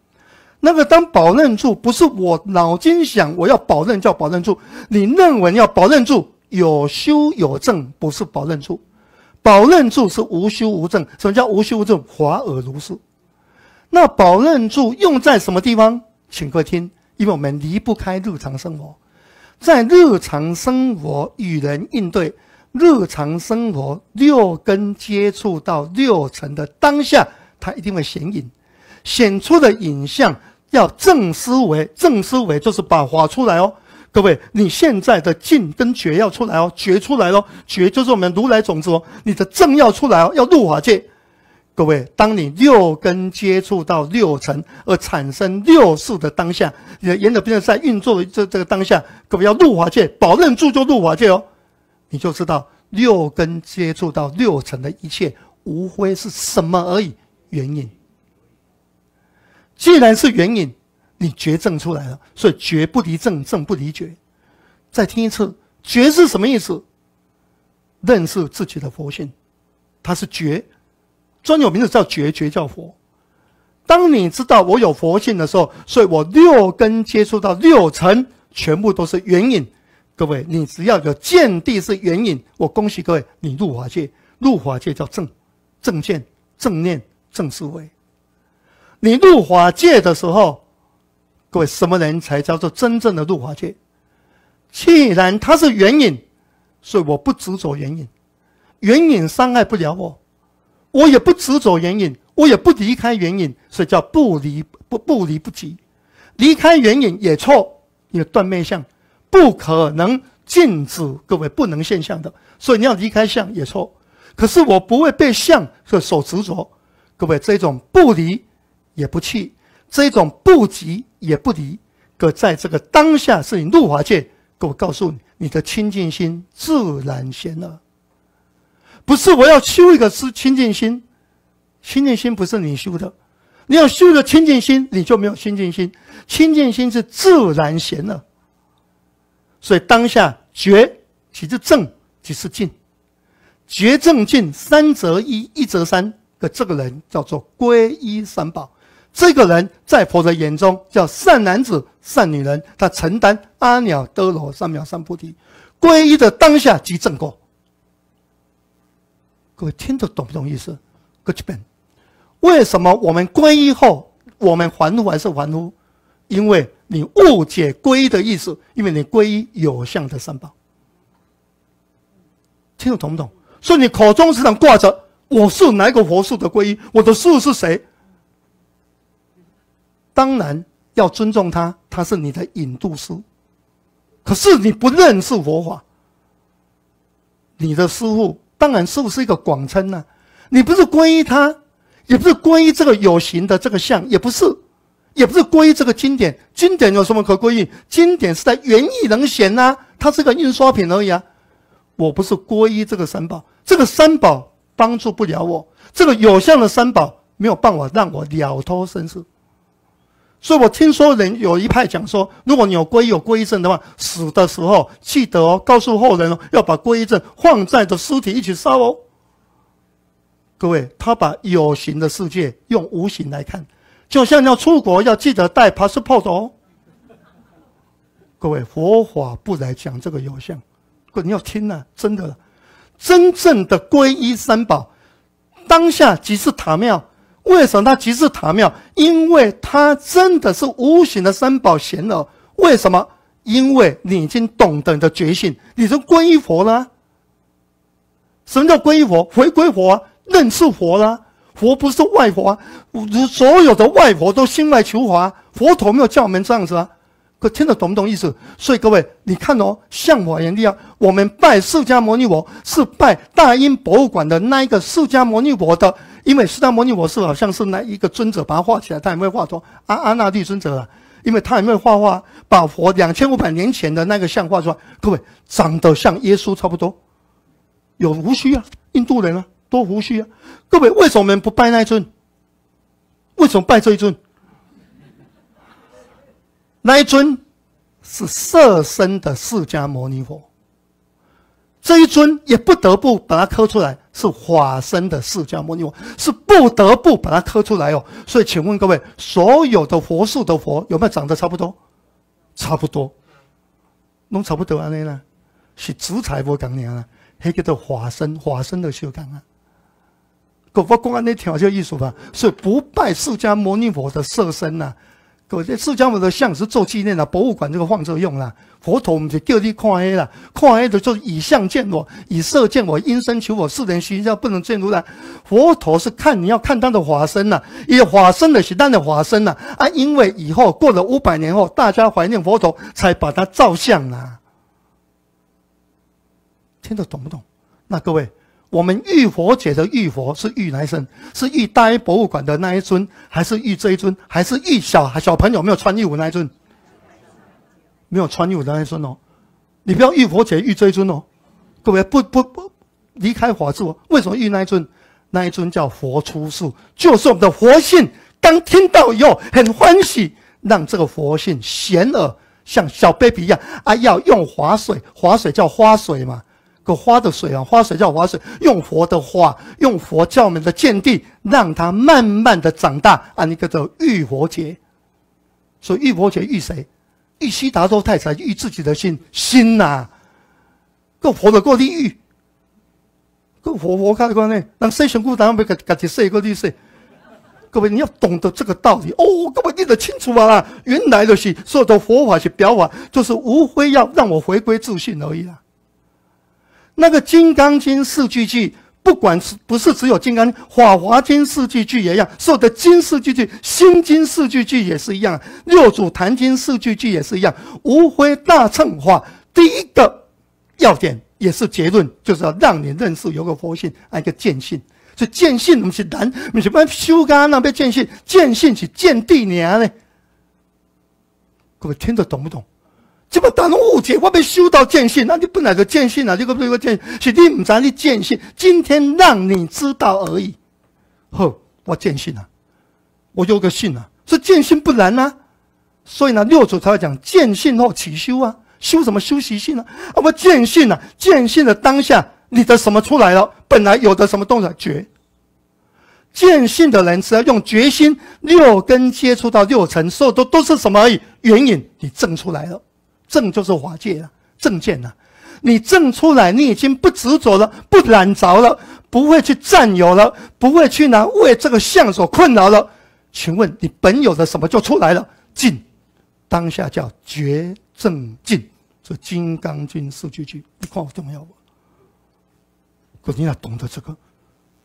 那个当保认住，不是我脑筋想我要保认叫保认住，你认为要保认住，有修有证，不是保认住。宝认柱是无修无证，什么叫无修无证？华而如是。那宝认柱用在什么地方？请各位听，因为我们离不开日常生活，在日常生活与人应对、日常生活六根接触到六尘的当下，它一定会显影，显出的影像要正思维，正思维就是把华出来哦。各位，你现在的净跟觉要出来哦，觉出来喽，觉就是我们如来种子哦。你的正要出来哦，要入法界。各位，当你六根接触到六尘而产生六识的当下，的沿着现在在运作的这这个当下，各位要入法界，保证住就入法界哦。你就知道六根接触到六尘的一切，无非是什么而已，缘因。既然是缘因，你觉证出来了，所以觉不离正，正不离觉。再听一次，觉是什么意思？认识自己的佛性，它是觉，专有名字叫觉，觉叫佛。当你知道我有佛性的时候，所以我六根接触到六尘，全部都是缘引。各位，你只要有见地是缘引，我恭喜各位，你入法界，入法界叫正，正见、正念、正思维。你入法界的时候。各位，什么人才叫做真正的入华界？既然他是缘引，所以我不执着缘引，缘引伤害不了我，我也不执着缘引，我也不离开缘引，所以叫不离不不离不弃。离开缘引也错，为断面相不可能禁止各位不能现相的，所以你要离开相也错。可是我不会被相所所执着，各位这种不离也不弃。这种不急也不离，可在这个当下是你入华界。我告诉你，你的清净心自然显了，不是我要修一个是清净心，清净心不是你修的，你要修的清净心你就没有清净心，清净心是自然显了。所以当下觉即是正，即是净，觉正净三则一，一则三。可这个人叫做皈依三宝。这个人在佛的眼中叫善男子、善女人，他承担阿耨多罗三藐三菩提，皈依的当下即正果。各位听得懂不懂意思？各去办。为什么我们皈依后，我们还还是还污？因为你误解皈依的意思，因为你皈依有相的三宝。听得懂不懂？所以你口中时常挂着“我是哪个佛术的皈依”，我的术是谁？当然要尊重他，他是你的引渡师。可是你不认识佛法，你的师傅当然师傅是一个广称呐，你不是皈依他，也不是皈依这个有形的这个像，也不是，也不是皈依这个经典。经典有什么可皈依？经典是在园艺能显呐，它是个印刷品而已啊。我不是皈依这个三宝，这个三宝帮助不了我，这个有相的三宝没有办法让我了脱生死。所以我听说人有一派讲说，如果你有皈依有皈依证的话，死的时候记得哦，告诉后人哦，要把皈依证放在的尸体一起烧哦。各位，他把有形的世界用无形来看，就像要出国要记得带 passport 哦。各位，佛法不来讲这个有相，各位你要听啊，真的，真正的皈依三宝，当下即是塔庙。为什么他即是塔庙？因为他真的是无形的三宝贤儿。为什么？因为你已经懂得你的觉醒，你是皈依佛了。什么叫皈依佛？回归佛，啊，认识佛了。佛不是外佛，啊，所有的外佛都心外求法。佛陀没有叫我们这样子啊。听得懂不懂意思？所以各位，你看哦，像我一样，我们拜释迦牟尼佛是拜大英博物馆的那一个释迦牟尼佛的，因为释迦牟尼佛是好像是那一个尊者把他画起来，他也没有画出阿阿那帝尊者啊，因为他也没有画画，把佛两千五百年前的那个像画出来。各位长得像耶稣差不多，有胡须啊，印度人啊，多胡须啊。各位为什么我们不拜那一尊？为什么拜这一尊？那一尊是色身的释迦牟尼佛，这一尊也不得不把它刻出来，是法身的释迦牟尼佛，是不得不把它刻出来哦。所以，请问各位，所有的佛塑的佛有没有长得差不多？差不多，弄差不多安尼啦，是紫彩佛讲尔啦，系叫做法身，法身的修讲啊。各国公安的条就艺术吧，所以不拜释迦牟尼佛的色身呐。各位，释迦牟尼的像是做纪念的，博物馆这个放着用了。佛陀，我们就叫你看黑了，看黑的就是以相见我，以色见我，因声求我，四人虚要不能见如来。佛陀是看你要看他的化身呐、了，以化身的是他的化身呐啊！因为以后过了五百年后，大家怀念佛陀，才把他照相啊。听得懂不懂？那各位。我们玉佛节的玉佛是玉哪生，是玉大博物馆的那一尊，还是玉这一尊，还是玉小小朋友没有穿服那一尊？没有穿的那一尊哦！你不要玉佛节玉这一尊哦！各位不不不离开佛座，为什么那一尊？那一尊叫佛出世，就是我们的佛性。当听到以后，很欢喜，让这个佛性显耳，像小 baby 一样。啊，要用划水，划水叫花水嘛。个花的水啊，花水叫花水，用佛的花，用佛教们的见地，让它慢慢的长大啊。那个叫浴佛节，所以浴佛节浴谁？浴西达多太才，浴自己的心心呐。够活的过地狱，够活活开光呢？让圣贤故单会赶跟你说一个意各位，你要懂得这个道理哦。各位你得清楚啊？原来的是有的佛法是表法，就是无非要让我回归自信而已啊。那个《金刚经》四句句，不管是不是只有《金刚法华经》四句句也一样，所有的经四句句，《心经》四句句也是一样，《六祖坛经》四句句也是一样，《无非大乘法》第一个要点也是结论，就是要让你认识有个佛性，爱个见性。这见性不是难，不是乜修伽那边见性，见性是见地娘呢。各位听得懂不懂？这么大误解，我要修到见性，那你本来就见性啊！你个不，个见是你唔知你见性，今天让你知道而已。呵，我见性啊，我有个性啊，是见性不难啊。所以呢，六祖才讲见性后起修啊，修什么修习性啊？啊，不见性啊，见性的当下，你的什么出来了？本来有的什么动在觉。见性的人只要用决心，六根接触到六尘，所有都都是什么而已，原因你证出来了。证就是法界了，证见了，你证出来，你已经不执着了，不染着了，不会去占有了，不会去拿为这个相所困扰了。请问你本有的什么就出来了？净，当下叫觉正净。这《金刚经》四句句，你看我重要不？可你要懂得这个，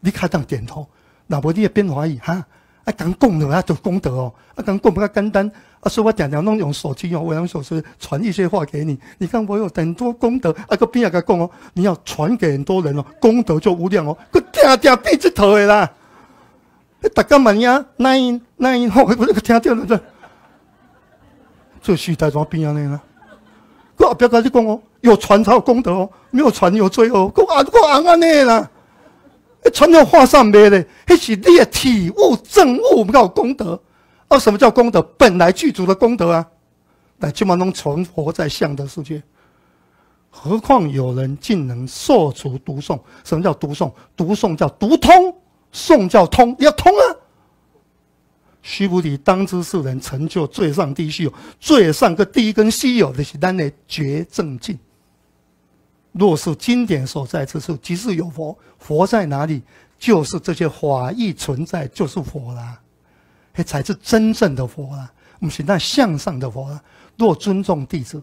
你开灯点头，那婆你也别怀疑哈。讲功德啊，做功德哦。啊，讲功德，较简单。啊，所以我常常弄用手机，哦，我用手机传一些话给你。你看，我有很多功德，啊，个边啊个讲哦。你要传给很多人哦，功德就无量哦。个天天变这头的啦。你大家问呀？那因那因好？我你个听见了噻？做变袋装边个呢？我别个去讲哦，有传才有功德哦，没有传有罪哦。佮阿佮阿安尼啦。传教画上面的，那是的体悟正悟，我叫功德。啊，什么叫功德？本来具足的功德啊。那怎么能存活在相的世界。何况有人竟能受除读诵？什么叫读诵？读诵叫读通，诵叫通，要通啊！须菩提，当知是人成就最上第一稀有，最上个第一根稀有的是咱的绝正境。若是经典所在之处，即是有佛。佛在哪里，就是这些法义存在，就是佛啦，还才是真正的佛啦。我们是那向上的佛。啦。若尊重弟子，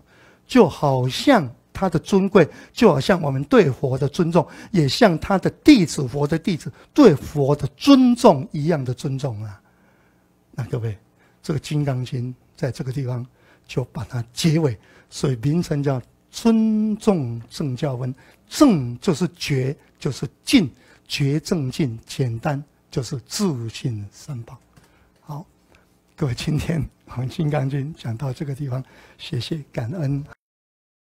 就好像他的尊贵，就好像我们对佛的尊重，也像他的弟子，佛的弟子对佛的尊重一样的尊重啊！那各位，这个金刚经在这个地方就把它结尾，所以名称叫。尊重正教文，正就是觉，就是净，觉正净，简单就是自信三宝。好，各位，今天我们《金刚经》讲到这个地方，谢谢，感恩。